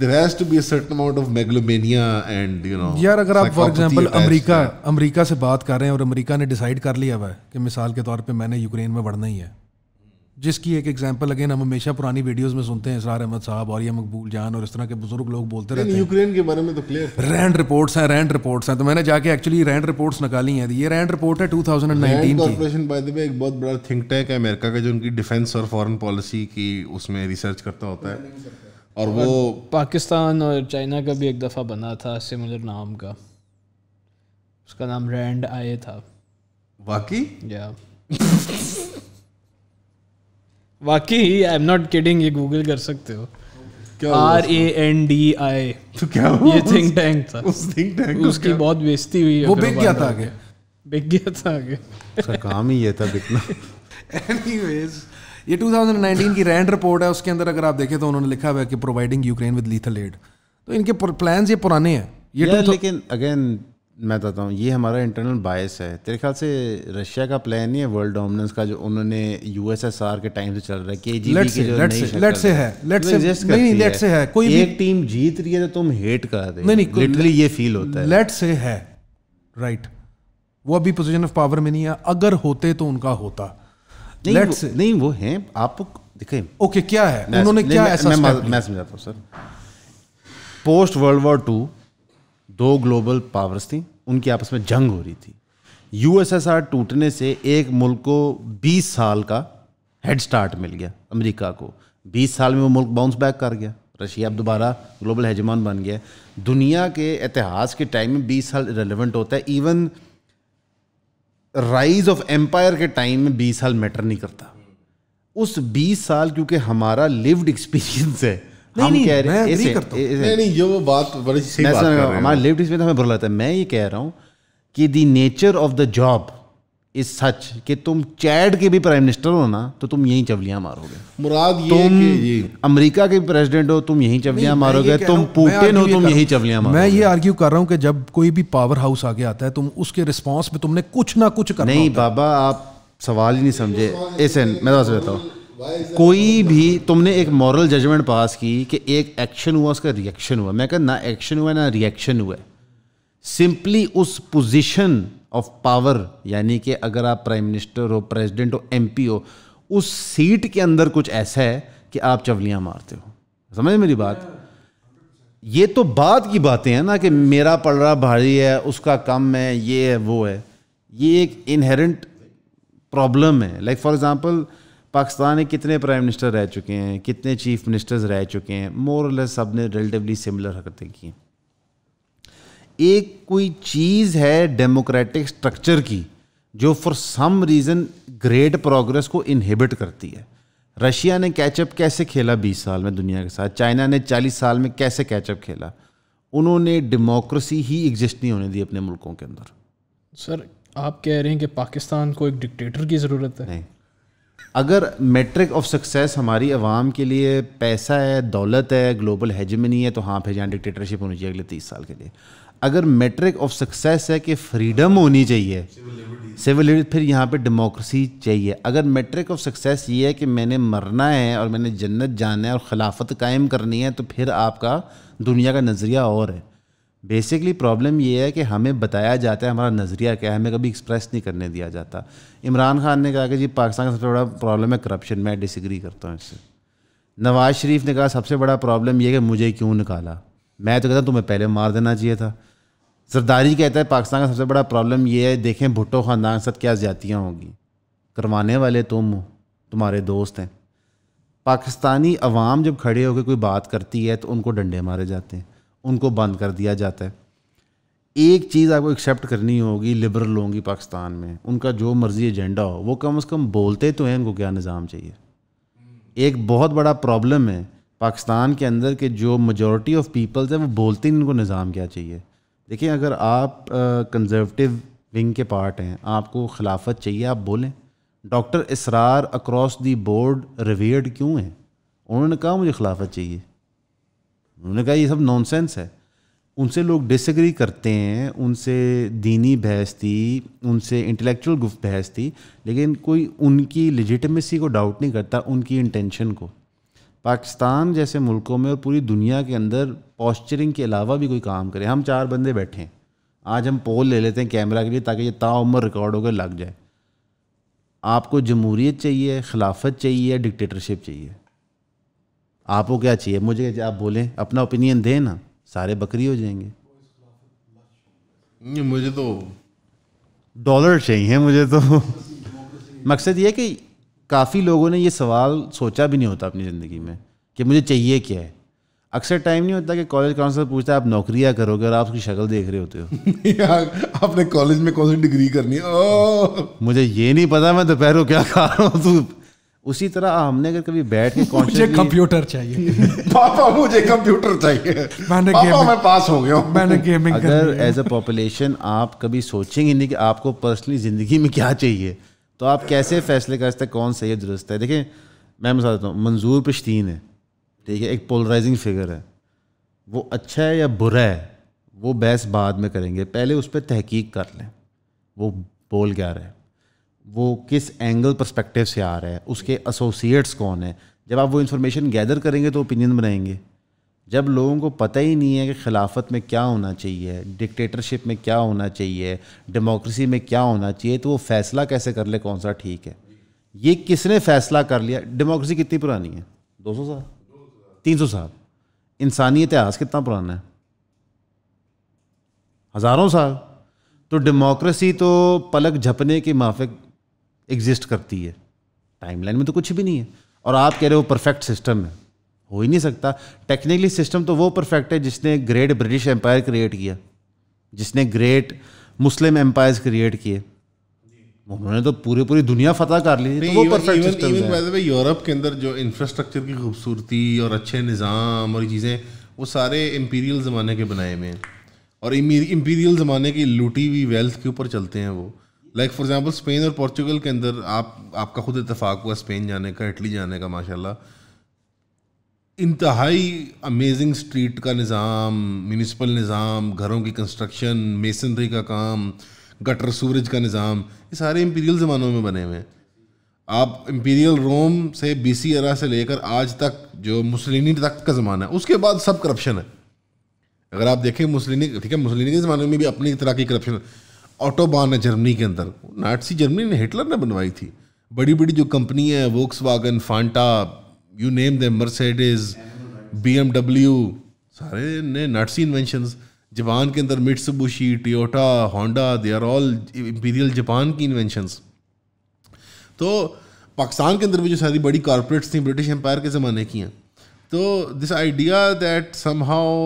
there has to be a amount of megalomania and you know यार अगर आप फॉर एग्जांपल अमेरिका अमेरिका से बात कर रहे हैं और अमरीका ने डिसाइड कर लिया हुआ है कि मिसाल के तौर पर मैंने यूक्रेन में बढ़ना ही है जिसकी एक एग्जाम्पल अगेन हम हमेशा पुरानी वीडियोस में सुनते हैं इसरार अहमद साहब और ये मकबूल जान और इस तरह के बुजुर्ग लोग बोलते रहते हैं यूक्रेन के बारे में तो क्लियर रैंड रिपोर्ट्स हैं रैंड रिपोर्ट्स हैं तो मैंने जाके एक्चुअली रैंड रिपोर्ट्स निकाली हैं ये रैंड रिपोर्ट है टू थाउजेंड बाय एक बहुत बड़ा थिंक टैंक है अमेरिका का जो उनकी डिफेंस और फॉरन पॉलिसी की उसमें रिसर्च करता होता है और वो पाकिस्तान और चाइना का भी एक दफ़ा बना था सिमिलर नाम का उसका नाम रैंड आए था वाकई या <laughs> वाकई he I am not kidding ये गूगल कर सकते हो R A N D I तो क्या हुआ ये थिंक टैंक था उस थिंक टैंक उसकी बहुत बेइज्जती हुई वो बिक गया था आगे बिक गया था आगे उसका अच्छा, काम ही ये था बिकना एनीवेज ये 2019 की रैंड रिपोर्ट है उसके अंदर अगर आप देखें तो उन्होंने लिखा हुआ है कि providing Ukraine with lethal aid तो इनके प्लान्स ये पुराने हैं ये लेकिन अगेन मैं बताता हूँ ये हमारा इंटरनल बायस है तेरे ख्याल से रशिया का प्लान नहीं है वर्ल्ड डोमिनेंस का जो उन्होंने यूएसएसआर के टाइम से चल रहा है केजीबी के जो नई लेट्स से है लेट्स से तो नहीं नहीं से है कोई एक टीम जीत रही है तो तुम हेट कर रहे नहीं लिटरली ये फील होता है से है राइट वो अभी पोजीशन ऑफ पावर में नहीं है अगर होते तो उनका होता से नहीं वो हैं आप देखिए ओके क्या है उन्होंने क्या ऐसा मैं समझाता हूँ sir post world war two दो ग्लोबल पावर्स थी उनकी आपस में जंग हो रही थी यूएसएसआर टूटने से एक मुल्क को 20 साल का हेड स्टार्ट मिल गया अमेरिका को 20 साल में वो मुल्क बाउंस बैक कर गया रशिया अब दोबारा ग्लोबल हेजमान बन गया दुनिया के इतिहास के टाइम में 20 साल रेलिवेंट होता है इवन राइज ऑफ एम्पायर के टाइम में 20 साल मैटर नहीं करता उस 20 साल क्योंकि हमारा लिव्ड एक्सपीरियंस है नहीं नहीं कह रहे एग्री करता हूं नहीं नहीं ये वो बात बड़ी सही बात कर रहे हैं हमारे लेफ्ट में तो हमें बुरा लगता है मैं ये कह रहा हूं कि the nature of the job is such कि तुम चैड के भी प्राइम मिनिस्टर हो ना तो तुम यही चवलियां मारोगे मुराद ये तुम कि अमेरिका के प्रेसिडेंट हो तुम यही चवलियां मारोगे तुम पुतिन हो तुम यही चवलियां मारोगे मैं ये आर्ग्यू कर रहा हूं कि जब कोई भी पावर हाउस आगे आता है तुम उसके रिस्पांस में तुमने कुछ ना कुछ करना नहीं बाबा आप सवाल ही नहीं समझे ऐसे मैं तो बताता कोई भी तुमने एक मॉरल जजमेंट पास की कि एक एक्शन हुआ उसका रिएक्शन हुआ मैं कहा ना एक्शन हुआ ना रिएक्शन हुआ सिंपली उस पोजीशन ऑफ पावर यानी कि अगर आप प्राइम मिनिस्टर हो प्रेसिडेंट हो एमपी हो उस सीट के अंदर कुछ ऐसा है कि आप चवलियाँ मारते हो समझ मेरी बात ये तो बात की बातें हैं ना कि मेरा पड़ रहा भारी है उसका कम है ये है वो है ये एक इनहेरेंट प्रॉब्लम है लाइक फॉर एग्ज़ाम्पल पाकिस्तान में कितने प्राइम मिनिस्टर रह चुके हैं कितने चीफ मिनिस्टर्स रह चुके हैं मोर लेस सब ने रिलेटिवली सिमिलर हरकतें की एक कोई चीज़ है डेमोक्रेटिक स्ट्रक्चर की जो for some reason great progress को इनहिबिट करती है रशिया ने कैचअप कैसे खेला 20 साल में दुनिया के साथ चाइना ने 40 साल में कैसे कैचअप खेला उन्होंने डेमोक्रेसी ही एग्जिस्ट नहीं होने दी अपने मुल्कों के अंदर सर आप कह रहे हैं कि पाकिस्तान को एक डिक्टेटर की ज़रूरत है नहीं अगर मेट्रिक ऑफ सक्सेस हमारी आवाम के लिए पैसा है दौलत है ग्लोबल हेजमनी है तो हाँ जहाँ डिक्टेटरशिप होनी चाहिए अगले तीस साल के लिए अगर मेट्रिक ऑफ सक्सेस है कि फ्रीडम होनी चाहिए सिविल लिबर्टी फिर यहाँ पे डेमोक्रेसी चाहिए अगर मेट्रिक ऑफ सक्सेस ये है कि मैंने मरना है और मैंने जन्नत जाना है और खिलाफत कायम करनी है तो फिर आपका दुनिया का नज़रिया और है बेसिकली प्रॉब्लम ये है कि हमें बताया जाता है हमारा नज़रिया क्या है हमें कभी एक्सप्रेस नहीं करने दिया जाता इमरान खान ने कहा कि जी पाकिस्तान का सबसे बड़ा प्रॉब्लम है करप्शन मैं डिसग्री करता हूँ इससे नवाज़ शरीफ ने कहा सबसे बड़ा प्रॉब्लम यह कि मुझे क्यों निकाला मैं तो कहता तुम्हें पहले मार देना चाहिए था सरदारी कहता है पाकिस्तान का सबसे बड़ा प्रॉब्लम ये है देखें भुट्टो ख़ानदान के साथ क्या ज्यादियाँ होंगी करवाने वाले तुम हो तुम्हारे दोस्त हैं पाकिस्तानी अवाम जब खड़े होकर कोई बात करती है तो उनको डंडे मारे जाते हैं उनको बंद कर दिया जाता है एक चीज़ आपको एक्सेप्ट करनी होगी लिबरल होंगी पाकिस्तान में उनका जो मर्जी एजेंडा हो वो कम से कम बोलते तो हैं उनको क्या निज़ाम चाहिए एक बहुत बड़ा प्रॉब्लम है पाकिस्तान के अंदर के जो मजॉरिटी ऑफ पीपल्स हैं वो बोलते नहीं उनको निज़ाम क्या चाहिए देखिए अगर आप कंजर्वेटिव विंग के पार्ट हैं आपको खिलाफत चाहिए आप बोलें doctor Israr across the board revered क्यों हैं उन्होंने कहा मुझे खिलाफत चाहिए उन्होंने कहा ये सब नॉन है उनसे लोग डिसग्री करते हैं उनसे दीनी बहस थी उनसे इंटेलेक्चुअल गुफ्त बहस थी लेकिन कोई उनकी लिजिटमेसी को डाउट नहीं करता उनकी इंटेंशन को पाकिस्तान जैसे मुल्कों में और पूरी दुनिया के अंदर पॉस्चरिंग के अलावा भी कोई काम करे हम चार बंदे बैठे हैं आज हम पोल ले लेते हैं कैमरा के लिए ताकि ये ताउमर रिकॉर्ड होकर लग जाए आपको जमहूरीत चाहिए खिलाफत चाहिए डिक्टेटरशिप चाहिए आपको क्या चाहिए मुझे आप बोलें अपना ओपिनियन दें ना सारे बकरी हो जाएंगे नहीं मुझे तो डॉलर चाहिए मुझे तो मकसद ये कि काफ़ी लोगों ने ये सवाल सोचा भी नहीं होता अपनी ज़िंदगी में कि मुझे चाहिए क्या है अक्सर टाइम नहीं होता कि कॉलेज काउंसलर पूछता है आप नौकरियाँ करोगे और आप उसकी शक्ल देख रहे होते हो <laughs> आपने कॉलेज में कौन सी डिग्री करनी है मुझे ये नहीं पता मैं दोपहर को क्या खा रहा हूँ उसी तरह हमने अगर कभी बैठ के <laughs> मुझे कंप्यूटर चाहिए <laughs> पापा मुझे कंप्यूटर चाहिए मैंने पापा मैं पास हो गया मैंने गेमिंग अगर एज अ पॉपुलेशन आप कभी सोचेंगे नहीं कि आपको पर्सनली ज़िंदगी में क्या चाहिए तो आप कैसे फैसले कर सकते हैं कौन सही है दुरुस्त है देखें मैं बता देता हूँ मंजूर पश्तीन है ठीक है एक पोलराइजिंग फिगर है वो अच्छा है या बुरा है वो बहस बाद में करेंगे पहले उस पर तहकीक कर लें वो बोल क्या रहे हैं वो किस एंगल परस्पेक्टिव से आ रहा है उसके एसोसिएट्स कौन है जब आप वो इन्फॉर्मेशन गैदर करेंगे तो ओपिनियन बनाएंगे जब लोगों को पता ही नहीं है कि खिलाफत में क्या होना चाहिए डिक्टेटरशिप में क्या होना चाहिए डेमोक्रेसी में क्या होना चाहिए तो वो फ़ैसला कैसे कर ले कौन सा ठीक है ये किसने फ़ैसला कर लिया डेमोक्रेसी कितनी पुरानी है दो सौ साल तीन सौ साल इंसानी इतिहास कितना पुराना है हज़ारों साल तो डेमोक्रेसी तो पलक झपने के माफिक एग्जिस्ट करती है टाइमलाइन में तो कुछ भी नहीं है और आप कह रहे हो परफेक्ट सिस्टम है हो ही नहीं सकता टेक्निकली सिस्टम तो वो परफेक्ट है जिसने ग्रेट ब्रिटिश एम्पायर क्रिएट किया जिसने ग्रेट मुस्लिम एम्पायर्स क्रिएट किए उन्होंने तो पूरी पूरी दुनिया फतह कर ली तो वो परफेक्ट सिस्टम है यूरोप के अंदर जो इंफ्रास्ट्रक्चर की खूबसूरती और अच्छे निज़ाम और चीज़ें वो सारे इम्पीरियल ज़माने के बनाए हुए हैं और इम्पीरियल ज़माने की लूटी हुई वेल्थ के ऊपर चलते हैं वो लाइक फॉर एग्जांपल स्पेन और पोर्चुगल के अंदर आप आपका खुद इतफाक़ हुआ स्पेन जाने का इटली जाने का माशाल्लाह इंतहाई अमेजिंग स्ट्रीट का निज़ाम म्यूनसिपल निज़ाम घरों की कंस्ट्रक्शन मेसनरी का काम गटर सूरज का निज़ाम ये सारे इम्पीरियल ज़मानों में बने हुए हैं आप इम्पीरियल रोम से बी सी अरा से लेकर आज तक जो मुसलिनी तक का ज़माना है उसके बाद सब करप्शन है अगर आप देखें मुसलिनी ठीक है मुसलिनी के ज़माने में भी अपनी तरह की करप्शन है ऑटोबान है जर्मनी के अंदर नाटसी जर्मनी ने हिटलर ने बनवाई थी बड़ी बड़ी जो कंपनी है Volkswagen Fanta you name the Mercedes बी सारे ने नाटसी इन्वेंशन जापान के अंदर Mitsubishi Toyota Honda they are all imperial Japan की इन्वेंशंस तो पाकिस्तान के अंदर भी जो सारी बड़ी कॉरपोरेट्स थी ब्रिटिश एम्पायर के ज़माने की हैं तो this idea that somehow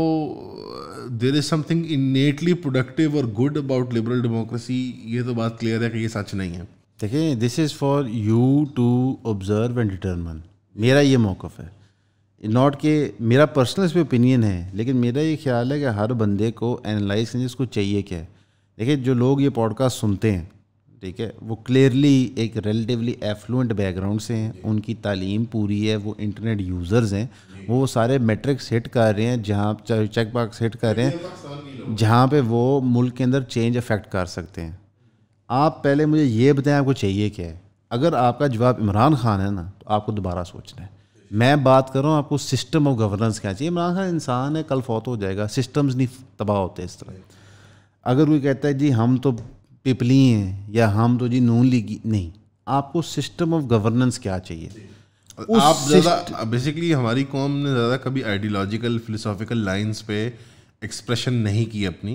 there is something innately productive और गुड अबाउट लिबरल डेमोक्रेसी ये तो बात क्लियर है कि ये सच नहीं है देखिए this is for you to observe and determine मेरा ये मौक़ है नॉट के मेरा पर्सनल इस पर ओपिनियन है लेकिन मेरा ये ख्याल है कि हर बंदे को एनालाइज करने इसको चाहिए क्या है देखिए जो लोग ये पॉडकास्ट सुनते हैं ठीक है वो क्लियरली एक रिलेटिवली एफ्लुएंट बैकग्राउंड से हैं उनकी तालीम पूरी है वो इंटरनेट यूज़र्स हैं वो सारे मेट्रिक्स हिट कर रहे हैं जहाँ चेक बॉक्स हिट कर रहे हैं जहाँ पे वो मुल्क के अंदर चेंज अफेक्ट कर सकते हैं आप पहले मुझे ये बताएं आपको चाहिए क्या है अगर आपका जवाब इमरान खान है ना तो आपको दोबारा सोचना है मैं बात कर रहा हूँ आपको सिस्टम ऑफ गवर्नेंस क्या चाहिए इमरान खान इंसान है कल फौत हो जाएगा सिस्टम्स नहीं तबाह होते इस तरह अगर कोई कहता है जी हम तो पिपली हैं या हम तो जी नून लीग नहीं आपको सिस्टम ऑफ गवर्नेंस क्या चाहिए आप ज़्यादा बेसिकली हमारी कौम ने ज़्यादा कभी आइडियोलॉजिकल फिलोसॉफिकल लाइंस पे एक्सप्रेशन नहीं की अपनी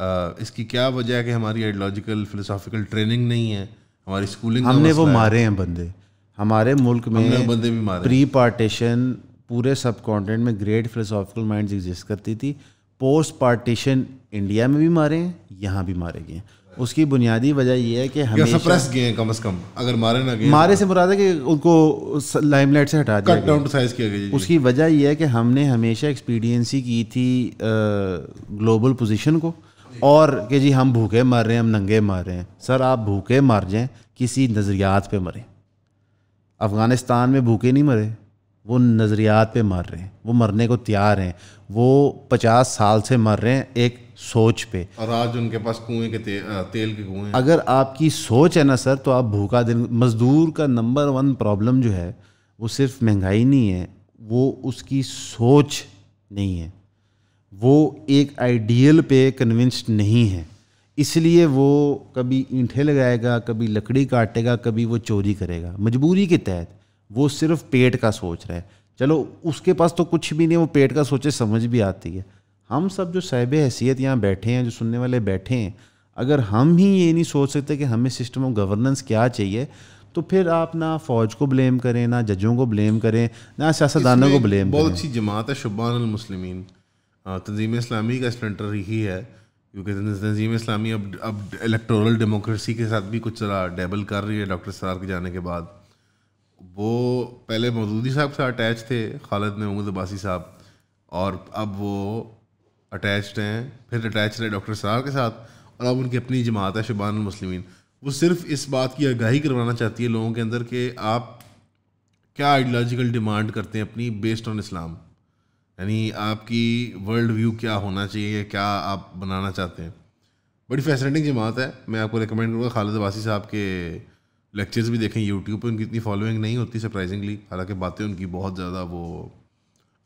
आ, इसकी क्या वजह है कि हमारी आइडियोलॉजिकल फिलोसॉफिकल ट्रेनिंग नहीं है हमारी स्कूलिंग हमने वो मारे हैं बंदे हमारे मुल्क में बंदे भी मारे प्री पार्टीशन पूरे सब कॉन्टिनेंट में ग्रेट फिलोसॉफिकल माइंड एग्जिस्ट करती थी पोस्ट पार्टीशन इंडिया में भी मारे हैं यहाँ भी मारे गए हैं उसकी बुनियादी वजह यह है कि हमेशा सप्रेस गए हैं कम से कम अगर मारे ना गए मारे से मुराद है कि उनको लाइमलाइट से हटा दिया कट डाउन साइज किया गया उसकी वजह यह है कि हमने हमेशा एक्सपीडियंसी की थी ग्लोबल पोजीशन को और कि जी हम भूखे मर रहे हैं हम नंगे मर रहे हैं सर आप भूखे मर जाएं किसी नज़रियात पे मरें अफ़गानिस्तान में भूखे नहीं मरे वो नज़रियात पे मर रहे हैं वो मरने को तैयार हैं वो पचास साल से मर रहे हैं एक सोच पे और आज उनके पास कुएं के ते, तेल के कुएं अगर आपकी सोच है ना सर तो आप भूखा दिन मज़दूर का नंबर वन प्रॉब्लम जो है वो सिर्फ महंगाई नहीं है वो उसकी सोच नहीं है वो एक आइडियल पे कन्विंस्ड नहीं है इसलिए वो कभी ईंठे लगाएगा कभी लकड़ी काटेगा कभी वो चोरी करेगा मजबूरी के तहत वो सिर्फ पेट का सोच रहा है चलो उसके पास तो कुछ भी नहीं वो पेट का सोचे समझ भी आती है हम सब जो साहब हैसियत यहाँ बैठे हैं जो सुनने वाले बैठे हैं अगर हम ही ये नहीं सोच सकते कि हमें सिस्टम ऑफ गवर्नेंस क्या चाहिए तो फिर आप ना फौज को ब्लेम करें ना जजों को ब्लेम करें ना सियासतदानों को ब्लेम बहुत अच्छी जमात है शुबान मुस्लिमीन हाँ, तंजीम इस्लामी का सेंटर ही है क्योंकि तंजीम इस्लामी अब अब इलेक्टोरल डेमोक्रेसी के साथ भी कुछ डेबल कर रही है डॉक्टर सरार के जाने के बाद वो पहले मौजूदी साहब से अटैच थे खालद महमूद अब्बासी साहब और अब वो अटैच्ड हैं फिर अटैच रहे डॉक्टर सरार के साथ और अब उनकी अपनी जमात है शबान मुस्लिमीन वो सिर्फ इस बात की आगाही करवाना चाहती है लोगों के अंदर कि आप क्या आइडियोलॉजिकल डिमांड करते हैं अपनी बेस्ड ऑन इस्लाम यानी आपकी वर्ल्ड व्यू क्या होना चाहिए क्या आप बनाना चाहते हैं बड़ी फैसिनेटिंग जमात है मैं आपको रिकमेंड करूँगा खालिद अबासी साहब के लेक्चर्स भी देखें यूट्यूब पर उनकी इतनी फॉलोइंग नहीं होती सरप्राइजिंगली हालांकि बातें उनकी बहुत ज़्यादा वो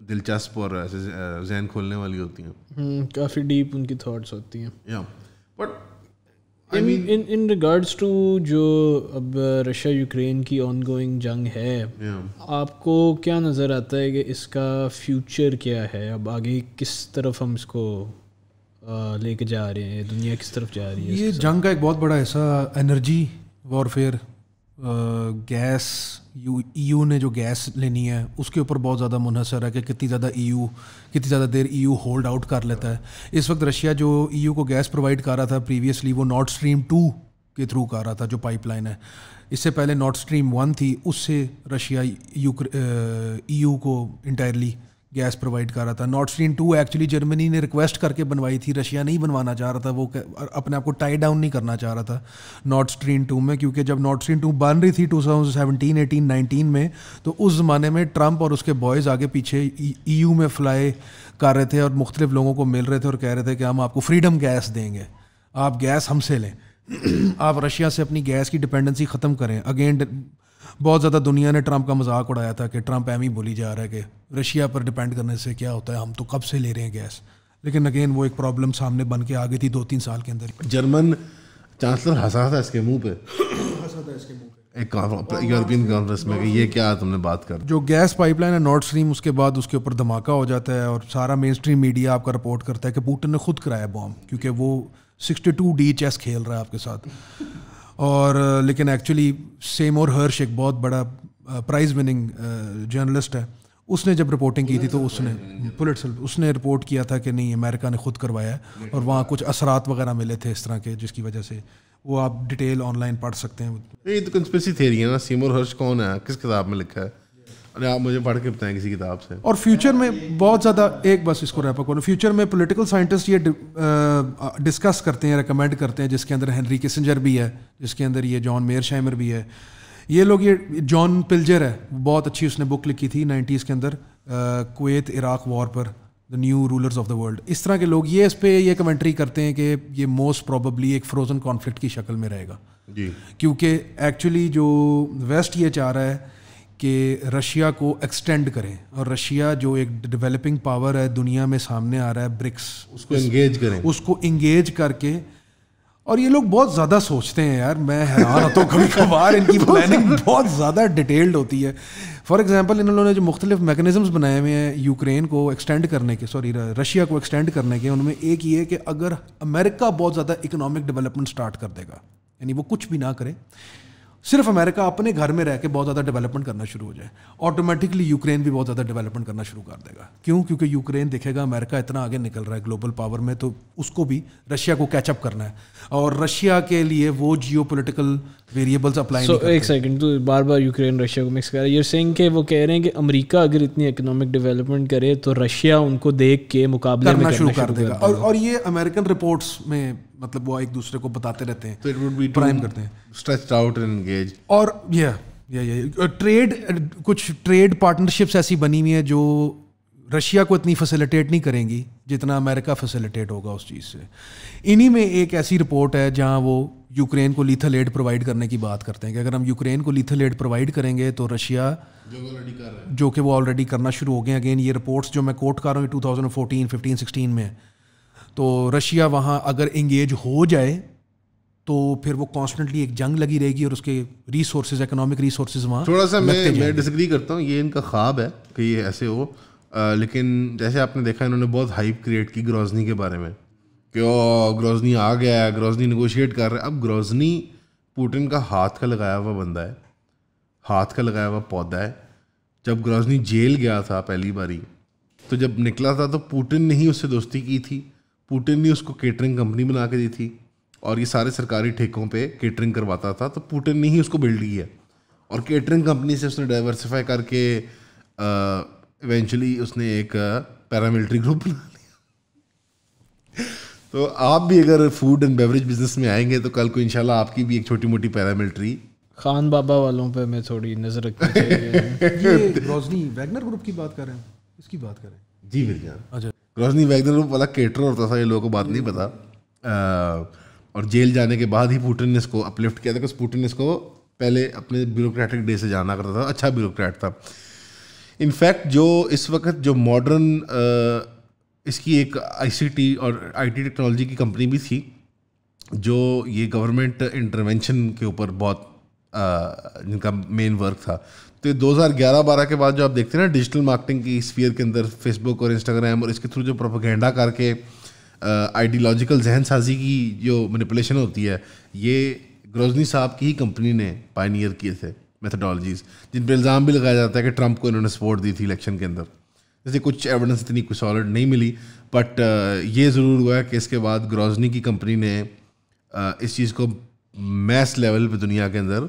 दिलचस्प और ऐसे जहन खोलने वाली होती हैं हम्म, काफ़ी डीप उनकी थाट्स होती हैं या but I mean in in regards to जो अब रशिया यूक्रेन की ऑन गोइंग जंग है yeah. आपको क्या नज़र आता है कि इसका फ्यूचर क्या है अब आगे किस तरफ हम इसको लेके जा रहे हैं दुनिया किस तरफ जा रही है ये जंग का एक बहुत बड़ा ऐसा एनर्जी वॉरफेयर गैस यू ईयू ने जो गैस लेनी है उसके ऊपर बहुत ज़्यादा मुनहसर है कि कितनी ज़्यादा ईयू कितनी ज़्यादा देर ईयू होल्ड आउट कर लेता है इस वक्त रशिया जो ईयू को गैस प्रोवाइड कर रहा था प्रीवियसली वो नॉर्थ स्ट्रीम टू के थ्रू कर रहा था जो पाइपलाइन है इससे पहले नॉर्थ स्ट्रीम वन थी उससे रशिया यूक्र ईयू को इंटायरली गैस प्रोवाइड कर रहा था North Stream two actually Germany ने रिक्वेस्ट करके बनवाई थी रशिया नहीं बनवाना चाह रहा था वो अपने आप को टाई डाउन नहीं करना चाह रहा था नॉर्थ स्ट्रीम टू में क्योंकि जब नॉर्थ स्ट्रीम टू बन रही थी two thousand seventeen eighteen nineteen में तो उस ज़माने में ट्रंप और उसके बॉयज़ आगे पीछे ई e- e में फ्लाई कर रहे थे और मुख्तलिफ लोगों को मिल रहे थे और कह रहे थे कि हम आपको फ्रीडम गैस देंगे आप गैस हमसे लें <clears throat> आप रशिया से अपनी गैस की डिपेंडेंसी ख़त्म करें अगेन बहुत ज़्यादा दुनिया ने ट्रंप का मजाक उड़ाया था कि ट्रंप एम ही बोली जा रहा है कि रशिया पर डिपेंड करने से क्या होता है हम तो कब से ले रहे हैं गैस लेकिन अगेन वो एक प्रॉब्लम सामने बन के आ गई थी दो तीन साल के अंदर जर्मन चांसलर हंसा था इसके मुंह पे यूरोपियन कॉन्फ्रेंस में ये क्या तुमने बात कर जो गैस पाइपलाइन है नॉर्थ स्ट्रीम उसके बाद उसके ऊपर धमाका हो जाता है और सारा मेन स्ट्रीम मीडिया आपका रिपोर्ट करता है कि पुटिन ने खुद कराया बॉम्ब क्योंकि वो सिक्सटी टू डी चेस खेल रहा है आपके साथ और लेकिन एक्चुअली और हर्ष एक बहुत बड़ा प्राइज़ विनिंग जर्नलिस्ट है उसने जब रिपोर्टिंग की थी तो उसने पुलिट उसने रिपोर्ट किया था कि नहीं अमेरिका ने खुद करवाया है और वहाँ कुछ असरात वगैरह मिले थे इस तरह के जिसकी वजह से वो आप डिटेल ऑनलाइन पढ़ सकते हैं ये तो कंस्पेसी थ्योरी है ना सीमोर हर्ष कौन है किस किताब में लिखा है अरे आप मुझे पढ़ के बताएं किसी किताब से और फ्यूचर में बहुत ज़्यादा एक बस इसको रैपअप करूँ फ्यूचर में पॉलिटिकल साइंटिस्ट ये डिस्कस करते हैं रिकमेंड करते हैं जिसके अंदर हेनरी किसिंजर भी है जिसके अंदर ये जॉन मेयर शैमर भी है ये लोग ये जॉन पिल्जर है बहुत अच्छी उसने बुक लिखी थी नाइन्टीज़ के अंदर कुवैत इराक वॉर पर the new rulers of the world इस तरह के लोग ये इस पर ये कमेंट्री करते हैं कि ये मोस्ट प्रॉबली एक फ्रोजन कॉन्फ्लिक्ट की शक्ल में रहेगा जी क्योंकि एक्चुअली जो वेस्ट ये चाह रहा है कि रशिया को एक्सटेंड करें और रशिया जो एक डेवलपिंग पावर है दुनिया में सामने आ रहा है ब्रिक्स उसको इंगेज करें उसको इंगेज करके और ये लोग बहुत ज़्यादा सोचते हैं यार मैं हैरान होता हूँ कभी कभार इनकी प्लानिंग <laughs> बहुत ज़्यादा डिटेल्ड होती है फॉर एग्जाम्पल इन लोगों ने जो मुख्तलिफ मेकनिज़म्स बनाए हुए हैं यूक्रेन को एक्सटेंड करने के सॉरी रशिया को एक्सटेंड करने के उनमें एक ये है कि अगर अमेरिका बहुत ज़्यादा इकोनॉमिक डेवलपमेंट स्टार्ट कर देगा यानी वो कुछ भी ना करें सिर्फ अमेरिका अपने घर में रह के बहुत ज़्यादा डेवलपमेंट करना शुरू हो जाए ऑटोमेटिकली यूक्रेन भी बहुत ज़्यादा डेवलपमेंट करना शुरू कर देगा क्यों क्योंकि यूक्रेन देखेगा अमेरिका इतना आगे निकल रहा है ग्लोबल पावर में तो उसको भी रशिया को कैचअप करना है और रशिया के लिए वो geopolitical variables apply so, एक सेकेंड तो बार बार यूक्रेन रशिया को मिक्स कर रहा है ये सिंह के वो कह रहे हैं कि अमरीका अगर इतनी इकोनॉमिक डेवलपमेंट करे तो रशिया उनको देख के मुकाबला करना शुरू कर देगा और ये अमेरिकन रिपोर्ट्स में मतलब वो एक दूसरे को बताते रहते हैं तो प्राइम करते हैं स्ट्रेच्ड आउट एंड एंगेज और या या या ट्रेड कुछ ट्रेड पार्टनरशिप्स ऐसी बनी हुई है जो रशिया को इतनी फैसिलिटेट नहीं करेंगी जितना अमेरिका फैसिलिटेट होगा उस चीज़ से इन्हीं में एक ऐसी रिपोर्ट है जहां वो यूक्रेन को लीथल एड प्रोवाइड करने की बात करते हैं कि अगर हम यूक्रेन को लीथल एड प्रोवाइड करेंगे तो रशिया जो कि वो ऑलरेडी करना शुरू हो गए अगेन ये रिपोर्ट्स जो मैं कोट कर रहा हूँ 2014, फिफ्टीन सिक्सटीन में तो रशिया वहाँ अगर इंगेज हो जाए तो फिर वो कॉन्स्टेंटली एक जंग लगी रहेगी और उसके रिसोर्स इकोनॉमिक रिसोर्स वहाँ थोड़ा सा मैं मैं डिसग्री करता हूँ ये इनका ख्वाब है कि ये ऐसे हो आ, लेकिन जैसे आपने देखा इन्होंने बहुत हाइप क्रिएट की ग्रोजनी के बारे में कि ओ ग्रोजनी आ गया ग्रोजनी निगोशिएट कर रहे हैं अब ग्रोजनी पुटिन का हाथ का लगाया हुआ बंदा है हाथ का लगाया हुआ पौधा है जब ग्रोजनी जेल गया था पहली बारी तो जब निकला था तो पुटिन ने ही उससे दोस्ती की थी पुटिन ने उसको केटरिंग कंपनी बना के दी थी और ये सारे सरकारी ठेकों पे केटरिंग करवाता था तो पुटिन ने ही उसको बिल्ड किया और केटरिंग कंपनी से उसने डाइवर्सिफाई करके इवेंचुअली उसने एक पैरामिलिट्री ग्रुप बना लिया तो आप भी अगर फूड एंड बेवरेज बिजनेस में आएंगे तो कल को इनशाला आपकी भी एक छोटी मोटी पैरामिलिट्री खान बाबा वालों पे मैं थोड़ी नजर रखनी ये रोजनी वैगनर ग्रुप की बात कर रहे हैं इसकी बात कर रहे हैं जी बिल्कुल अच्छा रोशनी वैगनर वाला केटर होता था ये लोगों को बात नहीं पता और जेल जाने के बाद ही पुटिन ने इसको अपलिफ्ट किया था पुटिन ने इसको पहले अपने ब्यूरोक्रेटिक डे से जाना करता था अच्छा ब्यूरोक्रेट था इनफैक्ट जो इस वक्त जो मॉडर्न इसकी एक आईसीटी और आईटी टेक्नोलॉजी की कंपनी भी थी जो ये गवर्नमेंट इंटरवेंशन के ऊपर बहुत आ, जिनका मेन वर्क था तो ये दो हज़ार के बाद जो आप देखते हैं ना डिजिटल मार्केटिंग की स्पीयर के अंदर फेसबुक और इंस्टाग्राम और इसके थ्रू जो प्रोपोगेंडा करके आइडियोलॉजिकल जहन साजी की जो मनिपुलेशन होती है ये ग्रोजनी साहब की ही कंपनी ने पाइनियर किए थे मेथडोलॉजीज जिन पर इल्ज़ाम भी लगाया जाता है कि ट्रंप को इन्होंने सपोर्ट दी थी इलेक्शन के अंदर जैसे कुछ एविडेंस इतनी कुछ सॉलिड नहीं मिली बट ये ज़रूर हुआ है कि इसके बाद ग्रोजनी की कंपनी ने इस चीज़ को मैस लेवल पे दुनिया के अंदर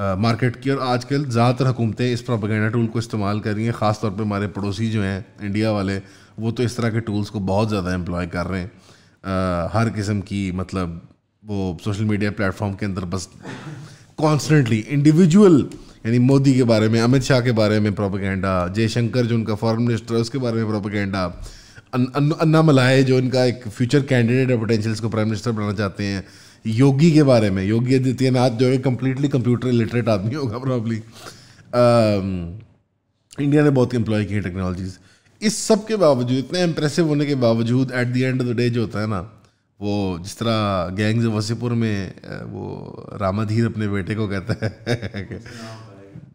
मार्केट की और आजकल ज़्यादातर हुकूमतें इस प्रोपेगेंडा टूल को इस्तेमाल कर रही हैं ख़ासतौर पर हमारे पड़ोसी जो हैं इंडिया वाले वो तो इस तरह के टूल्स को बहुत ज़्यादा एम्प्लॉय कर रहे हैं आ, हर किस्म की मतलब वो सोशल मीडिया प्लेटफॉर्म के अंदर बस कॉन्सटेंटली इंडिविजुअल यानी मोदी के बारे में अमित शाह के बारे में प्रोपेगेंडा जयशंकर जो उनका फॉरन मिनिस्टर है उसके बारे में प्रोपागेंडा अन्ना मलाय जो इनका एक फ्यूचर कैंडिडेट है पोटेंशियल्स को प्राइम मिनिस्टर बनाना चाहते हैं योगी के बारे में योगी आदित्यनाथ जो है कम्प्लीटली कंप्यूटर लिटरेट आदमी होगा प्रॉब्ली इंडिया um, ने बहुत एम्प्लॉय की है टेक्नोलॉजीज इस सब के बावजूद इतने इम्प्रेसिव होने के बावजूद at the end of the day जो होता है ना वो जिस तरह गैंग्स वसीपुर में वो रामाधीर अपने बेटे को कहता है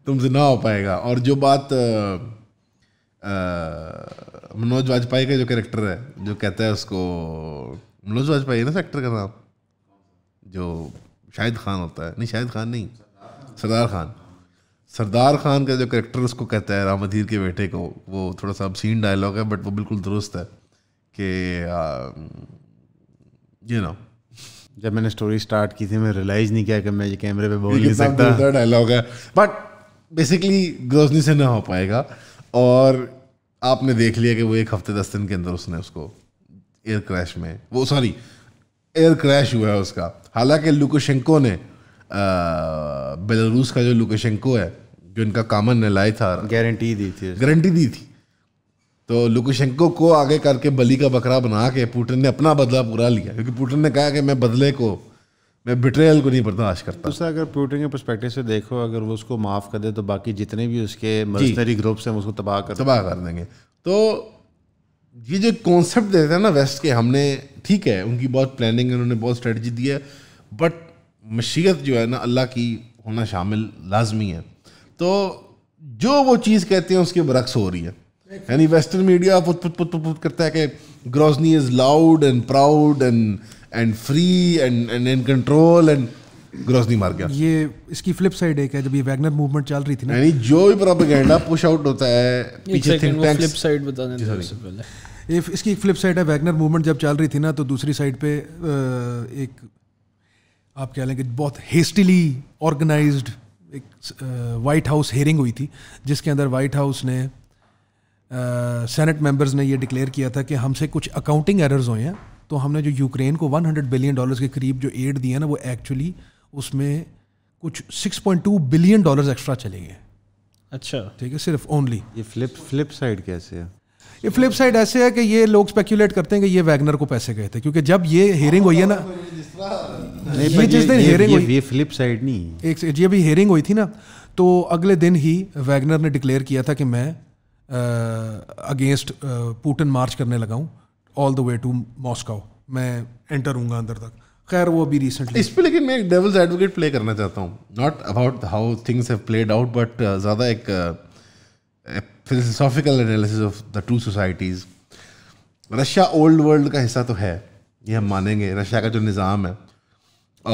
तुमसे ना हो पाएगा और जो बात मनोज वाजपेयी का जो कैरेक्टर है जो कहता है उसको मनोज वाजपेयी ना एक्टर का नाम जो शाहिद खान होता है नहीं शाहिद खान नहीं सरदार खान सरदार खान का जो करेक्टर उसको कहता है राम अधीर के बेटे को वो थोड़ा सा सीन डायलॉग है बट वो बिल्कुल दुरुस्त है कि यू नो जब मैंने स्टोरी स्टार्ट की थी मैं रियलाइज नहीं किया कि मैं ये कैमरे पे बोल नहीं सकता डायलॉग है बट बेसिकली ग्रोजनी से ना हो पाएगा और आपने देख लिया कि वो एक हफ्ते दस दिन के अंदर उसने उसको एयर क्रैश में वो सॉरी एयर क्रैश हुआ है उसका हालांकि लुकोशेंको ने बेलारूस का जो लुकोशेंको है जो इनका कामन ने लाई था गारंटी दी थी गारंटी दी थी तो लुकोशेंको को आगे करके बली का बकरा बना के पुटिन ने अपना बदला पूरा लिया क्योंकि पुटिन ने कहा कि मैं बदले को मैं बिट्रेल को नहीं बर्दाश्त करता दूसरा अगर पुटिन के परस्पेक्टिव से देखो अगर वो उसको माफ़ कर दे तो बाकी जितने भी उसके मर्सनरी ग्रुप्स हैं उसको तबाह कर तबाह कर देंगे तो ये जो कॉन्सेप्ट देते हैं ना वेस्ट के हमने ठीक है उनकी बहुत प्लानिंग है उन्होंने बहुत स्ट्रेटजी दी है बट मशीत जो है ना अल्लाह की होना शामिल लाजमी है तो जो वो चीज़ कहते हैं उसके बरक्स हो रही है यानी वेस्टर्न मीडिया पुत पुत पुत पुत करता है कि Grozny is loud and proud and and free and and and control and Grozny मार गया ये इसकी फ्लिप साइड एक है जब ये वैगनर मूवमेंट चल रही थी ना यानी जो भी प्रोपेगेंडा पुश आउट होता है पीछे थिंक टैंक फ्लिप साइड बता देना सबसे पहले इफ इसकी फ्लिप साइड है वैगनर मूवमेंट जब चल रही थी ना तो दूसरी साइड पे एक आप कह लेंगे बहुत हेस्टिली ऑर्गेनाइज्ड एक वाइट हाउस हेयरिंग हुई थी जिसके अंदर वाइट हाउस ने सेनेट uh, मेंबर्स ने ये डिक्लेयर किया था कि हमसे कुछ अकाउंटिंग एरर्स हुए हैं तो हमने जो यूक्रेन को 100 बिलियन डॉलर्स के करीब जो एड दिया ना वो एक्चुअली uh, उसमें कुछ 6.2 बिलियन डॉलर्स एक्स्ट्रा चले गए अच्छा ठीक है सिर्फ ओनली ये फ्लिप फ्लिप साइड कैसे है ये फ्लिप साइड ऐसे है कि ये लोग स्पेकुलेट करते हैं कि ये वैगनर को पैसे गए थे क्योंकि जब ये हेयरिंग हुई है ना ये जिस दिन हेयरिंग हुई ये फ्लिप साइड नहीं एक ये भी हेयरिंग हुई थी ना तो अगले दिन ही वैगनर ने डिक्लेयर किया था कि मैं अगेंस्ट पुटन मार्च करने लगाऊँ all the way to Moscow मैं एंटर हूँ अंदर तक खैर वो अभी रिसेंटली इस पर लेकिन मैं एक डेवल्स एडवोकेट प्ले करना चाहता हूँ not about how things have played out but ज़्यादा एक philosophical analysis of the two societies Russia old world का हिस्सा तो है ये हम मानेंगे रशिया का जो निज़ाम है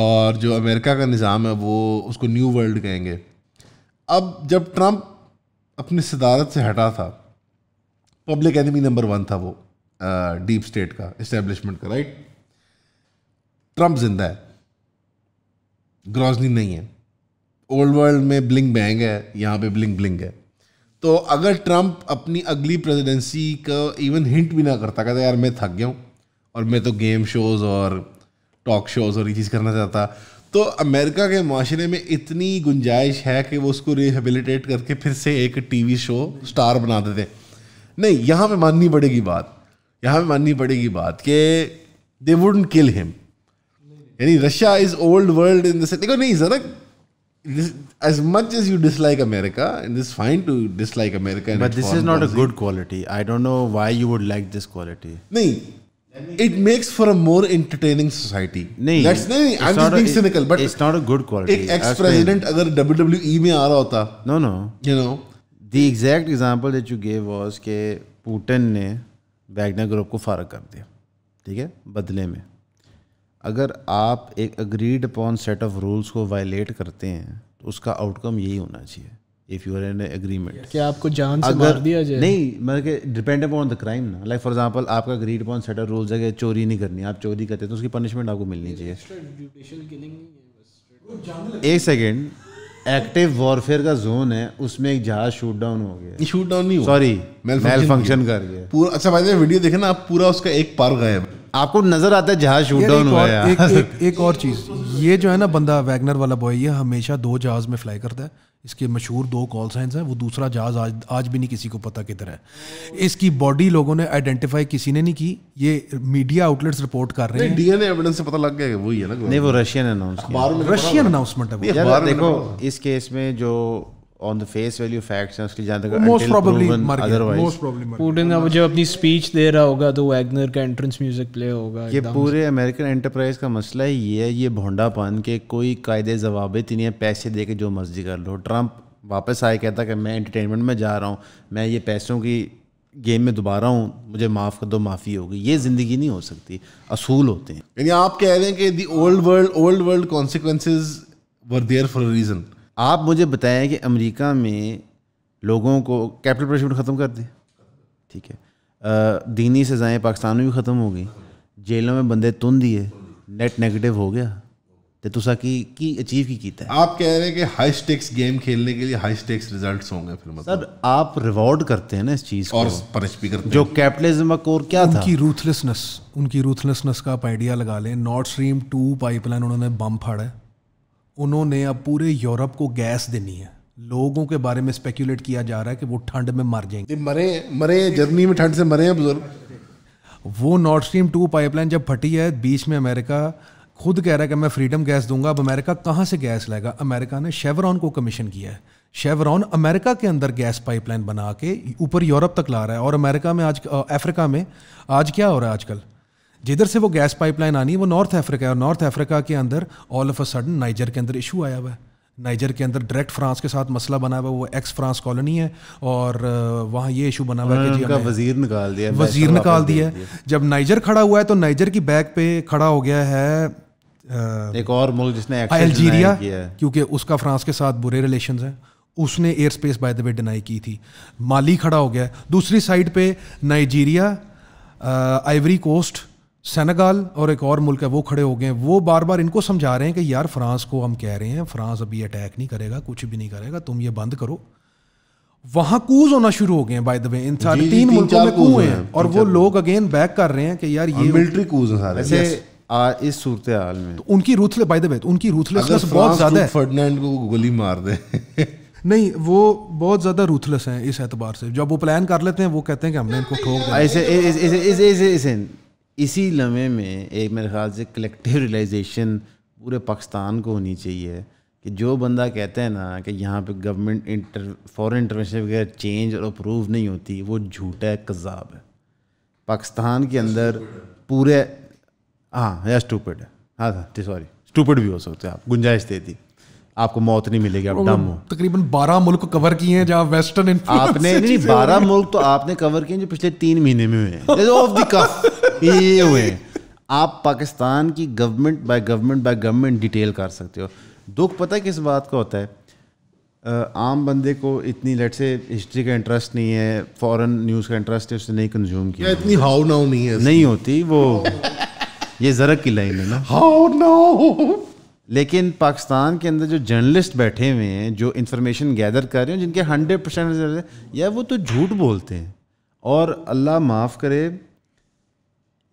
और जो अमेरिका का निज़ाम है वो उसको न्यू वर्ल्ड कहेंगे अब जब ट्रंप अपनी सदारत से हटा था पब्लिक एनिमी नंबर वन था वो डीप uh, स्टेट का इस्टेब्लिशमेंट का राइट ट्रंप जिंदा है ग्रॉजनी नहीं है ओल्ड वर्ल्ड में ब्लिंग बैंग है यहाँ पे ब्लिंग ब्लिंग है तो अगर ट्रंप अपनी अगली प्रेसिडेंसी का इवन हिंट भी ना करता कहता यार मैं थक गया हूँ और मैं तो गेम शोज़ और टॉक शोज़ और ये चीज़ करना चाहता तो अमेरिका के माशरे में इतनी गुंजाइश है कि वो उसको रिहेबिलिटेट करके फिर से एक टीवी शो स्टार बना देते नहीं यहाँ पे माननी पड़ेगी बात यहाँ पे माननी पड़ेगी बात कि दे वुडन किल हिम यानी Russia is old world in this देखो नहीं sir as much as you dislike America, and it's fine to dislike America. But this is not policy. a good quality. I don't know why you would like this quality. नहीं, it makes for a more entertaining society. नहीं, that's नहीं. I'm just being a, cynical, but it's not a good quality. एक ex-president अगर WWE में आ रहा होता, no no, you know, the exact example that you gave was के पुतिन ने वैगनर ग्रुप को फारग कर दिया, ठीक है, बदले में. अगर आप एक agreed upon set of rules को वायलेट करते हैं तो उसका आउटकम यही होना चाहिए if you are in agreement क्या आपको जान अगर, से मार दिया जाए नहीं मतलब कि डिपेंड अपॉन द क्राइम ना लाइक फॉर एग्जांपल आपका agreed upon set of rules है कि चोरी नहीं करनी आप चोरी करते तो उसकी पनिशमेंट आपको मिलनी चाहिए एक सेकेंड एक्टिव वॉरफेयर का जोन है उसमें एक जहाज शूट डाउन हो गया शूट डाउन नहीं सॉरी मेल फंक्शन कर गया पूरा अच्छा भाई वीडियो देखे ना आप पूरा उसका एक पार गए आपको नजर आता है जहाज शूट डाउन हुआ है एक, एक, <laughs> एक और चीज ये जो है ना बंदा वैगनर वाला बॉय ये हमेशा दो जहाज में फ्लाई करता है इसके मशहूर दो कॉल साइंस हैं वो दूसरा जहाज आज आज भी नहीं किसी को पता किधर है इसकी बॉडी लोगों ने आइडेंटिफाई किसी ने नहीं की ये मीडिया आउटलेट्स रिपोर्ट कर रहे हैं डीएनए एविडेंस से पता लग गया वही है ना नहीं वो रशियन अनाउंसमेंट रशियन अनाउंसमेंट है देखो इस केस में जो on the face value facts हैं उसके जहाँ तक प्रोबेबली probably पुटिन अब जब अपनी स्पीच दे रहा होगा तो वैगनर का एंट्रेंस म्यूजिक प्ले होगा ये पूरे अमेरिकन एंटरप्राइज का मसला ही ये है ये भोंडापन के कोई कायदे ही तो नहीं है पैसे दे के जो मर्जी कर लो ट्रंप वापस आए कहता कि मैं एंटरटेनमेंट में जा रहा हूँ मैं ये पैसों की गेम में दोबारा हूँ मुझे माफ़ कर दो माफ़ी होगी ये ज़िंदगी नहीं हो सकती असूल होते हैं यानी आप कह रहे हैं कि the old world old world consequences were there for reason आप मुझे बताएं कि अमेरिका में लोगों को कैपिटल पनिशमेंट ख़त्म कर दी ठीक है दीनी सज़ाएँ पाकिस्तान में भी ख़त्म हो गई जेलों में बंदे तुन दिए नेट नेगेटिव हो गया तो तुसा की की अचीव की कीता है आप कह रहे हैं कि हाई स्टेक्स गेम खेलने के लिए हाई स्टेक्स रिजल्ट्स होंगे फिर मतलब सर आप रिवॉर्ड करते हैं ना इस चीज़ और पनिश भी करते जो कैपिटलिज्म का कोर क्या उनकी था उनकी रूथलेसनेस उनकी रूथलेसनेस का आप आइडिया लगा लें नॉर्थ स्ट्रीम टू पाइपलाइन उन्होंने बम फाड़ा है उन्होंने अब पूरे यूरोप को गैस देनी है लोगों के बारे में स्पेकुलेट किया जा रहा है कि वो ठंड में मर जाएंगे मरे मरे जर्मनी में ठंड से मरे हैं बुजुर्ग वो नॉर्थ स्ट्रीम टू पाइपलाइन जब फटी है बीच में अमेरिका खुद कह रहा है कि मैं फ्रीडम गैस दूंगा अब अमेरिका कहाँ से गैस लाएगा अमेरिका ने शेवरॉन को कमीशन किया है शेवरॉन अमेरिका के अंदर गैस पाइपलाइन बना के ऊपर यूरोप तक ला रहा है और अमेरिका में आज अफ्रीका में आज क्या हो रहा है आजकल जिधर से वो गैस पाइपलाइन आनी है वो नॉर्थ अफ्रीका है और नॉर्थ अफ्रीका के अंदर all of a sudden Niger के अंदर इशू आया हुआ है नाइजर के अंदर डायरेक्ट फ्रांस के साथ मसला बना हुआ वो एक्स फ्रांस कॉलोनी है और uh, वहाँ ये इशू बना हुआ है कि जी वजीर निकाल दिया वजीर निकाल दिया है जब नाइजर खड़ा हुआ है तो नाइजर की बैक पे खड़ा हो गया है uh, एक और मुल्क जिसने अल्जीरिया क्योंकि उसका फ्रांस के साथ बुरे रिलेशन हैं उसने air space by the way deny की थी माली खड़ा हो गया दूसरी साइड पे Nigeria Ivory uh, Coast Senegal और एक और मुल्क है वो खड़े हो गए हैं वो बार बार इनको समझा रहे हैं कि यार फ्रांस को हम कह रहे हैं फ्रांस अभी अटैक नहीं करेगा कुछ भी नहीं करेगा तुम ये बंद करो वहां कूज होना शुरू हो गए हैं बाय द वे इन सारे तीन मुल्कों में कूज हैं और वो लोग अगेन बैक कर रहे हैं कि यार ये मिलिट्री हाँ, कूज हैं सारे आ, इस सूरत हाल में तो, तो उनकी रूथले बाय द वे उनकी रूथलेसनेस बहुत ज्यादा है फर्डिनेंड को गोली मार दे नहीं वो बहुत ज्यादा रूथलेस हैं इस एतबार से जब वो प्लान कर लेते हैं वो कहते हैं कि हमने इनको ठोक दिया ऐसे ऐसे ऐसे ऐसे इसी लम्हे में एक मेरे ख्याल से कलेक्टिव रियलाइजेशन पूरे पाकिस्तान को होनी चाहिए कि जो बंदा कहता है ना कि यहाँ पे गवर्नमेंट इंटर फॉरन इंटरवेंशन वगैरह चेंज और अप्रूव नहीं होती वो झूठा है कज़ाब है पाकिस्तान के अंदर पूरे हाँ या स्टूपड है हाँ सॉरी हाँ, स्टूपड भी हो सकते आप गुंजाइश दे दी आपको मौत नहीं मिलेगी आप डम हो तकरीबन बारह मुल्क कवर किए हैं जहाँ वेस्टर्न आपने नहीं <laughs> बारह मुल्क तो आपने कवर किए जो पिछले तीन महीने में हुए हैं ऑफ द कफ ये हुए हैं आप पाकिस्तान की government by government by government detail कर सकते हो दुख पता है किस बात का होता है आम बंदे को इतनी लेट से हिस्ट्री का इंटरेस्ट नहीं है फॉरेन न्यूज़ का इंटरेस्ट है उसने नहीं कंज्यूम किया इतनी हाउ नाउ नहीं है नहीं होती वो ये जरक की लाइन है ना हाउ नाउ लेकिन पाकिस्तान के अंदर जो जर्नलिस्ट बैठे हुए हैं जो इन्फॉर्मेशन गैदर कर रहे हैं जिनके हंड्रेड परसेंट या वो तो झूठ बोलते हैं और अल्लाह माफ़ करे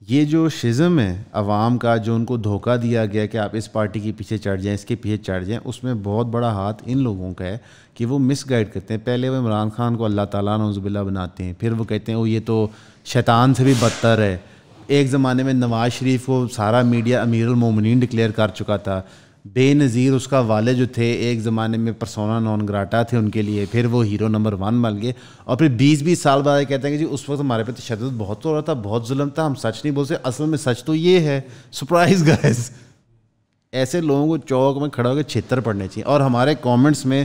ये जो शिज़म है आवाम का जो उनको धोखा दिया गया कि आप इस पार्टी के पीछे चढ़ जाएं इसके पीछे चढ़ जाएं उसमें बहुत बड़ा हाथ इन लोगों का है कि वो मिस गाइड करते हैं पहले वो इमरान खान को अल्लाह ताला नौजबिल्ला बनाते हैं फिर वो कहते हैं वो ये तो शैतान से भी बदतर है एक ज़माने में नवाज़ शरीफ को सारा मीडिया अमीर उलमोमिन डिक्लेयर कर चुका था बेनज़ीर उसका वाले जो थे एक ज़माने में परसोना नॉन ग्राटा थे उनके लिए फिर वो हीरो नंबर वन बन गए और फिर बीस बीस साल बाद कहते हैं कि जी उस वक्त हमारे पे तशद बहुत हो रहा था बहुत जुल्म था हम सच नहीं बोलते असल में सच तो ये है सरप्राइज गाइस ऐसे लोगों को चौक में खड़ा होकर छितर पड़ने चाहिए और हमारे कॉमेंट्स में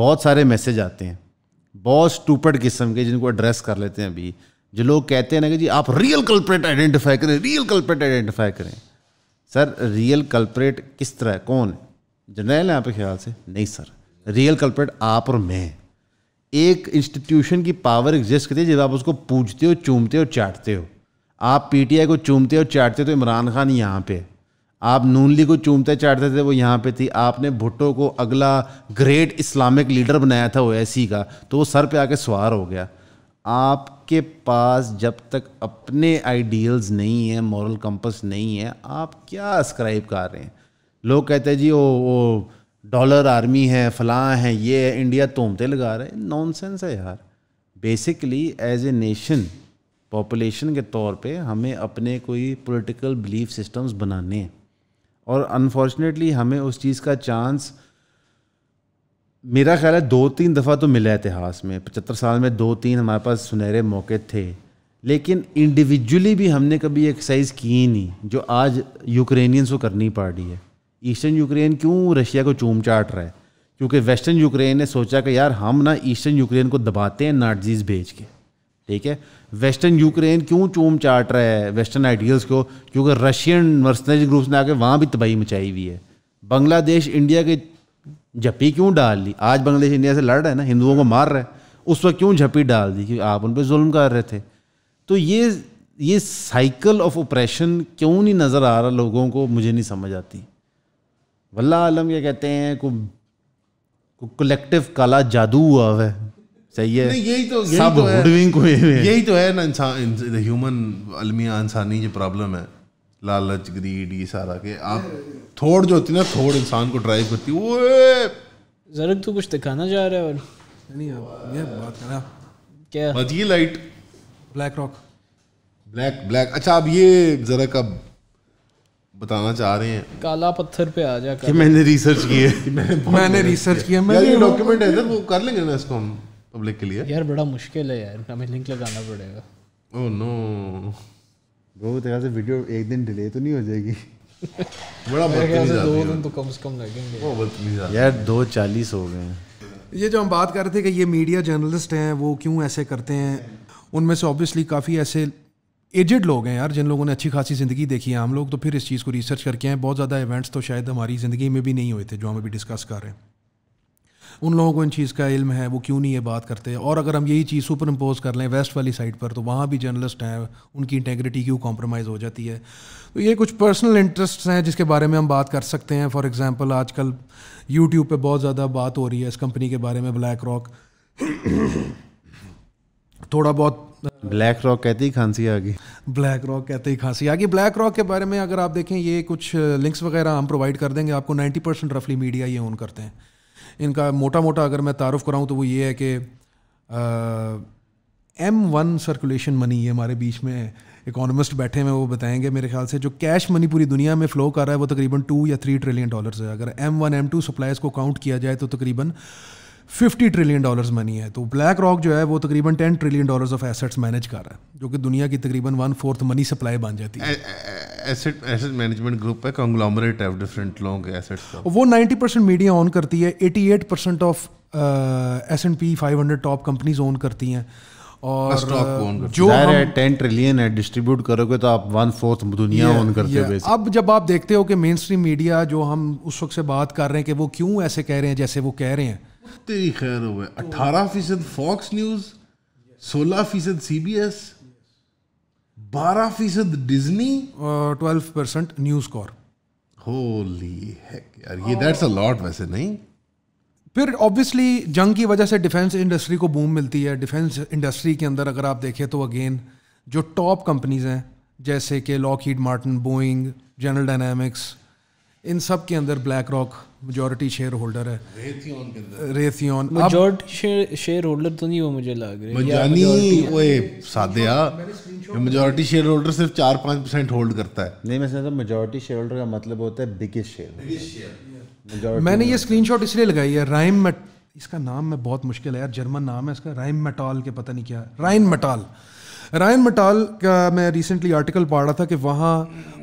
बहुत सारे मैसेज आते हैं बहुत स्टूपड किस्म के जिनको एड्रेस कर लेते हैं अभी जो लोग कहते हैं ना कि जी आप रियल कल्प्रेट आइडेंटिफाई करें रियल कल्प्रेट आइडेंटिफाई करें सर रियल कल्परेट किस तरह कौन जनरल है आपके ख्याल से नहीं सर रियल कल्परेट आप और मैं एक इंस्टीट्यूशन की पावर एग्जिस्ट करती है जब आप उसको पूछते हो चूमते हो चाटते हो आप पीटीआई को चूमते हो चाटते हो तो इमरान खान यहाँ पे आप नून लीग को चूमते चाटते थे वो यहाँ पे थी आपने भुट्टो को अगला ग्रेट इस्लामिक लीडर बनाया था ओ का तो वो सर पे आके सवार हो गया आपके पास जब तक अपने आइडियल्स नहीं है मॉरल कंपस नहीं है आप क्या अस्क्राइब कर रहे हैं लोग कहते हैं जी वो वो डॉलर आर्मी है फलां है ये है इंडिया तोमते लगा रहे हैं नॉनसेंस है यार basically as a nation population के तौर पे हमें अपने कोई पॉलिटिकल बिलीफ सिस्टम्स बनाने हैं और अनफॉर्चुनेटली हमें उस चीज़ का चांस मेरा ख्याल है दो तीन दफ़ा तो मिला इतिहास में पचहत्तर साल में दो तीन हमारे पास सुनहरे मौके थे लेकिन इंडिविजुअली भी हमने कभी एक्सरसाइज की ही नहीं जो आज यूक्रेनियंस को करनी पड़ रही है ईस्टर्न यूक्रेन क्यों रशिया को चूम चाट रहा है क्योंकि वेस्टर्न यूक्रेन ने सोचा कि यार हम ना ईस्टर्न यूक्रेन को दबाते हैं नाटजीज भेज के ठीक है वेस्टर्न यूक्रेन क्यों चूम चाट रहा है वेस्टर्न आइडियल्स को क्योंकि रशियन मर्सनरी ग्रुप्स ने आके वहाँ भी तबाही मचाई हुई है बांग्लादेश इंडिया के झप्पी क्यों डाल ली आज बांग्लादेश इंडिया से लड़ रहा है ना हिंदुओं को मार रहा है उस वक्त क्यों झप्पी डाल दी क्योंकि आप उन पर जुल्म कर रहे थे तो ये ये साइकिल ऑफ ऑपरेशन क्यों नहीं नज़र आ रहा लोगों को मुझे नहीं समझ आती वल्ला आलम ये कहते हैं को, कलेक्टिव काला जादू हुआ हुआ है सही है यही तो यही सब तो है यही तो है ना इंसान ह्यूमन अलमिया इंसानी जो प्रॉब्लम है लालच ग्रीड ये सारा के आप थोड़ जो होती है ना थोड़ इंसान को ड्राइव करती वो जरूर तू कुछ दिखाना चाह रहा है और नहीं ये बात करना क्या बस ये light BlackRock black black अच्छा अब ये जरा कब बताना चाह रहे हैं काला पत्थर पे आ जा कि मैंने रिसर्च की <laughs> मैंने रिसर्च किया मैंने ये डॉक्यूमेंट है वो कर लेंगे ना इसको हम पब्लिक के लिए यार बड़ा मुश्किल है यार हमें लिंक लगाना पड़ेगा ओह oh, नो वो तेरा से वीडियो एक दिन डिले तो नहीं हो जाएगी बड़ा दो दिन तो कम से कम लगेंगे यार 240 चालीस हो गए ये जो हम बात कर रहे थे कि ये मीडिया जर्नलिस्ट हैं वो क्यों ऐसे करते हैं उनमें से ऑब्वियसली काफ़ी ऐसे एजेड लोग हैं यार जिन लोगों ने अच्छी खासी ज़िंदगी देखी है हम लोग तो फिर इस चीज़ को रिसर्च करके हैं बहुत ज़्यादा इवेंट्स तो शायद हमारी ज़िंदगी में भी नहीं हुए थे जो हम अभी डिस्कस कर रहे हैं उन लोगों को इन चीज़ का इल्म है वो क्यों नहीं ये बात करते और अगर हम यही चीज़ सुपर इम्पोज कर लें वेस्ट वाली साइड पर तो वहाँ भी जर्नलिस्ट हैं उनकी इंटेग्रिटी क्यों कॉम्प्रोमाइज़ हो जाती है तो ये कुछ पर्सनल इंटरेस्ट हैं जिसके बारे में हम बात कर सकते हैं फॉर एग्ज़ाम्पल आजकल यूट्यूब पर बहुत ज़्यादा बात हो रही है इस कंपनी के बारे में ब्लैक रॉक थोड़ा बहुत ब्लैक रॉक कहते ही खांसी आ गई ब्लैक रॉक कहते ही खांसी आ गई ब्लैक रॉक के बारे में अगर आप देखें ये कुछ लिंक्स वगैरह हम प्रोवाइड कर देंगे आपको 90 परसेंट रफली मीडिया ये ओन करते हैं इनका मोटा मोटा अगर मैं तारफ़ कराऊँ तो वो ये है कि एम वन सर्कुलेशन मनी है हमारे बीच में इकोनॉमिस्ट बैठे हैं वो बताएंगे मेरे ख्याल से जो कैश मनी पूरी दुनिया में फ़्लो कर रहा है वो तकरीबन टू या थ्री ट्रिलियन डॉलर्स है अगर M one M two supplies को काउंट किया जाए तो तकरीबन फिफ्टी ट्रिलियन डॉलर्स मनी है तो ब्लैक रॉक जो है वो तकरीबन ten trillion dollars of assets manage कर रहा है जो कि दुनिया की तकरीबन वन फोर्थ मनी सप्लाई बन जाती है एसेट एसेट मैनेजमेंट ग्रुप है डिफरेंट एसेट्स वो नाइनटी परसेंट मीडिया ऑन करती है eighty eight percent of S and P five hundred top companies own करती हैं और जो टेन ट्रिलियन है डिस्ट्रीब्यूट करोगे तो आप वन फोर्थ दुनिया ऑन करते हो अब जब आप देखते हो कि मेन स्ट्रीम मीडिया जो हम उस वक्त से बात कर रहे हैं कि वो क्यों ऐसे कह रहे हैं जैसे वो कह रहे हैं तेरी खैर हो अट्ठारह फीसद फॉक्स न्यूज सोलह फीसद सी बी एस बारह फीसद Disney twelve percent news corp होली फिर ऑब्वियसली जंग की वजह से डिफेंस इंडस्ट्री को बूम मिलती है डिफेंस इंडस्ट्री के अंदर अगर आप देखें तो अगेन जो टॉप कंपनीज हैं जैसे कि Lockheed Martin Boeing General Dynamics इन सब के अंदर BlackRock majority shareholder है रेथियन के अंदर रेथियन मेजोरिटी शेयर होल्डर तो नहीं वो मुझे लग रहा मजानी ओए सादिया मेजोरिटी शेयर होल्डर सिर्फ 4 5% होल्ड करता है नहीं मैं समझता मेजोरिटी शेयर होल्डर का मतलब होता है बिगेस्ट शेयर बिगेस्ट मैंने ये स्क्रीनशॉट इसलिए लगाई है राइम इसका नाम मैं बहुत मुश्किल है यार जर्मन नाम है इसका राइम मेटॉल के पता नहीं क्या राइन मेटॉल रायन मटाल का मैं रिसेंटली आर्टिकल पढ़ रहा था कि वहाँ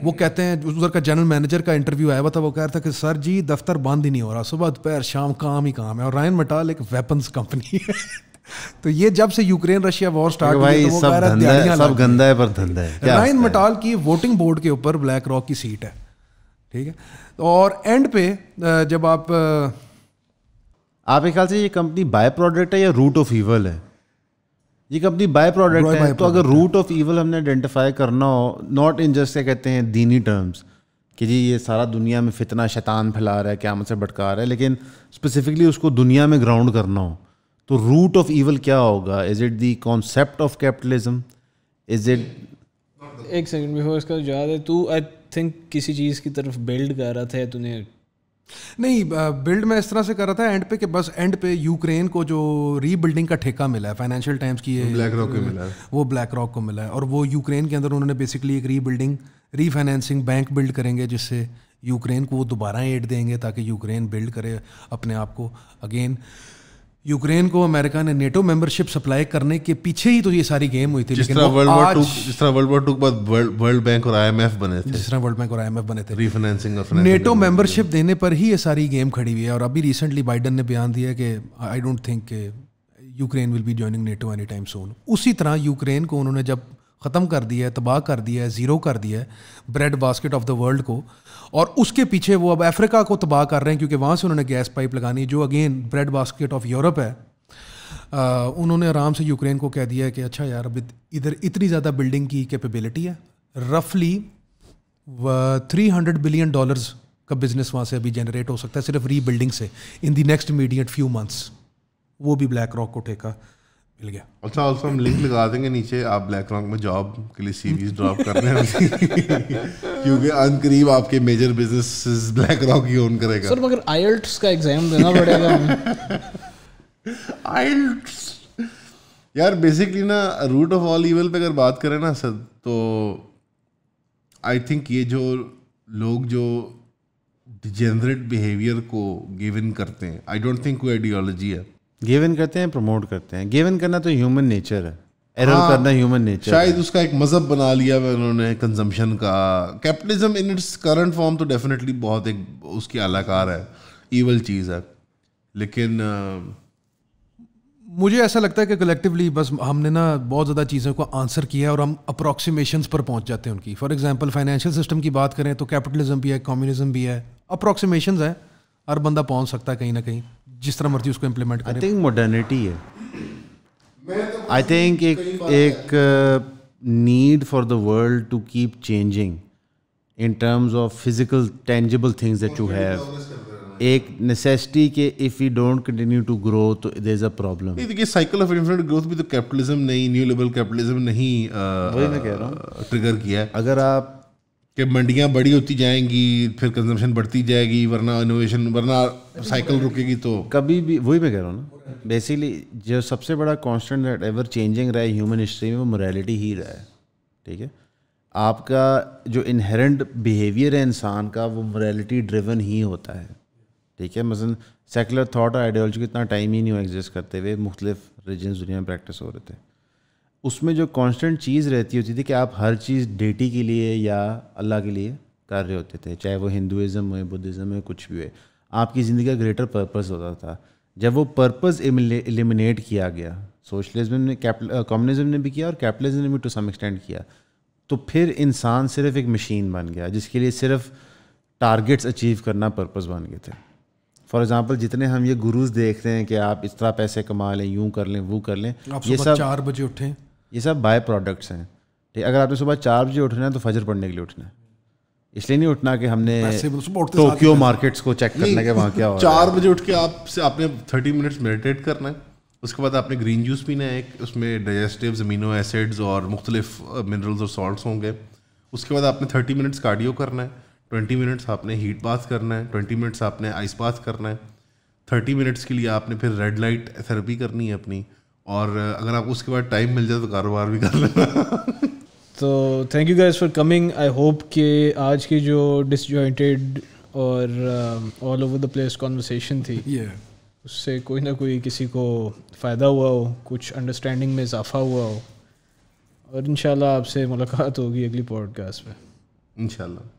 वो कहते हैं उधर का जनरल मैनेजर का इंटरव्यू आया हुआ था वो कह रहा था कि सर जी दफ्तर बंद ही नहीं हो रहा सुबह दोपहर शाम काम ही काम है और रायन मटाल एक वेपन्स कंपनी है <laughs> तो ये जब से यूक्रेन रशिया वॉर स्टार्ट हुई तो सब धंधा है सब गंदा है पर धंधा है रायन मटाल की वोटिंग बोर्ड के ऊपर ब्लैक रॉक की सीट है ठीक है और एंड पे जब आप आपके ख्याल से ये कंपनी बाय प्रोडक्ट है या रूट ऑफ ईवल है ये अपनी बाय प्रोडक्ट है तो अगर रूट ऑफ ईवल हमने आइडेंटिफाई करना हो नॉट इन जस्ट क्या कहते हैं दीनी टर्म्स कि जी ये सारा दुनिया में फितना शैतान फैला रहा है क्या मुझसे भटका रहा है लेकिन स्पेसिफिकली उसको दुनिया में ग्राउंड करना हो तो रूट ऑफ ईवल क्या होगा is it the concept of capitalism is it एक सेकंड बिफोर इसका याद है तू आई थिंक किसी चीज़ की तरफ बिल्ड कर रहा था तूने नहीं बिल्ड में इस तरह से कर रहा था एंड पे कि बस एंड पे यूक्रेन को जो रीबिल्डिंग का ठेका मिला है फाइनेंशियल टाइम्स की ब्लैक रॉक को मिला है वो ब्लैक रॉक को मिला है और वो यूक्रेन के अंदर उन्होंने बेसिकली एक रीबिल्डिंग रीफाइनेंसिंग बैंक बिल्ड करेंगे जिससे यूक्रेन को वो दोबारा एड देंगे ताकि यूक्रेन बिल्ड करे अपने आप को अगेन यूक्रेन को अमेरिका ने नेटो मेंबरशिप सप्लाई करने के पीछे ही तो ये सारी गेम हुई थी जिस तरह वर्ल्ड वॉर टू जिस तरह वर्ल्ड वॉर टू के बाद वर्ल्ड बैंक और आईएमएफ बने थे जिस तरह वर्ल्ड बैंक और आईएमएफ बने थे रीफाइनेंसिंग ऑफ नेटो मेंबरशिप देने पर ही ये सारी गेम खड़ी हुई है और अभी रिसेंटली बाइडन ने बयान दिया कि I don't think Ukraine will be joining NATO any time soon उसी तरह यूक्रेन को उन्होंने जब ख़त्म कर दिया है तबाह कर दिया है ज़ीरो कर दिया है bread basket of the world को और उसके पीछे वो अब अफ्रीका को तबाह कर रहे हैं क्योंकि वहाँ से उन्होंने गैस पाइप लगानी जो again bread basket of Europe है आ, उन्होंने आराम से यूक्रेन को कह दिया कि अच्छा यार अब इधर इतनी ज़्यादा बिल्डिंग की कैपेबिलिटी है रफली थ्री हंड्रेड बिलियन डॉलर्स का बिजनेस वहाँ से अभी जनरेट हो सकता है सिर्फ रीबिल्डिंग से in the next immediate few months वो भी ब्लैक रॉक को ठेका मिल गया अच्छा ऑल्सो हम लिंक लगा देंगे नीचे आप ब्लैक रॉक में जॉब के लिए सीवीज ड्रॉप कर रहे हैं क्योंकि अन करीब आपके मेजर बिजनेस ब्लैक रॉक ही ओन करेगा सर मगर आईएलटीएस का एग्जाम देना पड़ेगा आईएलटीएस <laughs> यार बेसिकली ना रूट ऑफ ऑल इवल पे अगर बात करें ना सर तो आई थिंक ये जो लोग जो डिजेनरेट बिहेवियर को गिव इन करते हैं आई डोंट थिंक कोई आइडियोलॉजी है गिव इन करते हैं प्रमोट करते हैं गिव इन करना तो ह्यूमन नेचर है एरर हाँ, करना ह्यूमन नेचर शायद उसका एक मजहब बना लिया उन्होंने कंजम्पशन का capitalism in its current form तो डेफिनेटली बहुत एक उसकी आलाकार है ईवल चीज़ है लेकिन मुझे ऐसा लगता है कि कलेक्टिवली बस हमने ना बहुत ज़्यादा चीज़ों को आंसर किया है और हम अप्रोक्सीमेशन पर पहुंच जाते हैं उनकी फॉर एग्जांपल फाइनेंशियल सिस्टम की बात करें तो कैपिटलिज्म भी है कम्युनिज्म भी है अप्रोक्सीमेशन है हर बंदा पहुंच सकता है कहीं ना कहीं जिस तरह मर्जी उसको इम्प्लीमेंट आई थिंक मॉडर्निटी है आई तो थिंक एक एक need for the world to keep changing in terms of physical tangible things that you have एक नेसेसिटी के if you don't continue to grow तो देयर इज अ प्रॉब्लम नहीं देखिए साइकिल ऑफ इन्फिनिट ग्रोथ भी तो कैपिटलिज्म नहीं न्यू लेवल कैपिटलिज्म नहीं uh, वही मैं कह रहा हूँ ट्रिगर uh, किया है अगर आप कि मंडियाँ बड़ी होती जाएंगी फिर कंजम्पशन बढ़ती जाएगी वरना इनोवेशन वरना साइकिल रुकेगी तो कभी भी वही मैं कह रहा हूँ ना बेसिकली जो सबसे बड़ा कॉन्स्टेंट एवर चेंजिंग रहा है ह्यूमन हिस्ट्री में वो मोरालिटी ही रहा है ठीक है आपका जो इनहेरेंट बिहेवियर है इंसान का वो मोरालिटी ड्रिवन ही होता है ठीक है मसलन सेकुलर थाट और आइडियोलॉजी को इतना टाइम ही नहीं हो एग्जिस्ट करते हुए मुख्तलिफ रीजन्स दुनिया में प्रैक्टिस हो रहे थे उसमें जो कांस्टेंट चीज़ रहती होती थी कि आप हर चीज़ डेटी के लिए या अल्लाह के लिए कर रहे होते थे चाहे वो हिंदुज़म हो बुद्धिज़्म हो कुछ भी हो आपकी ज़िंदगी का ग्रेटर पर्पज़ होता था जब वो पर्पज़ एलिमिनेट किया गया सोशलिज्म ने कम्युनिज्म ने भी किया और कैपिटलिज्म ने भी टू सम एक्सटेंड किया तो फिर इंसान सिर्फ एक मशीन बन गया जिसके लिए सिर्फ टारगेट्स अचीव करना पर्पज़ बन गए थे फॉर एग्जाम्पल जितने हम ये गुरुज देखते हैं कि आप इस तरह पैसे कमा लें यूं कर लें वो कर लें ये सब चार बजे उठें ये सब बाय प्रोडक्ट्स हैं ठीक अगर आपने सुबह चार बजे उठना है तो फजर पढ़ने के लिए उठना है इसलिए नहीं उठना कि हमने टोक्यो मार्केट्स को चेक करने के वहाँ क्या हो चार बजे उठ के आपसे आपने थर्टी मिनट्स मेडिटेट करना है उसके बाद आपने ग्रीन जूस पीना है एक उसमें डाइजेस्टिव अमीनो एसिड्स और मुख्तलिफ मिनरल्स और सॉल्ट होंगे उसके बाद आपने थर्टी मिनट्स कार्डियो करना है ट्वेंटी मिनट्स आपने हीट बाथ करना है ट्वेंटी मिनट्स आपने आइस बाथ करना है थर्टी मिनट्स के लिए आपने फिर रेड लाइट थेरेपी करनी है अपनी और अगर आपको उसके बाद टाइम मिल जाए तो कारोबार भी कर लेना <laughs> तो thank you guys for coming I hope कि आज की जो डिसजॉइंटेड और all over the place conversation थी yeah. उससे कोई ना कोई किसी को फ़ायदा हुआ हो कुछ अंडरस्टैंडिंग में इजाफा हुआ हो और इन आपसे मुलाकात होगी अगली पॉडकास्ट में इनशाला